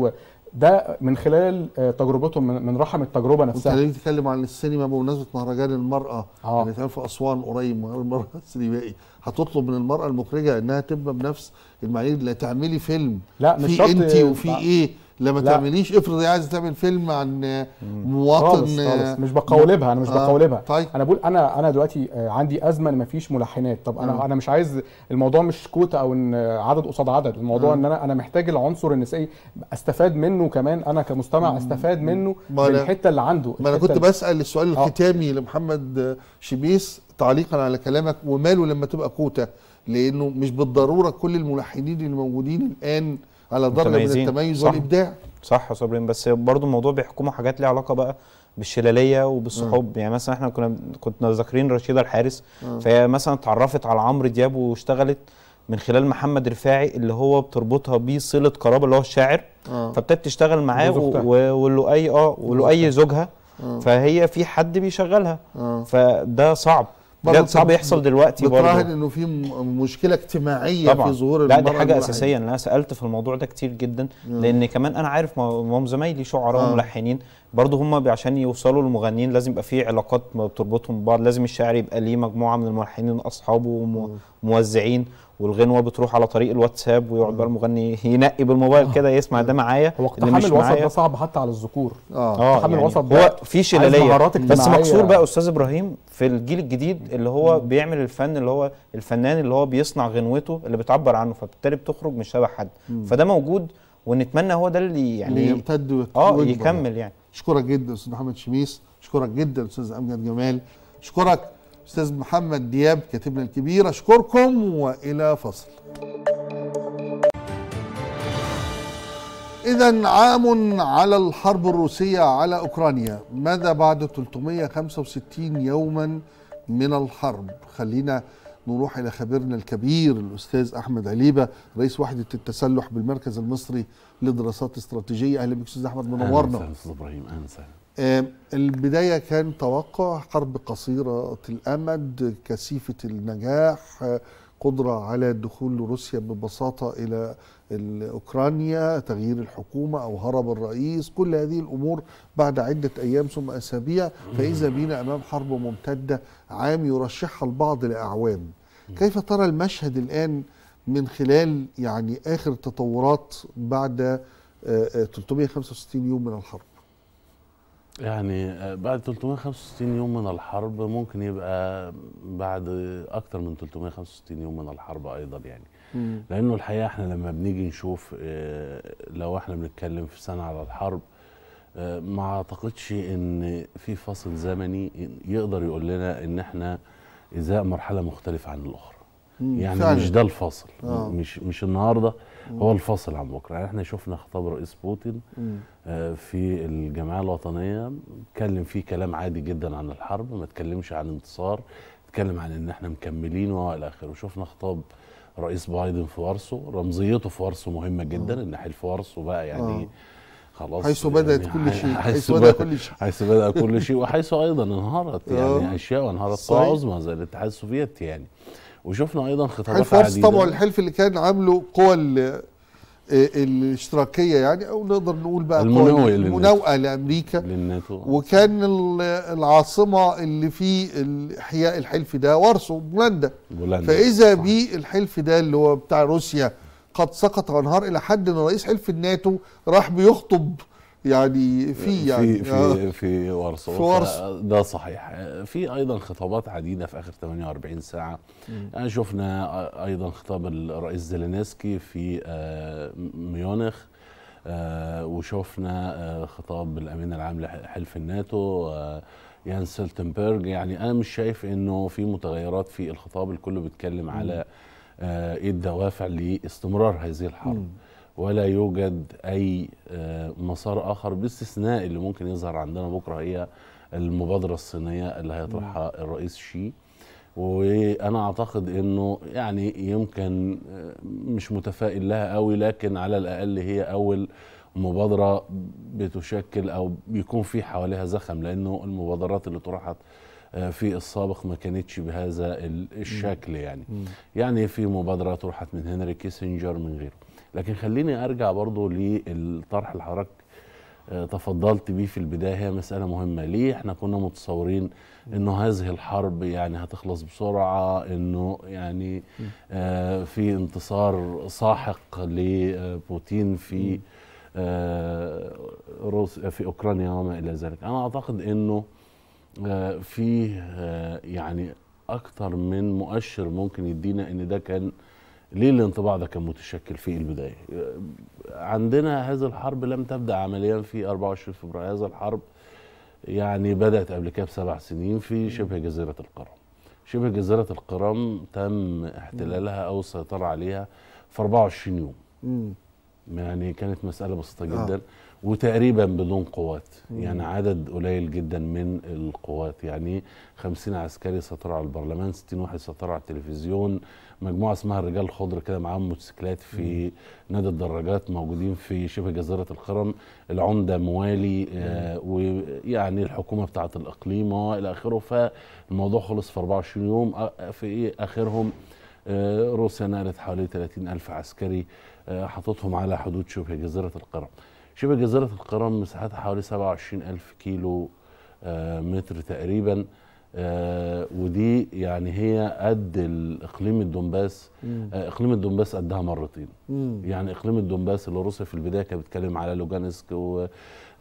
ده من خلال آه، تجربتهم من رحم التجربه نفسها وانت بتتكلم عن السينما بمناسبه مهرجان المراه آه. اللي يعني في اسوان قريب مهرجان المراه السينمائي هتطلب من المراه المخرجه انها تبقى بنفس المعايير لتعملي تعملي فيلم لا مش في انت وفي ايه لما لا. تعمليش افرض عايز تعمل فيلم عن مواطن خالص خالص. آه، مش بقولبها انا مش آه. بقولبها طيب. انا بقول انا انا دلوقتي آه، عندي ازمه ان مفيش ملحنات طب انا آه. انا مش عايز الموضوع مش كوتا او ان عدد قصاد عدد الموضوع آه. ان انا انا محتاج العنصر النسائي استفاد منه كمان انا كمستمع استفاد منه من الحته اللي عنده ما انا كنت بسال السؤال آه. الختامي آه. لمحمد شبيس تعليقا على كلامك وماله لما تبقى كوتا لانه مش بالضروره كل الملحنين اللي موجودين الان على درجه من التميز صح والابداع صح يا صابرين بس برضو الموضوع بيحكمه حاجات ليها علاقه بقى بالشلاليه وبالصحاب يعني مثلا احنا كنا كنا ذاكرين رشيده الحارس فهي مثلا اتعرفت على عمرو دياب واشتغلت من خلال محمد رفاعي اللي هو بتربطها بيه صله قرابه اللي هو الشاعر فابتدت تشتغل معاه ولؤي اه ولؤي زوجها فهي في حد بيشغلها فده صعب ده صعب يحصل دلوقتي برضه بتراهن انه في مشكله اجتماعيه طبعا. في ظهور لا دي حاجه الواحد. اساسيه انا سالت في الموضوع ده كتير جدا مم. لان كمان انا عارف ما هم زمايلي شعراء آه. وملحنين برضه هم عشان يوصلوا للمغنيين لازم يبقى في علاقات بتربطهم ببعض لازم الشاعر يبقى ليه مجموعه من الملحنين اصحابه وموزعين والغنوه بتروح على طريق الواتساب ويقعد بقى المغني ينقي بالموبايل كده يسمع ده معايا هو اقتحام الوسط ده صعب حتى على الذكور اه آه. يعني الوسط ده هو في شلاليه بس مكسور بقى استاذ ابراهيم في الجيل الجديد اللي هو مم. بيعمل الفن اللي هو الفنان اللي هو بيصنع غنوته اللي بتعبر عنه فبالتالي بتخرج مش شبه حد مم. فده موجود ونتمنى هو ده اللي يعني يمتد اه يكمل يعني اشكرك جدا استاذ محمد شميس اشكرك جدا استاذ امجد جمال اشكرك استاذ محمد دياب كاتبنا الكبير اشكركم والى فصل إذا عام على الحرب الروسية على أوكرانيا ماذا بعد 365 يوما من الحرب خلينا نروح إلى خبيرنا الكبير الأستاذ أحمد عليبة رئيس وحدة التسلح بالمركز المصري للدراسات الاستراتيجية أهلا بك أستاذ أحمد منورنا أهلا إبراهيم أهلا آه، البداية كان توقع حرب قصيرة الأمد كثيفة النجاح آه، قدرة على دخول روسيا ببساطة إلى أوكرانيا تغيير الحكومة أو هرب الرئيس كل هذه الأمور بعد عدة أيام ثم أسابيع فإذا بينا أمام حرب ممتدة عام يرشحها البعض لأعوام كيف ترى المشهد الآن من خلال يعني آخر تطورات بعد 365 آه، يوم من الحرب يعني آه، بعد 365 يوم من الحرب ممكن يبقى بعد اكتر من 365 يوم من الحرب ايضا يعني مم. لانه الحقيقه احنا لما بنيجي نشوف آه، لو احنا بنتكلم في سنه على الحرب آه، ما اعتقدش ان في فصل زمني يقدر يقول لنا ان احنا ازاء مرحله مختلفه عن الاخرى يعني فعلا. مش ده الفاصل آه. مش مش النهارده هو الفاصل عن بكره يعني احنا شفنا خطاب رئيس بوتين آه، في الجمعيه الوطنيه اتكلم فيه كلام عادي جدا عن الحرب ما اتكلمش عن انتصار اتكلم عن ان احنا مكملين والى اخره وشفنا خطاب رئيس بايدن في وارسو رمزيته في وارسو مهمه جدا ان آه. حلف وارسو بقى يعني آه. خلاص حيث يعني بدات يعني كل شيء حيث بدا كل شيء حيث بدا كل شيء وحيث ايضا انهارت يعني آه. اشياء وانهارت قوى عظمى زي الاتحاد السوفيتي يعني وشفنا ايضا خطابات حلف عديده طبعا الحلف اللي كان عامله قوى آه، الاشتراكيه يعني او نقدر نقول بقى المناوئه لامريكا للناتو وكان العاصمه اللي في احياء الحلف ده وارسو بولندا بولندا فاذا بالحلف ده اللي هو بتاع روسيا قد سقط وانهار الى حد ان رئيس حلف الناتو راح بيخطب يعني في يعني في آه. في, في ورثه في ورثه ده صحيح في ايضا خطابات عديده في اخر 48 ساعه يعني شفنا ايضا خطاب الرئيس زيلينسكي في آه، ميونخ وشفنا خطاب الامين العام لحلف الناتو يان سلتنبرج يعني انا مش شايف انه في متغيرات في الخطاب الكل بيتكلم على ايه الدوافع لاستمرار هذه الحرب ولا يوجد أي آه، مسار آخر باستثناء اللي ممكن يظهر عندنا بكرة هي المبادرة الصينية اللي هيطرحها الرئيس شي وانا اعتقد انه يعني يمكن آه، مش متفائل لها قوي لكن على الاقل هي اول مبادره بتشكل او بيكون في حواليها زخم لانه المبادرات اللي طرحت آه، في السابق ما كانتش بهذا الشكل يعني يعني في مبادره طرحت من هنري كيسنجر من غيره لكن خليني ارجع برضو للطرح اللي حضرتك آه، تفضلت بيه في البدايه هي مساله مهمه ليه احنا كنا متصورين انه هذه الحرب يعني هتخلص بسرعه انه يعني آه في انتصار ساحق لبوتين في آه روسيا في اوكرانيا وما الى ذلك انا اعتقد انه آه فيه آه يعني اكتر من مؤشر ممكن يدينا ان ده كان ليه الانطباع ده كان متشكل في البدايه عندنا هذه الحرب لم تبدا عمليا في 24 فبراير هذه الحرب يعني بدات قبل كده بسبع سنين في شبه جزيره القرم شبه جزيره القرم تم احتلالها او السيطره عليها في 24 يوم يعني كانت مسألة بسيطة آه. جدا وتقريبا بدون قوات يعني عدد قليل جدا من القوات يعني 50 عسكري سيطروا على البرلمان 60 واحد سيطروا على التلفزيون مجموعه اسمها الرجال الخضر كده معاهم موتوسيكلات في نادي الدراجات موجودين في شبه جزيره الخرم العمده موالي آه ويعني الحكومه بتاعه الاقليم والى آه، اخره فالموضوع خلص في 24 يوم آه، في ايه اخرهم آه روسيا نقلت حوالي 30 الف عسكري آه حطتهم على حدود شبه جزيره القرم شبه جزيره القرم مساحتها حوالي 27000 كيلو آه، متر تقريبا آه ودي يعني هي قد الاقليم الدنباس آه اقليم الدنباس قدها مرتين مم. يعني اقليم الدنباس اللي روسيا في البدايه كانت بتتكلم على لوجانسك و...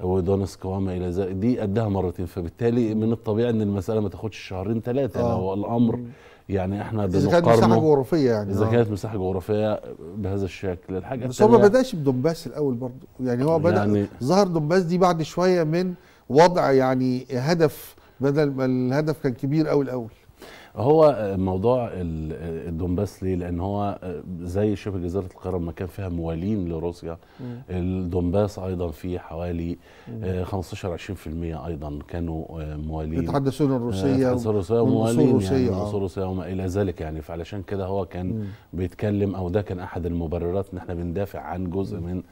ودونسك وما الى ذلك دي قدها مرتين فبالتالي من الطبيعي ان المساله ما تاخدش شهرين ثلاثه آه. هو الامر مم. يعني احنا اذا كانت مساحه جغرافيه يعني اذا آه. كانت مساحه جغرافيه بهذا الشكل الحاجه بس هو ما بداش بدنباس الاول برضه يعني هو بدا يعني ظهر دنباس دي بعد شويه من وضع يعني هدف بدل ما الهدف كان كبير قوي الاول هو موضوع الدومباس ليه؟ لان هو زي شبه جزيره القرم ما كان فيها موالين لروسيا الدومباس ايضا فيه حوالي 15 20% آه، ايضا كانوا آه، موالين يتحدثون آه، الروسيه يتحدثون الروسيه وموالين الروسيه يعني الروسيه وما الى ذلك يعني فعلشان كده هو كان مم. بيتكلم او ده كان احد المبررات ان احنا بندافع عن جزء من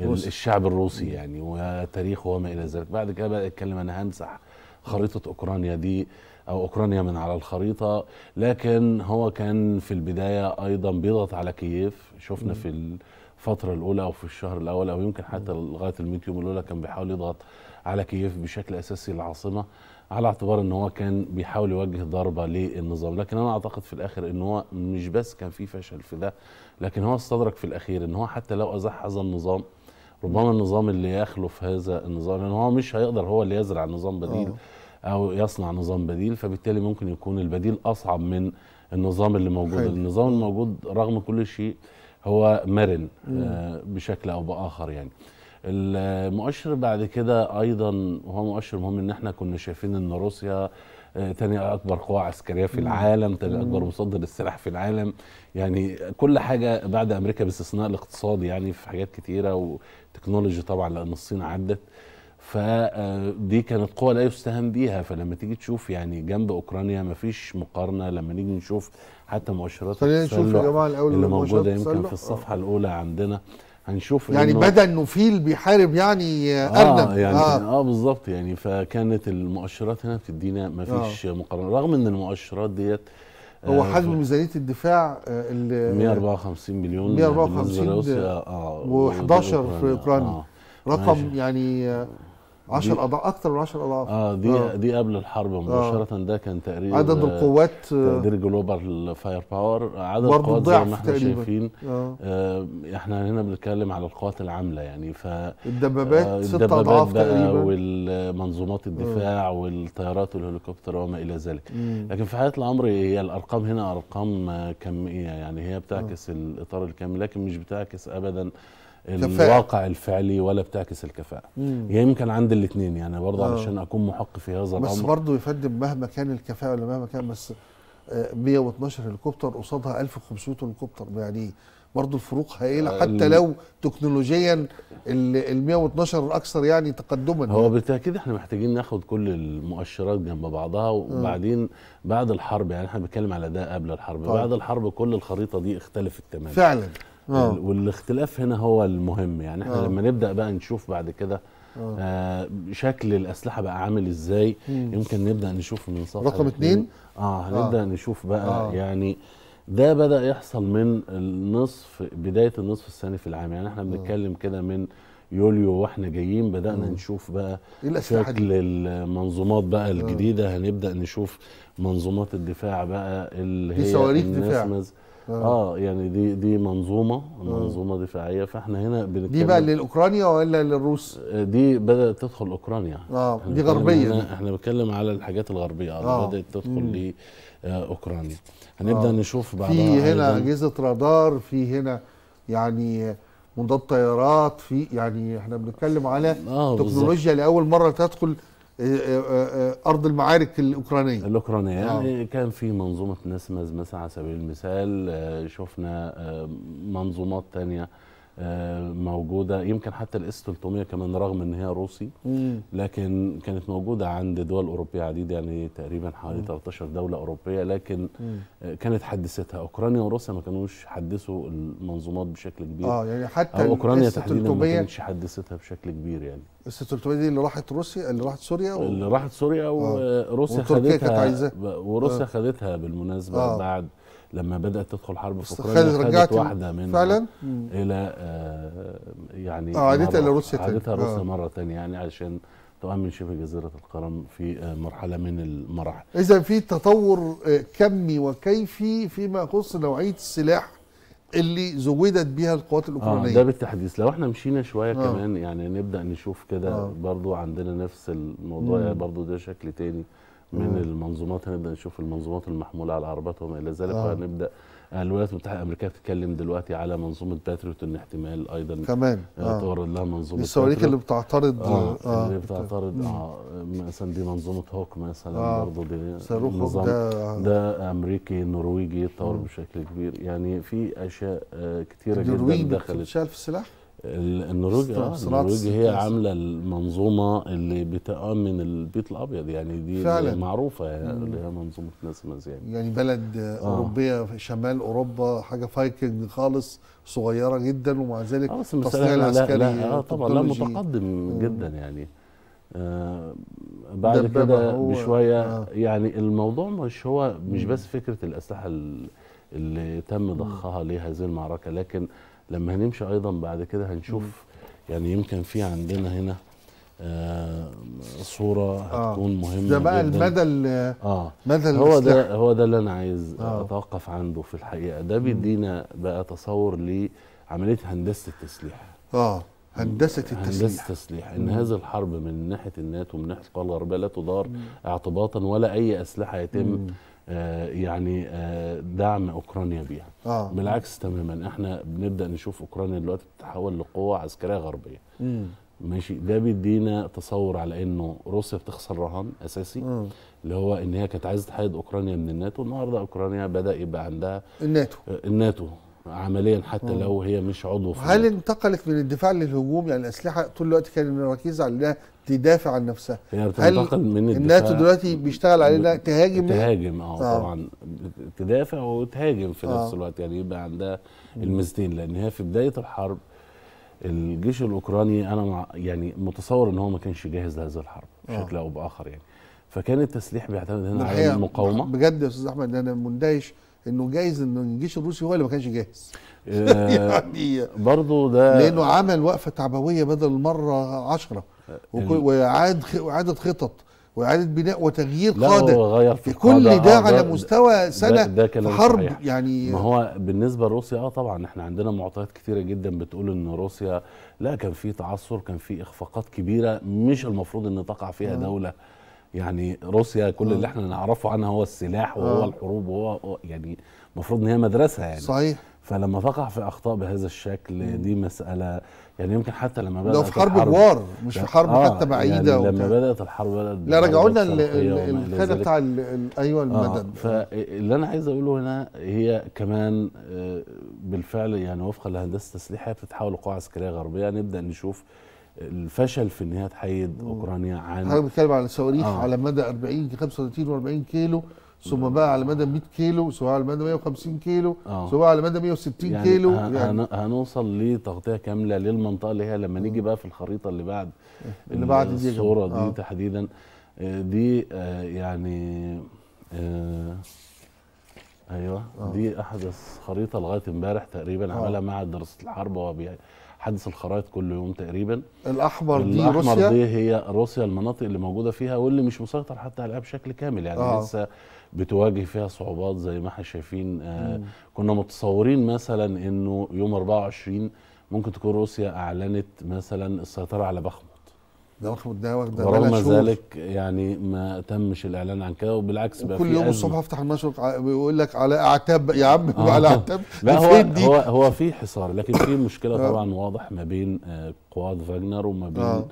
الشعب الروسي يعني وتاريخه وما الى ذلك بعد كده بقى يتكلم انا همسح خريطه اوكرانيا دي او اوكرانيا من على الخريطه لكن هو كان في البدايه ايضا بيضغط على كييف شفنا في الفتره الاولى او في الشهر الاول او يمكن حتى لغايه الميت يوم الاولى كان بيحاول يضغط على كييف بشكل اساسي العاصمه على اعتبار ان هو كان بيحاول يوجه ضربه للنظام لكن انا اعتقد في الاخر ان هو مش بس كان في فشل في ده لكن هو استدرك في الاخير ان هو حتى لو ازحز النظام ربما النظام اللي يخلف هذا النظام لان هو مش هيقدر هو اللي يزرع نظام بديل أوه. او يصنع نظام بديل فبالتالي ممكن يكون البديل اصعب من النظام اللي موجود حيث. النظام الموجود رغم كل شيء هو مرن آه، بشكل او باخر يعني المؤشر بعد كده ايضا وهو مؤشر مهم ان احنا كنا شايفين ان روسيا ثاني آه، اكبر قوه عسكريه في العالم ثاني اكبر مصدر للسلاح في العالم يعني كل حاجه بعد امريكا باستثناء الاقتصاد يعني في حاجات كثيره وتكنولوجي طبعا لان الصين عدت فدي آه، كانت قوة لا يستهان بيها فلما تيجي تشوف يعني جنب أوكرانيا ما فيش مقارنة لما نيجي نشوف حتى مؤشرات التسلح اللي موجودة يمكن في آه. الصفحة الأولى عندنا هنشوف يعني بدا انه فيل بيحارب يعني ارنب اه يعني اه, آه بالظبط يعني فكانت المؤشرات هنا بتدينا ما فيش آه. مقارنه رغم ان المؤشرات ديت هو آه، حجم ميزانيه الدفاع آه، ال 154 مليون 154 اه و11 في اوكرانيا آه. رقم ماشي. يعني آه، 10 اضعاف اكثر من 10 اضعاف اه دي آه. دي قبل الحرب آه. مباشره آه. ده كان تقريبا عدد آه، القوات آه، تقدير جلوبال فاير باور عدد القوات زي ما احنا شايفين آه. آه احنا هنا بنتكلم على القوات العامله يعني ف الدبابات آه ست اضعاف تقريبا والمنظومات الدفاع آه. والطيارات والهليكوبتر وما الى ذلك مم. لكن في حقيقه الامر هي الارقام هنا ارقام كميه يعني هي بتعكس آه. الاطار الكامل لكن مش بتعكس ابدا الواقع الفعلي ولا بتعكس الكفاءه مم. يعني يمكن عند الاثنين يعني برضه آه. علشان اكون محق في هذا الامر بس برضه يفدم مهما كان الكفاءه ولا مهما كان بس 112 آه، هليكوبتر قصادها 1500 هليكوبتر يعني برضه الفروق هائله آه، حتى لو تكنولوجيا ال 112 الاكثر يعني تقدما هو يعني. بالتاكيد احنا محتاجين ناخد كل المؤشرات جنب بعضها آه. وبعدين بعد الحرب يعني احنا بنتكلم على ده قبل الحرب طيب. بعد الحرب كل الخريطه دي اختلفت تماما فعلا آه. والاختلاف هنا هو المهم يعني احنا أوه. لما نبدا بقى نشوف بعد كده آه. آه شكل الاسلحه بقى عامل ازاي مم. يمكن نبدا نشوف من صفحه رقم اثنين اه هنبدا آه. نشوف بقى آه. يعني ده بدا يحصل من النصف بدايه النصف الثاني في العام يعني احنا آه. بنتكلم كده من يوليو واحنا جايين بدانا مم. نشوف بقى إيه شكل دي؟ المنظومات بقى الجديده آه. هنبدا نشوف منظومات الدفاع بقى اللي هي دي صواريخ دفاع آه. اه يعني دي دي منظومه منظومه دفاعيه فاحنا هنا بنتكلم دي بقى للاوكرانيا ولا للروس؟ آه، دي بدات تدخل اوكرانيا اه دي غربيه احنا, احنا بنتكلم على الحاجات الغربيه اه بدات تدخل لاوكرانيا آه، هنبدا آه. نشوف بعدها في هنا اجهزه رادار في هنا يعني مضاد طيارات في يعني احنا بنتكلم على آه تكنولوجيا لاول مره تدخل آه، آه، آه، ارض المعارك الاوكرانيه الاوكرانيه يعني كان في منظومه ناس مثلا على سبيل المثال شفنا منظومات ثانيه آه، موجوده يمكن حتى الاس 300 كمان رغم ان هي روسي لكن كانت موجوده عند دول اوروبيه عديده يعني تقريبا حوالي 13 دوله اوروبيه لكن آه، كانت حدثتها اوكرانيا وروسيا ما كانوش حدثوا المنظومات بشكل كبير اه يعني حتى أو اوكرانيا تحديدا ما كانتش حدثتها بشكل كبير يعني الاس 300 دي اللي راحت روسيا اللي راحت سوريا و... اللي راحت سوريا آه. وروسيا خدتها كانت عايزاه وروسيا خدتها بالمناسبه آه. بعد لما بدات تدخل حرب في اوكرانيا رجعت واحده منها فعلا الى آه، يعني آه، عادتها لروسيا عادتها روسيا آه. مره ثانيه يعني عشان تؤمن شبه جزيرة القرم في مرحلة من المراحل إذا في تطور كمي وكيفي فيما يخص نوعية السلاح اللي زودت بها القوات الأوكرانية آه ده بالتحديث لو احنا مشينا شوية آه. كمان يعني نبدأ نشوف كده آه. برضو عندنا نفس الموضوع برضو ده شكل تاني من مم. المنظومات هنبدا نشوف المنظومات المحموله على العربات وما الى ذلك آه. وهنبدا الولايات المتحده الامريكيه بتتكلم دلوقتي على منظومه باتريوت ان احتمال ايضا كمان آه. آه. تورد لها منظومه الصواريخ اللي بتعترض آه. آه. اللي بتعترض آه. مثلا دي منظومه هوك مثلا آه. برضه دي صاروخ ده, ده امريكي نرويجي يتطور بشكل كبير يعني في اشياء آه، كثيره جدا دخلت النرويج بتشتغل في السلاح؟ النرويج آه، النرويج هي عامله المنظومه اللي بتامن آه، البيت الابيض يعني دي فعلا. معروفه يعني اللي هي منظومه ناس يعني يعني بلد آه. اوروبيه في شمال اوروبا حاجه فايكنج خالص صغيره جدا ومع ذلك آه تصنيع العسكري لا, لا آه طبعا لا متقدم مم. جدا يعني آه بعد كده بشويه آه. يعني الموضوع مش هو مش بس فكره الاسلحه اللي تم ضخها لهذه المعركه لكن لما هنمشي ايضا بعد كده هنشوف مم. يعني يمكن في عندنا هنا آه صوره آه. هتكون آه. مهمه ده بقى جداً. المدى اه مدى هو ده هو ده اللي انا عايز آه. اتوقف عنده في الحقيقه ده بيدينا بقى تصور لعمليه هندسه التسليح اه هندسه التسليح هندسه التسليح ان هذه الحرب من ناحيه الناتو ومن ناحيه القوى الغربيه لا تدار اعتباطا ولا اي اسلحه يتم مم. آه، يعني آه، دعم اوكرانيا بيها آه. بالعكس تماما احنا بنبدا نشوف اوكرانيا دلوقتي بتتحول لقوه عسكريه غربيه مم. ماشي ده بيدينا تصور على انه روسيا بتخسر رهان اساسي مم. اللي هو ان هي كانت عايزه تحيد اوكرانيا من الناتو النهارده اوكرانيا بدا يبقى عندها الناتو آه، الناتو عمليا حتى مم. لو هي مش عضو في هل الناتو. انتقلت من الدفاع للهجوم يعني الاسلحه طول الوقت كانت مركزه على تدافع عن نفسها هي بتنتقل من الناتو دلوقتي بيشتغل علينا تهاجم تهاجم آه،, اه طبعا تدافع وتهاجم في نفس آه. الوقت يعني يبقى عندها الميزتين لان هي في بدايه الحرب الجيش الاوكراني انا مع يعني متصور ان هو ما كانش جاهز لهذه الحرب بشكل آه. او باخر يعني فكان التسليح بيعتمد هنا على المقاومه بجد يا استاذ احمد انا مندهش انه جايز ان الجيش الروسي هو اللي ما كانش جاهز يعني برضه ده لانه عمل وقفه تعبويه بدل المره عشرة واعاده واعاده خطط واعاده بناء وتغيير قاده غير في كل ده, آه، على مستوى سنه ده ده حرب صحيح. يعني ما هو بالنسبه لروسيا اه طبعا احنا عندنا معطيات كثيره جدا بتقول ان روسيا لا كان في تعثر كان في اخفاقات كبيره مش المفروض ان تقع فيها آه. دوله يعني روسيا كل آه. اللي احنا نعرفه عنها هو السلاح وهو آه. الحروب وهو يعني المفروض ان هي مدرسه يعني صحيح فلما تقع في اخطاء بهذا الشكل دي مساله يعني يمكن حتى لما بدات لو في حرب جوار مش في حرب آه حتى بعيده يعني لما بدات الحرب بدات لا رجعوا لنا الخانه بتاع ايوه المدد آه فاللي انا عايز اقوله هنا هي كمان آه، بالفعل يعني وفقا لهندسه التسليح هي بتتحول لقوى عسكريه غربيه نبدا نشوف الفشل في ان هي تحيد اوكرانيا عن حضرتك بتتكلم على صواريخ آه. على مدى 40 35 و40 كيلو ثم بقى على مدى 100 كيلو ثم على مدى 150 كيلو ثم آه. على مدى 160 يعني كيلو يعني هنوصل لتغطيه كامله للمنطقه اللي هي لما نيجي بقى في الخريطه اللي بعد إيه، اللي بعد دي الصوره دي آه. تحديدا آه، دي آه، يعني ايوه دي احدث خريطه لغايه امبارح تقريبا عملها معهد مع دراسه الحرب وهو حدث الخرائط كل يوم تقريبا الاحمر دي الأحمر روسيا الاحمر دي هي روسيا المناطق اللي موجوده فيها واللي مش مسيطر حتى عليها بشكل كامل يعني آه. لسه بتواجه فيها صعوبات زي ما احنا شايفين آه كنا متصورين مثلا انه يوم 24 ممكن تكون روسيا اعلنت مثلا السيطره على بخمط ده بخمط ده واخده رغم ذلك يعني ما تمش الاعلان عن كده وبالعكس بقى كل يوم الصبح افتح المشرق بيقول لك على اعتاب يا عم آه. على اعتاب لا هو دي؟ هو هو في حصار لكن في مشكله آه. طبعا واضح ما بين آه، قوات فاجنر وما بين آه.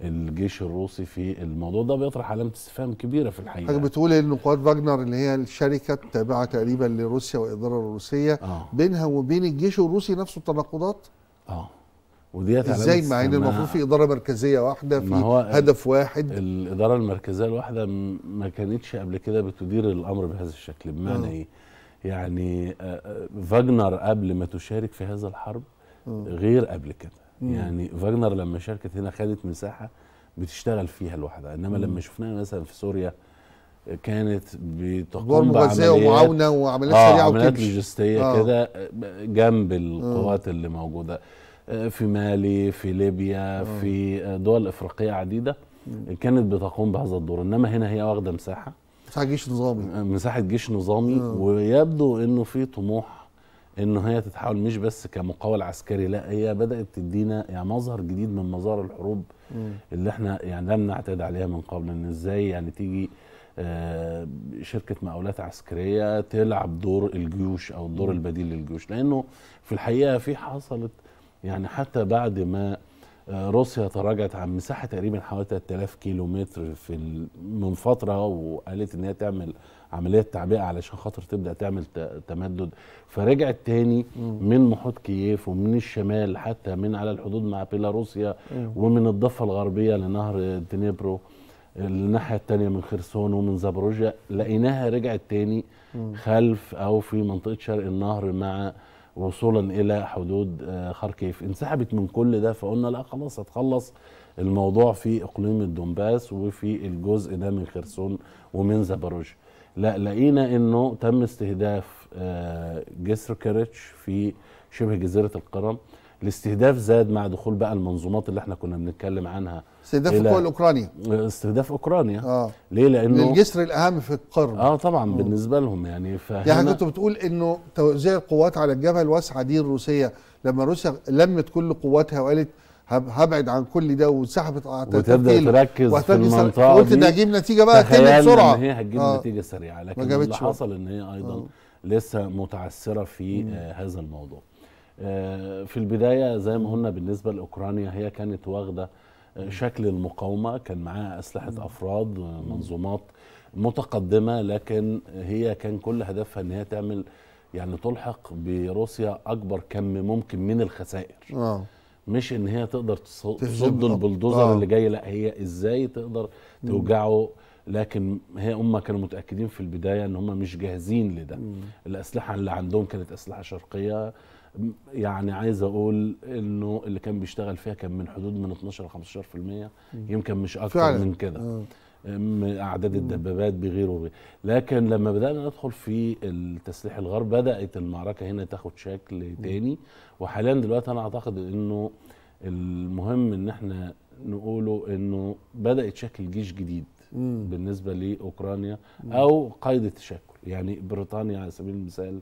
الجيش الروسي في الموضوع ده بيطرح علامه استفهام كبيره في الحقيقه حضرتك بتقول ان قوات فاجنر اللي هي الشركه التابعه تقريبا لروسيا والاداره الروسيه آه. بينها وبين الجيش الروسي نفسه تناقضات اه وديت ازاي مع ان المفروض في اداره مركزيه واحده في هدف واحد الاداره المركزيه الواحده ما كانتش قبل كده بتدير الامر بهذا الشكل بمعنى آه. ايه يعني فاجنر آه، آه، قبل ما تشارك في هذا الحرب غير قبل كده مم. يعني فاجنر لما شاركت هنا خدت مساحه بتشتغل فيها لوحدها انما مم. لما شفناها مثلا في سوريا كانت بتقوم بعمليات ومعاونه وعمليات آه سريعه لوجستيه آه. كده جنب القوات اللي موجوده آه، في مالي في ليبيا آه. في آه، دول افريقيه عديده مم. كانت بتقوم بهذا الدور انما هنا هي واخده مساحه مساحه جيش نظامي آه، مساحه جيش نظامي آه. ويبدو انه في طموح ان هي تتحول مش بس كمقاول عسكري لا هي بدات تدينا يعني مظهر جديد من مظاهر الحروب مم. اللي احنا يعني لم نعتاد عليها من قبل ان ازاي يعني تيجي آه، شركه مقاولات عسكريه تلعب دور الجيوش او الدور البديل للجيوش لانه في الحقيقه في حصلت يعني حتى بعد ما آه، روسيا تراجعت عن مساحه تقريبا حوالي 3000 كيلو متر في من فتره وقالت ان هي تعمل عمليه تعبئه علشان خاطر تبدا تعمل تمدد فرجعت تاني من محيط كييف ومن الشمال حتى من على الحدود مع بيلاروسيا ومن الضفه الغربيه لنهر دنيبرو الناحيه الثانيه من خرسون ومن زابروجيا لقيناها رجعت تاني خلف او في منطقه شرق النهر مع وصولا الى حدود آه، خاركيف انسحبت من كل ده فقلنا لا خلاص هتخلص الموضوع في اقليم الدنباس وفي الجزء ده من خرسون ومن زاباروجيا لا لقينا انه تم استهداف آه، جسر كاريتش في شبه جزيره القرم الاستهداف زاد مع دخول بقى المنظومات اللي احنا كنا بنتكلم عنها استهداف القوى الاوكرانيه آه، استهداف اوكرانيا اه ليه لانه الجسر الاهم في القرن اه طبعا م. آه. بالنسبه لهم يعني يعني كنت بتقول انه توزيع القوات على الجبهه الواسعه دي الروسيه لما روسيا لمت كل قواتها وقالت هبعد عن كل ده وسحبت وتبدا تركز في المنطقه قلت ده اجيب نتيجه بقى تاني بسرعه ان هي هتجيب آه نتيجه سريعه لكن اللي حصل ان هي ايضا آه لسه متعثره في آه هذا الموضوع آه في البدايه زي ما قلنا بالنسبه لاوكرانيا هي كانت واخده آه شكل المقاومه كان معاها اسلحه مم. افراد آه، منظومات متقدمه لكن هي كان كل هدفها ان هي تعمل يعني تلحق بروسيا اكبر كم ممكن من الخسائر آه. مش ان هي تقدر تصد البلدوزر آه. اللي جاي لا هي ازاي تقدر توجعه لكن هي هم كانوا متاكدين في البدايه ان هم مش جاهزين لده الاسلحه اللي عندهم كانت اسلحه شرقيه يعني عايز اقول انه اللي كان بيشتغل فيها كان من حدود من 12 ل 15% يمكن مش اكتر فعلا. من كده آه. اعداد الدبابات بغيره وغيره لكن لما بدانا ندخل في التسليح الغرب بدات المعركه هنا تاخد شكل تاني وحاليا دلوقتي انا اعتقد انه المهم ان احنا نقوله انه بدا يتشكل جيش جديد مم. بالنسبه لاوكرانيا او قيد التشكل يعني بريطانيا على سبيل المثال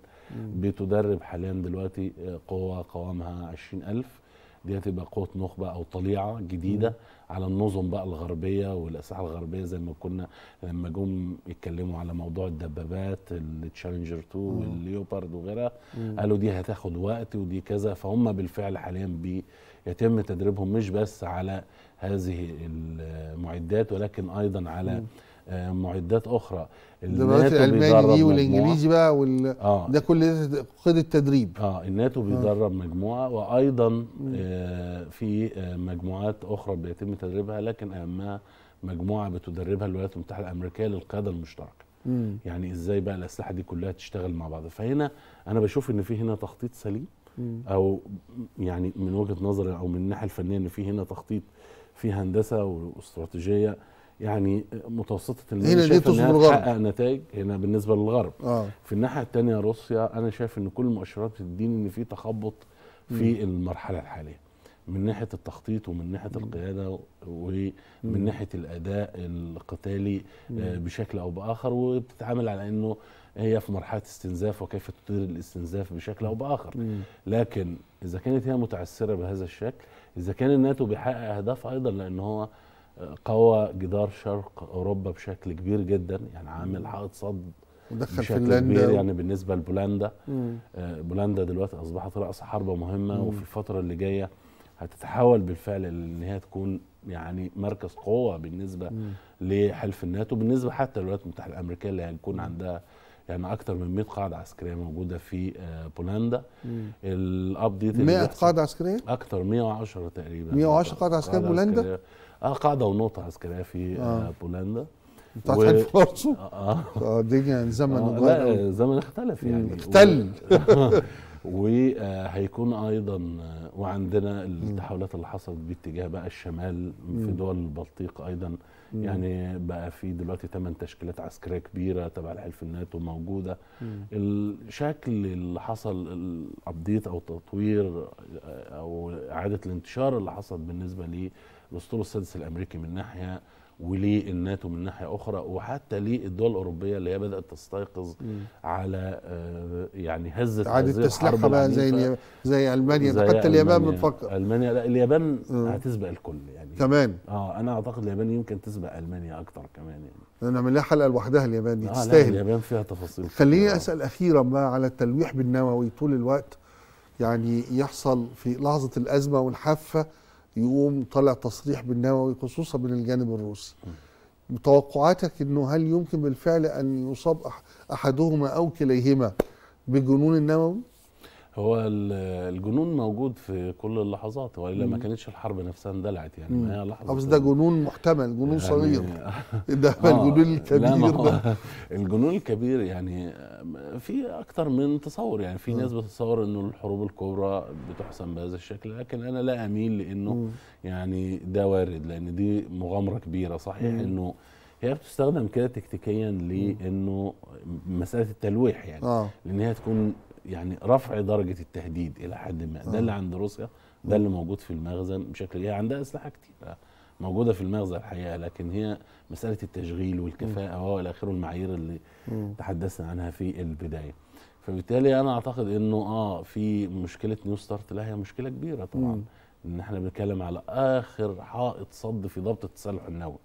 بتدرب حاليا دلوقتي قوه قوامها 20000 دي هتبقى قوه نخبه او طليعه جديده مم. على النظم بقى الغربيه والاسلحه الغربيه زي ما كنا لما جم يتكلموا على موضوع الدبابات التشالنجر 2 والليوبارد وغيرها قالوا دي هتاخد وقت ودي كذا فهم بالفعل حاليا بيتم تدريبهم مش بس على هذه المعدات ولكن ايضا على مم. آه، معدات اخرى دلوقتي الالماني دي والانجليزي بقى وال... آه. ده كل خد التدريب اه الناتو آه. بيدرب آه. مجموعه وايضا آه في آه مجموعات اخرى بيتم تدريبها لكن اهمها مجموعه بتدربها الولايات المتحده الامريكيه للقياده المشتركه مم. يعني ازاي بقى الاسلحه دي كلها تشتغل مع بعض فهنا انا بشوف ان في هنا تخطيط سليم مم. او يعني من وجهه نظري او من الناحيه الفنيه ان في هنا تخطيط في هندسه واستراتيجيه يعني متوسطه المدى هنا دي انها تحقق نتائج هنا بالنسبه للغرب آه. في الناحيه الثانيه روسيا انا شايف ان كل المؤشرات بتدين ان في تخبط في م. المرحله الحاليه من ناحيه التخطيط ومن ناحيه م. القياده ومن م. ناحيه الاداء القتالي آه، بشكل او باخر وبتتعامل على انه هي في مرحله استنزاف وكيف تدير الاستنزاف بشكل او باخر م. لكن اذا كانت هي متعثره بهذا الشكل اذا كان الناتو بيحقق اهداف ايضا لان هو قوى جدار شرق اوروبا بشكل كبير جدا يعني عامل حائط صد ودخل بشكل كبير يعني بالنسبه لبولندا آه، بولندا دلوقتي اصبحت راس حربه مهمه مم. وفي الفتره اللي جايه هتتحول بالفعل ان هي تكون يعني مركز قوه بالنسبه مم. لحلف الناتو بالنسبه حتى للولايات المتحده الامريكيه اللي هيكون عندها يعني اكثر من 100 قاعده عسكريه موجوده في آه، بولندا الابديت 100 قاعده عسكريه اكثر 110 تقريبا 110 قاعده عسكريه بولندا اه قاعده ونقطه عسكريه في آه. آه. بولندا بتاعت و... حلف ارسو آه،, اه الدنيا زمن آه لا الزمن اختلف يعني اختل و... وهيكون ايضا وعندنا التحولات اللي حصلت باتجاه بقى الشمال في دول البلطيق ايضا مم. يعني بقى في دلوقتي 8 تشكيلات عسكريه كبيره تبع الحلف الناتو موجوده مم. الشكل اللي حصل الابديت او التطوير او اعاده الانتشار اللي حصل بالنسبه للاسطول السادس الامريكي من ناحيه وليه الناتو من ناحيه اخرى وحتى ليه الدول الاوروبيه اللي هي بدات تستيقظ على آه، يعني هزه عاد تسليحها بقى زي زي المانيا زي حتى اليابان بتفكر المانيا لا اليابان هتسبق الكل يعني كمان اه انا اعتقد اليابان يمكن تسبق المانيا اكتر كمان يعني انا لها حلقه لوحدها اليابان دي آه تستاهل اليابان فيها تفاصيل خليني آه. اسال اخيرا بقى على التلويح بالنووي طول الوقت يعني يحصل في لحظه الازمه والحافه يقوم طلع تصريح بالنووي خصوصا من الجانب الروسي توقعاتك انه هل يمكن بالفعل ان يصاب احدهما او كليهما بجنون النووي هو الجنون موجود في كل اللحظات والا ما كانتش الحرب نفسها اندلعت يعني ما هي لحظه بس ده جنون محتمل جنون يعني صغير آه. ده آه الجنون الكبير ده الجنون الكبير يعني آه، في اكتر من تصور يعني في ناس بتتصور انه الحروب الكبرى بتحسم بهذا الشكل لكن انا لا اميل لانه مم. يعني ده وارد لان دي مغامره كبيره صحيح مم. انه هي بتستخدم كده تكتيكيا لانه مساله التلويح يعني آه. لان هي تكون يعني رفع درجه التهديد الى حد ما ده اللي آه. عند روسيا ده اللي موجود في المخزن بشكل هي عندها اسلحه كتير آه، موجوده في المخزن الحقيقه لكن هي مساله التشغيل والكفاءه والى اخره المعايير اللي تحدثنا عنها في البدايه فبالتالي انا اعتقد انه اه في مشكله نيو ستارت لا هي مشكله كبيره طبعا مم. ان احنا بنتكلم على اخر حائط صد في ضبط التسلح النووي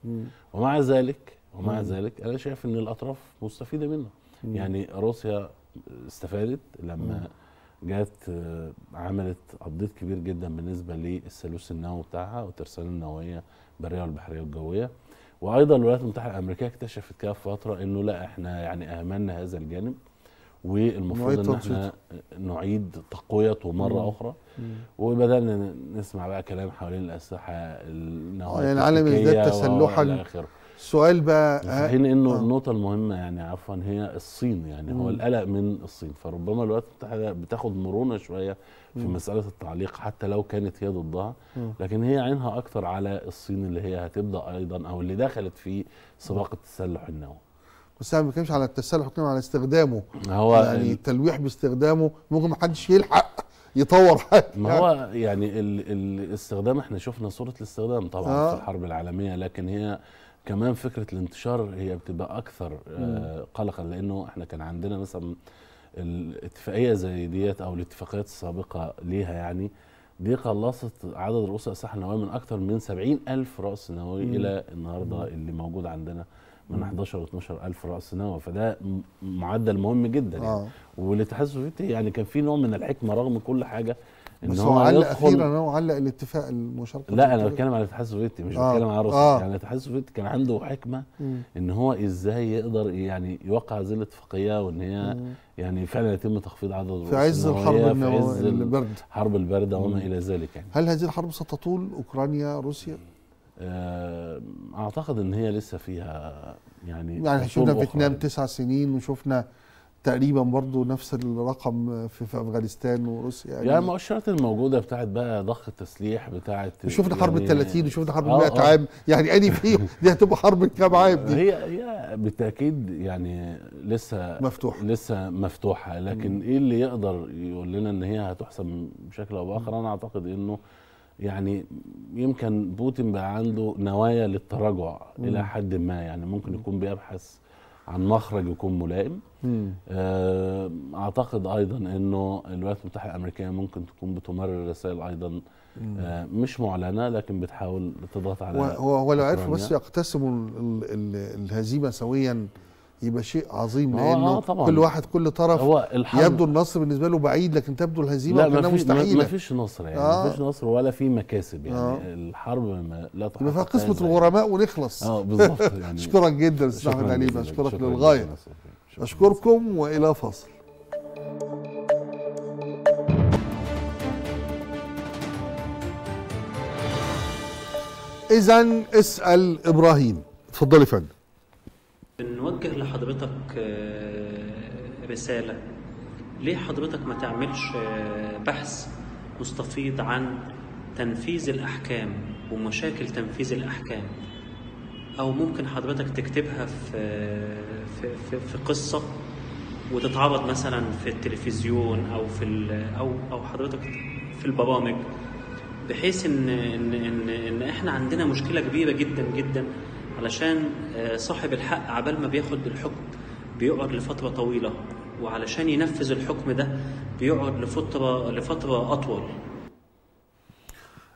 ومع ذلك ومع مم. ذلك انا شايف ان الاطراف مستفيده منه مم. يعني روسيا استفادت لما جت آه، عملت ابديت كبير جدا بالنسبه للثالوث النووي بتاعها والترسانه النوويه البريه والبحريه والجويه وايضا الولايات المتحده الامريكيه اكتشفت كده في فتره انه لا احنا يعني اهملنا هذا الجانب والمفروض ان احنا نعيد تقويته مره مم. اخرى وبدانا نسمع بقى كلام حوالين الاسلحه النوويه يعني العالم ازداد تسلحا سؤال بقى هنا آه، انه آه. النقطه المهمه يعني عفوا هي الصين يعني مم. هو القلق من الصين فربما الولايات المتحده بتاخد مرونه شويه في مم. مساله التعليق حتى لو كانت هي ضدها مم. لكن هي عينها اكثر على الصين اللي هي هتبدا ايضا او اللي دخلت في سباق التسلح النووي بس انا ما بتكلمش على التسلح بتكلم على استخدامه هو يعني التلويح باستخدامه ممكن ما حدش يلحق يطور حاجه ما هو يعني, ال... الاستخدام احنا شفنا صوره الاستخدام طبعا آه. في الحرب العالميه لكن هي كمان فكره الانتشار هي بتبقى اكثر آه، قلقا لانه احنا كان عندنا مثلا الاتفاقيه زي ديت او الاتفاقيات السابقه ليها يعني دي خلصت عدد رؤوس الاسلحه النوويه من اكثر من 70 الف راس نووي الى النهارده اللي موجود عندنا من 11 و 12 الف راس نووي فده معدل مهم جدا يعني آه. والاتحاد السوفيتي يعني كان في نوع من الحكمه رغم كل حاجه بس هو علق اخيرا هو علق الاتفاق المشاركه لا انا بتكلم على الاتحاد السوفيتي مش آه. بتكلم على روسيا آه. يعني الاتحاد السوفيتي كان عنده حكمه مم ان هو ازاي يقدر يعني يوقع هذه الاتفاقيه وان هي يعني فعلا يتم تخفيض عدد في عز الحرب النوويه البرد الحرب البارده وما الى ذلك يعني هل هذه الحرب ستطول اوكرانيا روسيا؟ آه، اعتقد ان هي لسه فيها يعني يعني شفنا فيتنام تسع سنين وشفنا تقريبا برضه نفس الرقم في, في افغانستان وروسيا يعني لا المؤشرات الموجوده بتاعت بقى ضخ التسليح بتاعت شفنا حرب ال 30 وشفنا حرب يعني ال 100 آه، آه. عام يعني اني فيهم دي هتبقى حرب كام عام دي هي هي بالتاكيد يعني لسه مفتوحه لسه مفتوحه لكن م. ايه اللي يقدر يقول لنا ان هي هتحسم بشكل او باخر انا اعتقد انه يعني يمكن بوتين بقى عنده نوايا للتراجع م. الى حد ما يعني ممكن يكون بيبحث عن مخرج يكون ملائم آه اعتقد ايضا انه الولايات المتحده الامريكيه ممكن تكون بتمرر رسائل ايضا آه مش معلنه لكن بتحاول تضغط على هو هو لو عرفوا بس يقتسموا الهزيمه سويا يبقى شيء عظيم آه، لانه آه طبعًا. كل واحد كل طرف هو يبدو النصر بالنسبه له بعيد لكن تبدو الهزيمه لا مفيش مستحيله ما فيش نصر يعني آه. ما فيش نصر ولا في مكاسب يعني آه. الحرب ما لا تحقق يبقى قسمه الغرماء ونخلص اه بالظبط يعني اشكرك جدا استاذ احمد علي اشكرك للغايه اشكركم والى فاصل اذا اسال ابراهيم اتفضلي يا فندم بنوجه لحضرتك آه، رسالة ليه حضرتك ما تعملش آه، بحث مستفيض عن تنفيذ الأحكام ومشاكل تنفيذ الأحكام أو ممكن حضرتك تكتبها في, آه، في, في, في قصة وتتعرض مثلا في التلفزيون أو في أو أو حضرتك في البرامج بحيث إن إن إن, إن إحنا عندنا مشكلة كبيرة جدا جدا علشان آه، صاحب الحق عبال ما بياخد الحكم بيقعد لفترة طويلة وعلشان ينفذ الحكم ده بيقعد لفترة لفترة أطول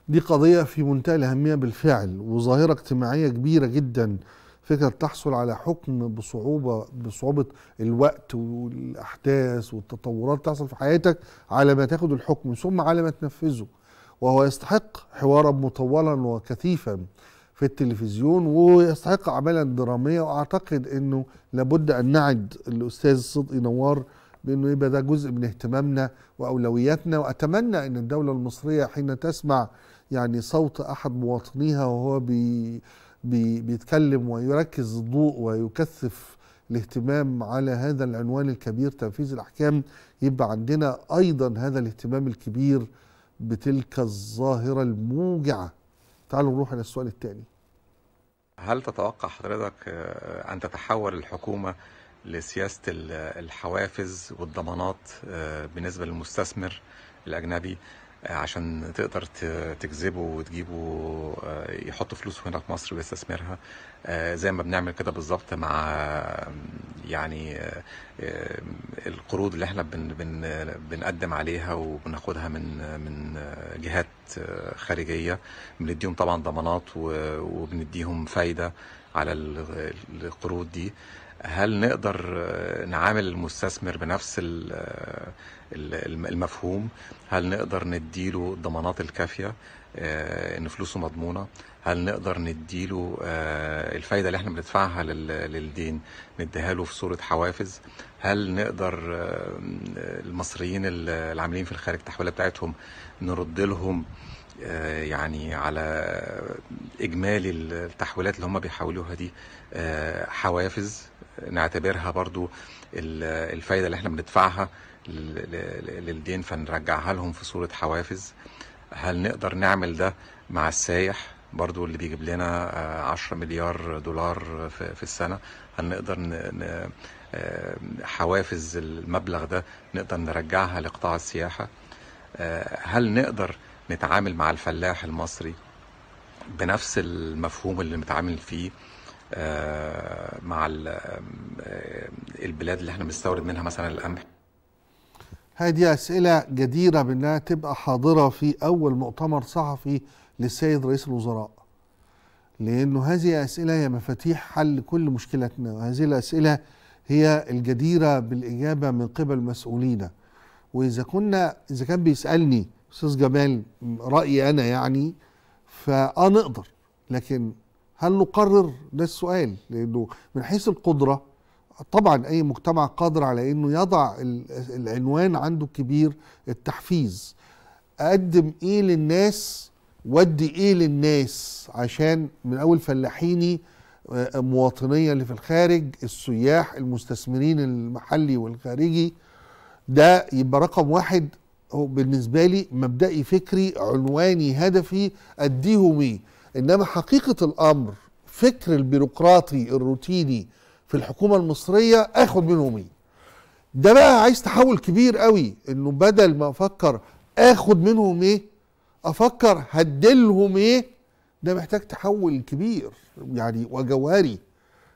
دي قضية في منتهى الأهمية بالفعل وظاهرة اجتماعية كبيرة جدا فكرة تحصل على حكم بصعوبة بصعوبة الوقت والأحداث والتطورات تحصل في حياتك على ما تاخد الحكم ثم على ما تنفذه وهو يستحق حوارا مطولا وكثيفا في التلفزيون ويستحق أعمالا درامية وأعتقد أنه لابد أن نعد الأستاذ صدقي نوار بأنه يبقى ده جزء من اهتمامنا وأولوياتنا وأتمنى أن الدولة المصرية حين تسمع يعني صوت أحد مواطنيها وهو بي بي بيتكلم ويركز الضوء ويكثف الاهتمام على هذا العنوان الكبير تنفيذ الأحكام يبقى عندنا أيضا هذا الاهتمام الكبير بتلك الظاهرة الموجعة تعالوا نروح على السؤال الثاني هل تتوقع حضرتك آه، أن تتحول الحكومة لسياسة الحوافز والضمانات آه، بالنسبة للمستثمر الأجنبي عشان تقدر تجذبه وتجيبه آه، يحط فلوسه هنا في مصر ويستثمرها آه، زي ما بنعمل كده بالظبط مع يعني آه، القروض اللي احنا بن بن بنقدم عليها وبناخدها من من جهات خارجيه بنديهم طبعا ضمانات وبنديهم فايده على القروض دي هل نقدر آه، نعامل المستثمر بنفس آه، المفهوم هل نقدر نديله الضمانات الكافيه آه، ان فلوسه مضمونه هل نقدر نديله الفايده اللي احنا بندفعها للدين نديها له في صوره حوافز هل نقدر المصريين العاملين في الخارج التحويله بتاعتهم نرد لهم يعني على اجمالي التحويلات اللي هم بيحولوها دي حوافز نعتبرها برضو الفايده اللي احنا بندفعها للدين فنرجعها لهم في صوره حوافز هل نقدر نعمل ده مع السايح برضو اللي بيجيب لنا 10 آه، مليار دولار في السنه هل نقدر آه، حوافز المبلغ ده نقدر نرجعها لقطاع السياحه آه، هل نقدر نتعامل مع الفلاح المصري بنفس المفهوم اللي متعامل فيه آه، مع آه، البلاد اللي احنا بنستورد منها مثلا القمح هذه أسئلة جديرة بأنها تبقى حاضرة في أول مؤتمر صحفي للسيد رئيس الوزراء لأنه هذه أسئلة هي مفاتيح حل كل مشكلتنا وهذه الأسئلة هي الجديرة بالإجابة من قبل مسؤولينا وإذا كنا إذا كان بيسألني أستاذ جمال رأيي أنا يعني فأه نقدر لكن هل نقرر ده السؤال لانه من حيث القدره طبعا اي مجتمع قادر على انه يضع العنوان عنده كبير التحفيز اقدم ايه للناس ودي ايه للناس عشان من اول فلاحيني آه، مواطنيه اللي في الخارج السياح المستثمرين المحلي والخارجي ده يبقى رقم واحد بالنسبه لي مبدئي فكري عنواني هدفي اديهم ايه انما حقيقه الامر فكر البيروقراطي الروتيني في الحكومه المصريه اخد منه مين ده بقى عايز تحول كبير قوي انه بدل ما افكر اخد منهم ايه افكر هدلهم ايه ده محتاج تحول كبير يعني وجوهري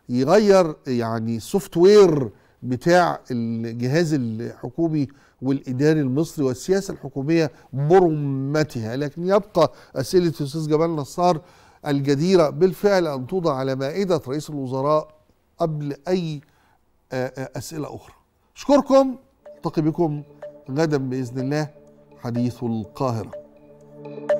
يغير يعني السوفت وير بتاع الجهاز الحكومي والإداري المصري والسياسة الحكومية برمتها لكن يبقى أسئلة الأستاذ جمال نصار الجديرة بالفعل أن توضع على مائدة رئيس الوزراء قبل أي آه، آه، أسئلة أخرى أشكركم ألتقي بكم غدا بإذن الله حديث القاهرة